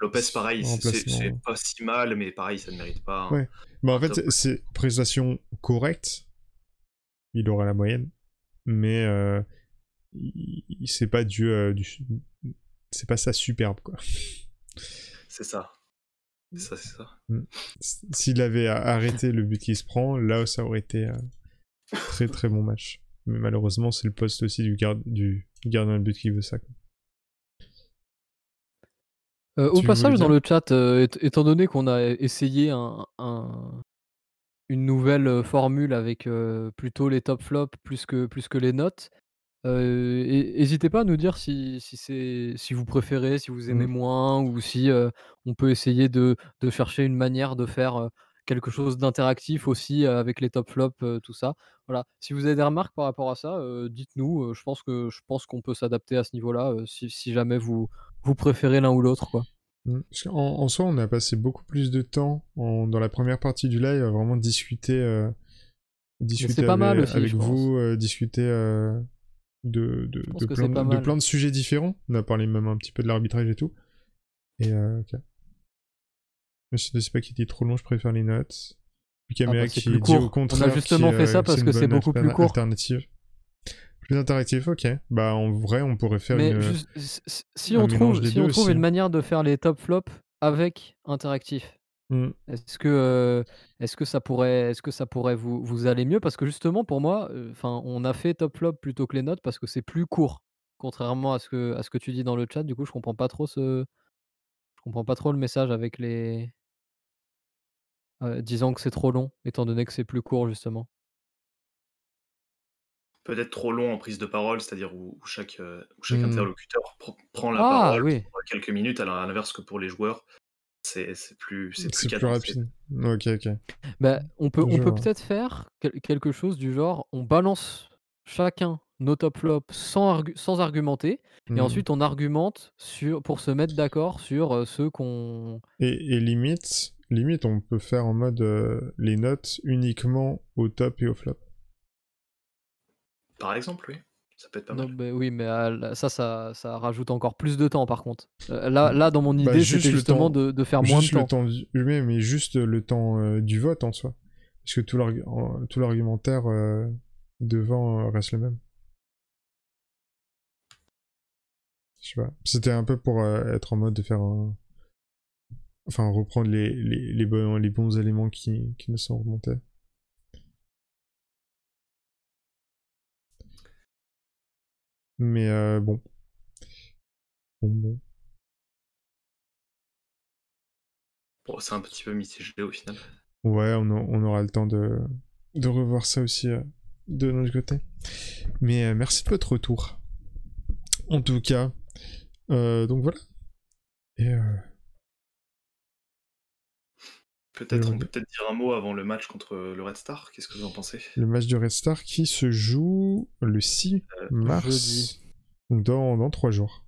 Lopez, pareil, c'est pas si mal, mais pareil, ça ne mérite pas. Hein. Ouais. Bah, en fait, c'est prestation correcte. Il aura la moyenne. Mais euh, c'est pas du. du c'est pas ça superbe, quoi. C'est ça. Mm. Ça, mm. S'il avait arrêté le but qui se prend, là, ça aurait été un très très bon match. Mais malheureusement, c'est le poste aussi du, du gardien de but qui veut ça. Euh, au passage, dans le chat, euh, étant donné qu'on a essayé une nouvelle euh, formule avec plutôt les top flops plus que les notes, N'hésitez euh, pas à nous dire si, si vous préférez, si vous aimez mmh. moins, ou si euh, on peut essayer de, chercher une manière de faire quelque chose d'interactif aussi avec les top flops, tout ça. Voilà. Si vous avez des remarques par rapport à ça, dites-nous. je pense que je pense qu'on peut s'adapter à ce niveau-là, si, jamais vous, vous préférez l'un ou l'autre, mmh. En, soi, on a passé beaucoup plus de temps dans la première partie du live à vraiment discuter, discuter avec, vous, discuter de, de, de, plein, de, sujets différents. On a parlé même un petit peu de l'arbitrage et tout. Et euh, Je ne sais pas qui était trop long, je préfère les notes. Caméra ah bah, qui dit On a justement fait euh, ça parce que c'est beaucoup plus court. Plus interactif, ok. Bah en vrai, on pourrait faire Mais une, si, on si on trouve, si on trouve une manière de faire les top flops avec interactif, Mmh. Est-ce que, que ça pourrait, est que ça pourrait vous, vous aller mieux? Parce que justement, pour moi, on a fait top flop plutôt que les notes parce que c'est plus court, contrairement à ce que, à ce que tu dis dans le chat. Du coup, je comprends pas trop ce, je comprends pas trop le message avec les, disant que c'est trop long, étant donné que c'est plus court justement. Peut-être trop long en prise de parole, c'est-à-dire où, chaque, chaque mmh. interlocuteur prend la ah parole pendant quelques minutes, à l'inverse que pour les joueurs c'est plus c'est plus, rapide. Ok ok. Bah, on peut on peut peut-être faire quelque chose du genre on balance chacun nos top flops sans, sans argumenter et hmm. ensuite on argumente sur pour se mettre d'accord sur ce euh, ceux qu'on et, limite limite on peut faire en mode euh, les notes uniquement au top et au flop. Par exemple oui. Ça oui, mais ah, ça, ça, rajoute encore plus de temps par contre. Euh, là, bah, là, dans mon idée, juste justement de, faire moins de temps. mais, juste le temps euh, du vote en soi. Parce que tout l'argumentaire euh, devant reste le même. Je sais pas. C'était un peu pour être en mode de faire Enfin, reprendre les, bons, éléments qui, qui nous sont remontés. Mais euh, bon. Bon, bon. bon c'est un petit peu mitigé au final. Ouais, on, aura le temps de, revoir ça aussi euh, de notre côté. Mais euh, merci de votre retour. En tout cas, donc voilà. Et Peut-être, on peut être dire un mot avant le match contre le Red Star. Qu'est-ce que vous en pensez Le match du Red Star qui se joue le 6 euh, mars. Dans, dans 3 jours.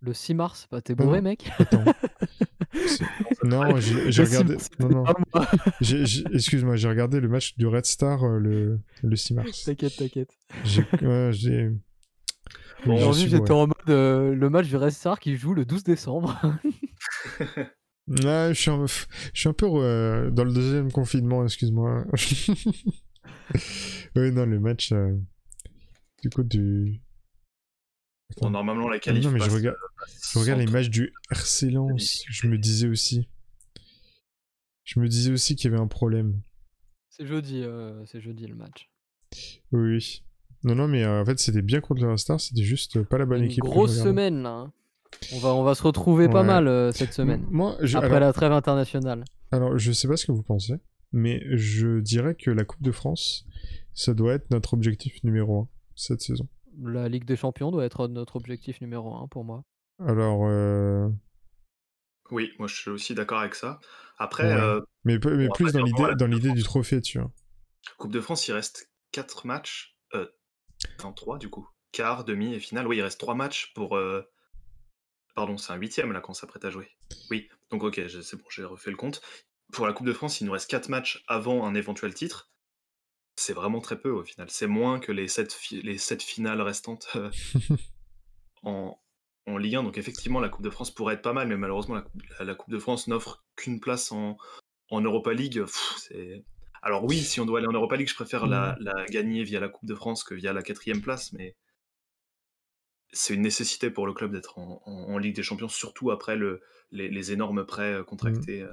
Le 6 mars bah, T'es bourré, mec Attends. <laughs> non, j'ai regardé. Non, non. Excuse-moi, j'ai regardé le match du Red Star euh, le, 6 mars. T'inquiète, t'inquiète. J'ai. Aujourd'hui, j'étais en mode euh, le match du Red Star qui joue le 12 décembre. <laughs> <laughs> Non, je, suis un, je suis un peu euh, dans le deuxième confinement, excuse-moi. <laughs> oui, non, le match euh, du coup du. normalement, la qualité. non, mais je regarde, euh, je regarde les matchs du RC Je me disais aussi. Je me disais aussi qu'il y avait un problème. C'est jeudi, c'est jeudi le match. Oui. Non, non, mais en fait, c'était bien contre le c'était juste pas la bonne Une équipe. Grosse semaine là. Hein. On va, on va se retrouver pas mal euh, cette semaine. après la trêve internationale. Alors, je sais pas ce que vous pensez, mais je dirais que la Coupe de France, ça doit être notre objectif numéro 1 cette saison. La Ligue des Champions doit être notre objectif numéro 1 pour moi. Alors. Euh, oui, moi je suis aussi d'accord avec ça. Après. Euh, mais, plus dans l'idée, dans l'idée du trophée, tu vois. Coupe de France, il reste 4 matchs... Euh... Enfin, 3 du coup. Quart, demi et finale. Oui, il reste 3 matchs pour. Pardon, c'est un huitième là qu'on s'apprête à jouer. Oui, donc ok, c'est bon, j'ai refait le compte. Pour la Coupe de France, il nous reste 4 matchs avant un éventuel titre. C'est vraiment très peu au final. C'est moins que les 7, finales restantes euh, <laughs> en, Ligue 1. Donc effectivement, la Coupe de France pourrait être pas mal, mais malheureusement, la, coupe, de France n'offre qu'une place en, Europa League. Alors oui, si on doit aller en Europa League, je préfère la, la, gagner via la Coupe de France que via la quatrième place, mais c'est une nécessité pour le club d'être en, Ligue des Champions, surtout après les, énormes prêts euh, contractés. Mmh.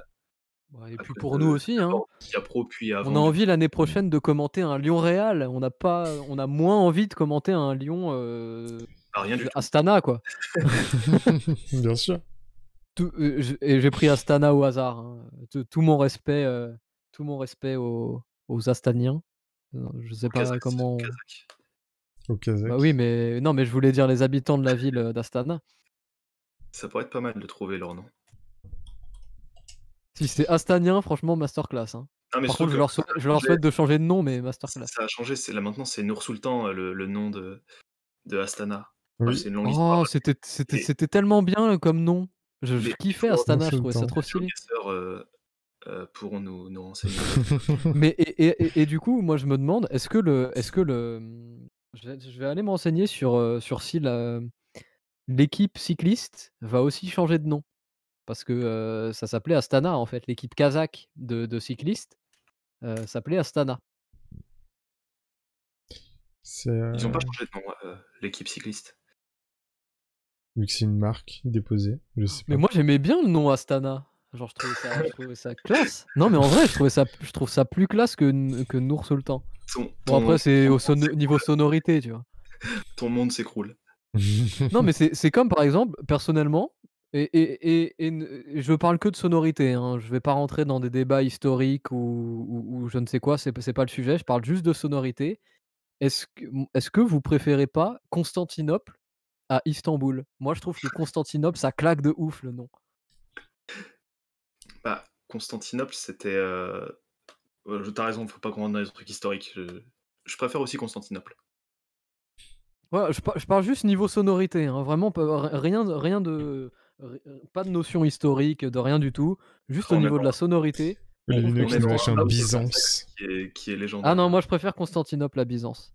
Euh, et puis pour nous aussi, hein. on a envie l'année prochaine de commenter un Lyon Real. On a pas, on a moins envie de commenter un Lyon euh, bah, rien Astana quoi. <laughs> Bien sûr. et j'ai pris Astana au hasard. Hein. Tout, mon respect, tout mon respect aux, Astaniens. Je sais pas comment. Bah oui, mais euh, non, mais je voulais dire les habitants de la ville euh, d'Astana. Ça pourrait être pas mal de trouver leur nom. Si c'est astanien, franchement, masterclass. Hein. je leur, souhaite, de changer de nom, mais masterclass. Ça, a changé, là maintenant c'est Nour Sultan, euh, le, nom de, de Astana. Oh, c'était tellement bien comme nom. Je, kiffais Astana, je trouvais ça trop stylé. Euh, nos pourront nous, renseigner. <laughs> mais et, et, du coup, moi je me demande, est-ce que le, est-ce que le, je vais, aller me renseigner sur, sur si mmh, l'équipe cycliste va aussi changer de nom. Parce que ça s'appelait Astana, en fait. L'équipe kazakh de, cyclistes s'appelait Astana. Ils n'ont pas euh changé de nom, euh, l'équipe cycliste. Vu que c'est une marque déposée, je sais pas. Mais moi, j'aimais bien le nom Astana. Genre, je trouvais ça, classe. Non, mais en vrai, je, trouvais ça, je trouve ça plus classe que, que Nour Sultan. bon, après, c'est au niveau sonorité, tu vois. <laughs> Ton monde s'écroule. non, mais c'est comme, par exemple, personnellement, et, et, et, je parle que de sonorité, hein. je vais pas rentrer dans des débats historiques ou, je ne sais quoi, c'est pas le sujet, je parle juste de sonorité. Est-ce que, est que vous préférez pas Constantinople à Istanbul Moi, je trouve que Constantinople, ça claque de ouf le nom. Bah, Constantinople, c'était. Euh, euh... T'as raison, faut pas qu'on rentre dans les trucs historiques. Je... préfère aussi Constantinople. je, parle juste niveau sonorité, hein. vraiment rien, rien de. Pas de notion historique, de rien du tout, juste au niveau de la sonorité. La lune qui en Byzance. est, qui est légendaire. Ah non, moi je préfère Constantinople à Byzance.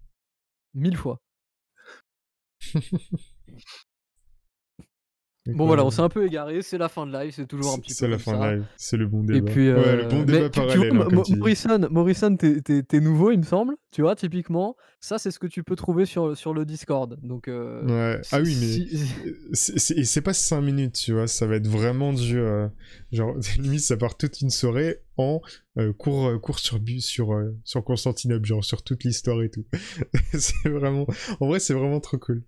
Mille fois. <laughs> Bon voilà, on s'est un peu égaré, c'est la fin de live, c'est toujours un petit peu. C'est la fin de live, c'est le bon débat. Et puis, euh... ouais, hein, Tu Morrison, t'es nouveau, il me semble, tu vois, typiquement. Ça, c'est ce que tu peux trouver sur, sur le Discord. Donc, euh, ouais. Ah oui, mais. Euh, c'est pas 5 minutes, tu vois, ça va être vraiment du. Euh... Genre, <laughs> limite, ça part toute une soirée en euh, cours, cours sur, sur, sur Constantinople, genre sur toute l'histoire et tout. <laughs> c'est vraiment. En vrai, c'est vraiment trop cool.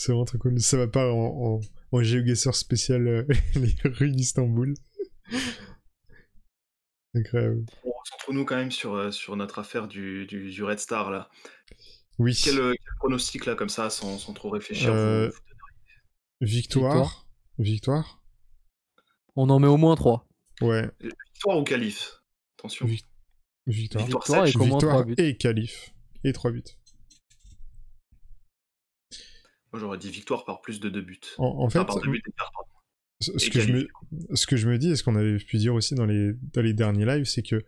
C'est vraiment très cool. Ça va pas en, en, en GeoGuessr spécial euh, <laughs> les rues d'Istanbul. Incroyable. On Concentrons-nous quand même sur, euh, sur notre affaire du, du, Red Star là. Oui. Quel, euh, quel pronostic là comme ça sans, sans trop réfléchir euh... vous, vous Victoire. Victoire. On en met au moins 3. Ouais. Victoire ou calife Attention. Victoire. Victoire, et, victoire 3 buts. et calife. Et 3 buts. Moi, j'aurais dit victoire par plus de deux buts. En, fait, ce, que je me, dis, et ce qu'on avait pu dire aussi dans les, derniers lives, c'est que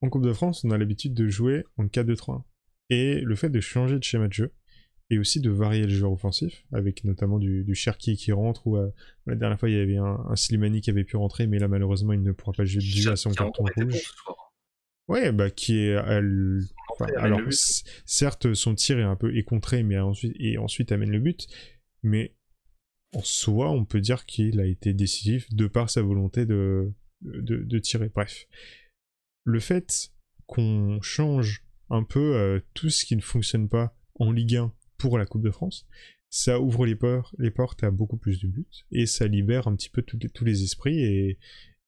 en Coupe de France, on a l'habitude de jouer en 4-2-3. Et le fait de changer de schéma de jeu, et aussi de varier le joueur offensif, avec notamment du, du Cherki qui rentre, ou euh, la dernière fois il y avait un, Slimani qui avait pu rentrer, mais là malheureusement il ne pourra pas jouer à son carton rouge. Ouais, bah qui est alors, certes, son tir est un peu écontré mais ensuite, et ensuite amène le but. Mais en soi, on peut dire qu'il a été décisif de par sa volonté de, tirer. Bref, le fait qu'on change un peu euh, tout ce qui ne fonctionne pas en Ligue 1 pour la Coupe de France, ça ouvre les, portes à beaucoup plus de buts et ça libère un petit peu tous les esprits et,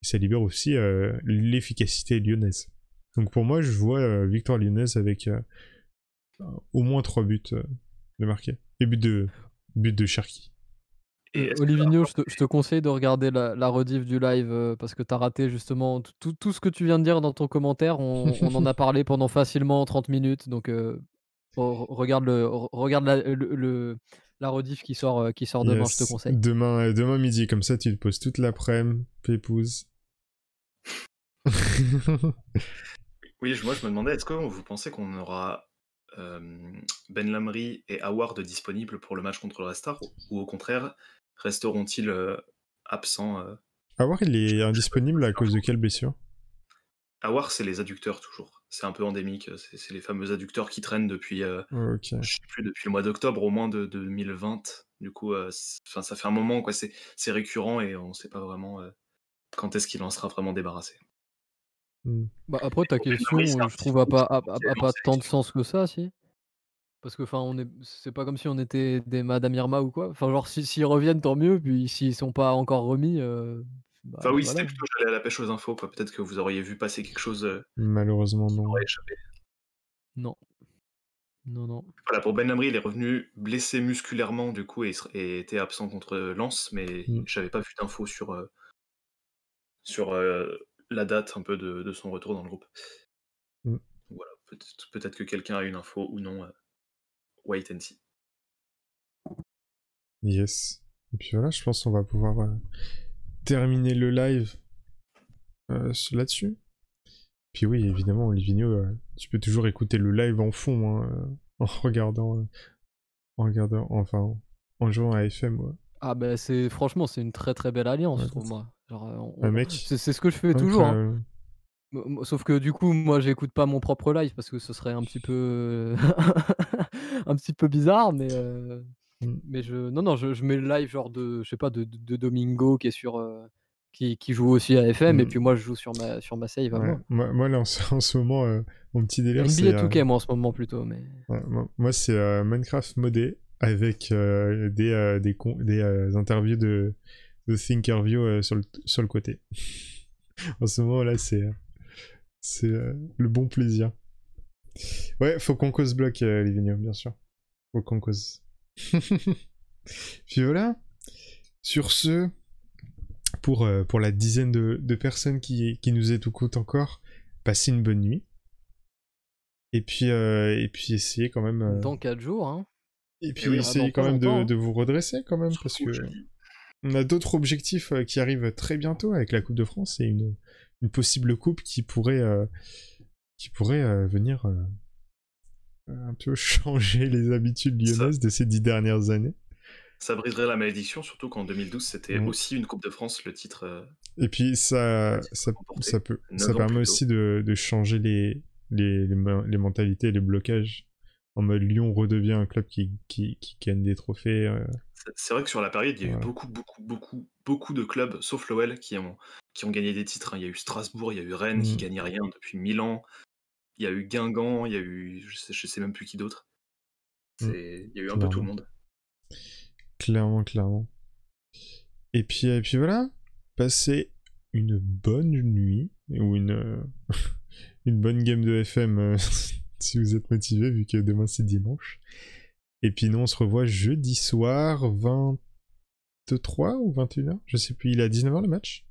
ça libère aussi euh, l'efficacité lyonnaise. Donc pour moi, je vois euh, Victor Lyonnais avec euh, au moins trois buts euh, de marqué. Et but de, but de Cherki. Olivinho, je te, je te, conseille de regarder la, la rediff du live parce que tu as raté justement tout, ce que tu viens de dire dans ton commentaire. On, <laughs> en a parlé pendant facilement 30 minutes. Donc, regarde, le, regarde la, le, la rediff qui sort, qui sort demain, je te conseille. Demain, demain midi, comme ça, tu te poses toute l'après-midi, pépouze. <laughs> Oui, moi je me demandais, est-ce que vous pensez qu'on aura euh, Ben Lamry et Howard disponibles pour le match contre le Restart ou au contraire resteront-ils euh, absents euh? il est indisponible à cause de quelle blessure Howard c'est les adducteurs toujours. C'est un peu endémique, c'est les fameux adducteurs qui traînent depuis, ah, je sais plus, depuis le mois d'octobre au moins de, 2020. Du coup, ça fait un moment, quoi. c'est récurrent et on ne sait pas vraiment quand est-ce qu'il en sera vraiment débarrassé. Mmh. Bah, après, ta question, je trouve, n'a pas, tant de sens que ça, si. Parce que, enfin, on est, c'est pas comme si on était des Madame Irma ou quoi. Enfin, genre, s'ils reviennent, tant mieux. Puis s'ils sont pas encore remis. Euh, bah, enfin, oui, c'était plutôt j'allais à la pêche aux infos, quoi. Peut-être que vous auriez vu passer quelque chose. Euh, Malheureusement, non. Échappé. Non. Non, non. Voilà, pour Ben il est revenu blessé musculairement, du coup, et, était absent contre euh, Lens, mais mmh. j'avais pas vu d'infos sur. Euh, sur la date un peu de, son retour dans le groupe. Mm. Voilà, peut-être que quelqu'un a une info ou non. Euh, wait and see. Yes. Et puis voilà, je pense qu'on va pouvoir euh, terminer le live euh, là-dessus. Puis oui, évidemment, Olivino, tu peux toujours écouter le live en fond, hein, <laughs> en regardant, en regardant, enfin, en jouant à FM. Ah ben c'est franchement c'est une très très belle alliance, je trouve moi. Euh, c'est, ce que je fais toujours. Hein. Euh, sauf que du coup, moi, j'écoute pas mon propre live parce que ce serait un petit peu, <laughs> un petit peu bizarre, mais euh, mm. mais je, non, non, je, mets le live genre de, je sais pas, de, de, Domingo qui est sur, qui, qui, joue aussi à FM, et mm. puis moi, je joue sur ma sur ma save. moi. là, en, ce <laughs> moment, mon petit délire, c'est moi, en ce moment plutôt, mais moi, c'est Minecraft modé avec des des, des interviews de The Thinkerview euh, sur, le, sur le côté. <laughs> en ce moment, là, c'est euh, c'est euh, le bon plaisir. Ouais, faut qu'on cause bloc, les vignes, bien sûr. Faut qu'on cause. <laughs> Puis voilà. Sur ce, pour, pour la dizaine de, personnes qui, qui nous écoutent encore, passez une bonne nuit. Et puis, et puis essayez quand même. Dans 4 jours, hein. Et puis, essayez quand même de, hein. de, vous redresser quand même, parce que on a d'autres objectifs euh, qui arrivent très bientôt avec la Coupe de France et une, possible coupe qui pourrait, euh, qui pourrait euh, venir un peu <laughs> changer les habitudes lyonnaises de ces dix dernières années. Ça briserait la malédiction, surtout qu'en 2012, c'était mm. aussi une Coupe de France, le titre. et puis ça, ça, peut, ça permet aussi de, changer les, les mentalités, les blocages en mode Lyon redevient un club qui, gagne des trophées. Euh. C'est vrai que sur la période, il y a eu beaucoup, beaucoup, beaucoup, beaucoup de clubs, sauf l'OL, qui ont, gagné des titres. Hein. Il y a eu Strasbourg, il y a eu Rennes qui mm. gagnait rien depuis ans. Il y a eu Guingamp, il y a eu je sais, sais même plus qui d'autre. Mm. Il y a eu un peu tout le monde. Clairement, clairement. Et puis, et puis voilà, passez une bonne nuit ou une euh, <laughs> bonne game de FM. Euh. <laughs> si vous êtes motivé, vu que demain c'est dimanche. Et puis nous, on se revoit jeudi soir, 23 ou 21h Je sais plus, il est à 19h le match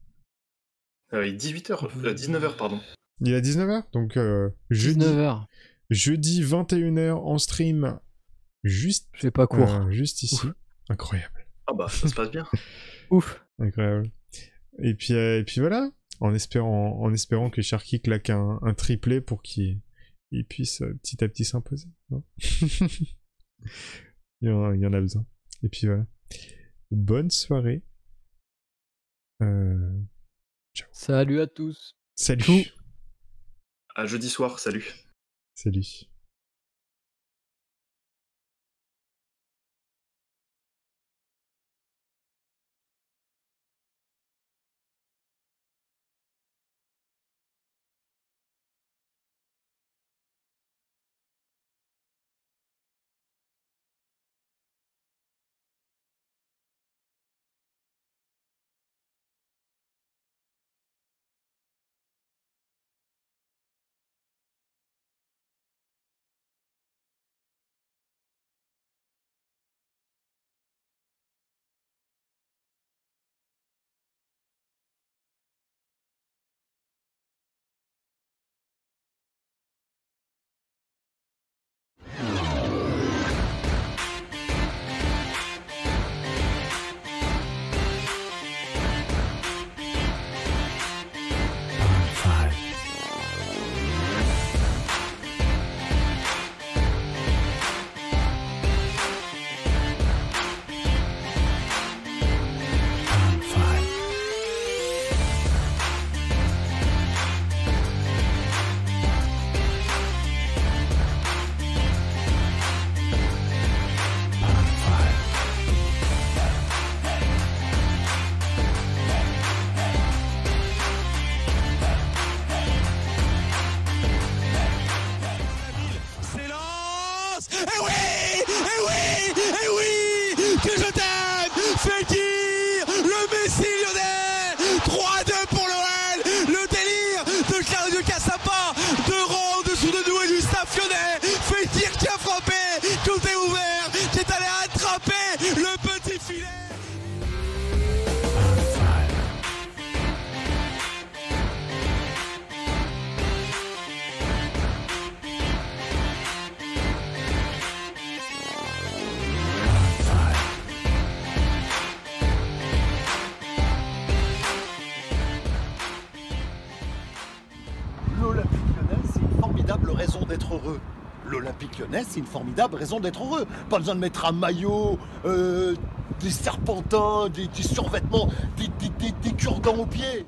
euh, 18h, euh, 19h, pardon. Il est à 19h Donc euh, jeudi, 19h. jeudi 21h en stream, juste, C'est pas court. Euh, juste ici. Incroyable. Ah bah, ça se passe bien. <laughs> Ouf. Incroyable. Et puis, et puis voilà, en espérant, en espérant que Sharky claque un, un triplé pour qu'il ils puissent euh, petit à petit s'imposer. <laughs> il, y en a besoin. Et puis voilà. Bonne soirée. Euh, salut à tous. Salut. À jeudi soir, salut. Salut. raison d'être heureux. L'Olympique lyonnais, c'est une formidable raison d'être heureux. Pas besoin de mettre un maillot, euh, des serpentins, des, survêtements, des, des, des cure-dents aux pieds.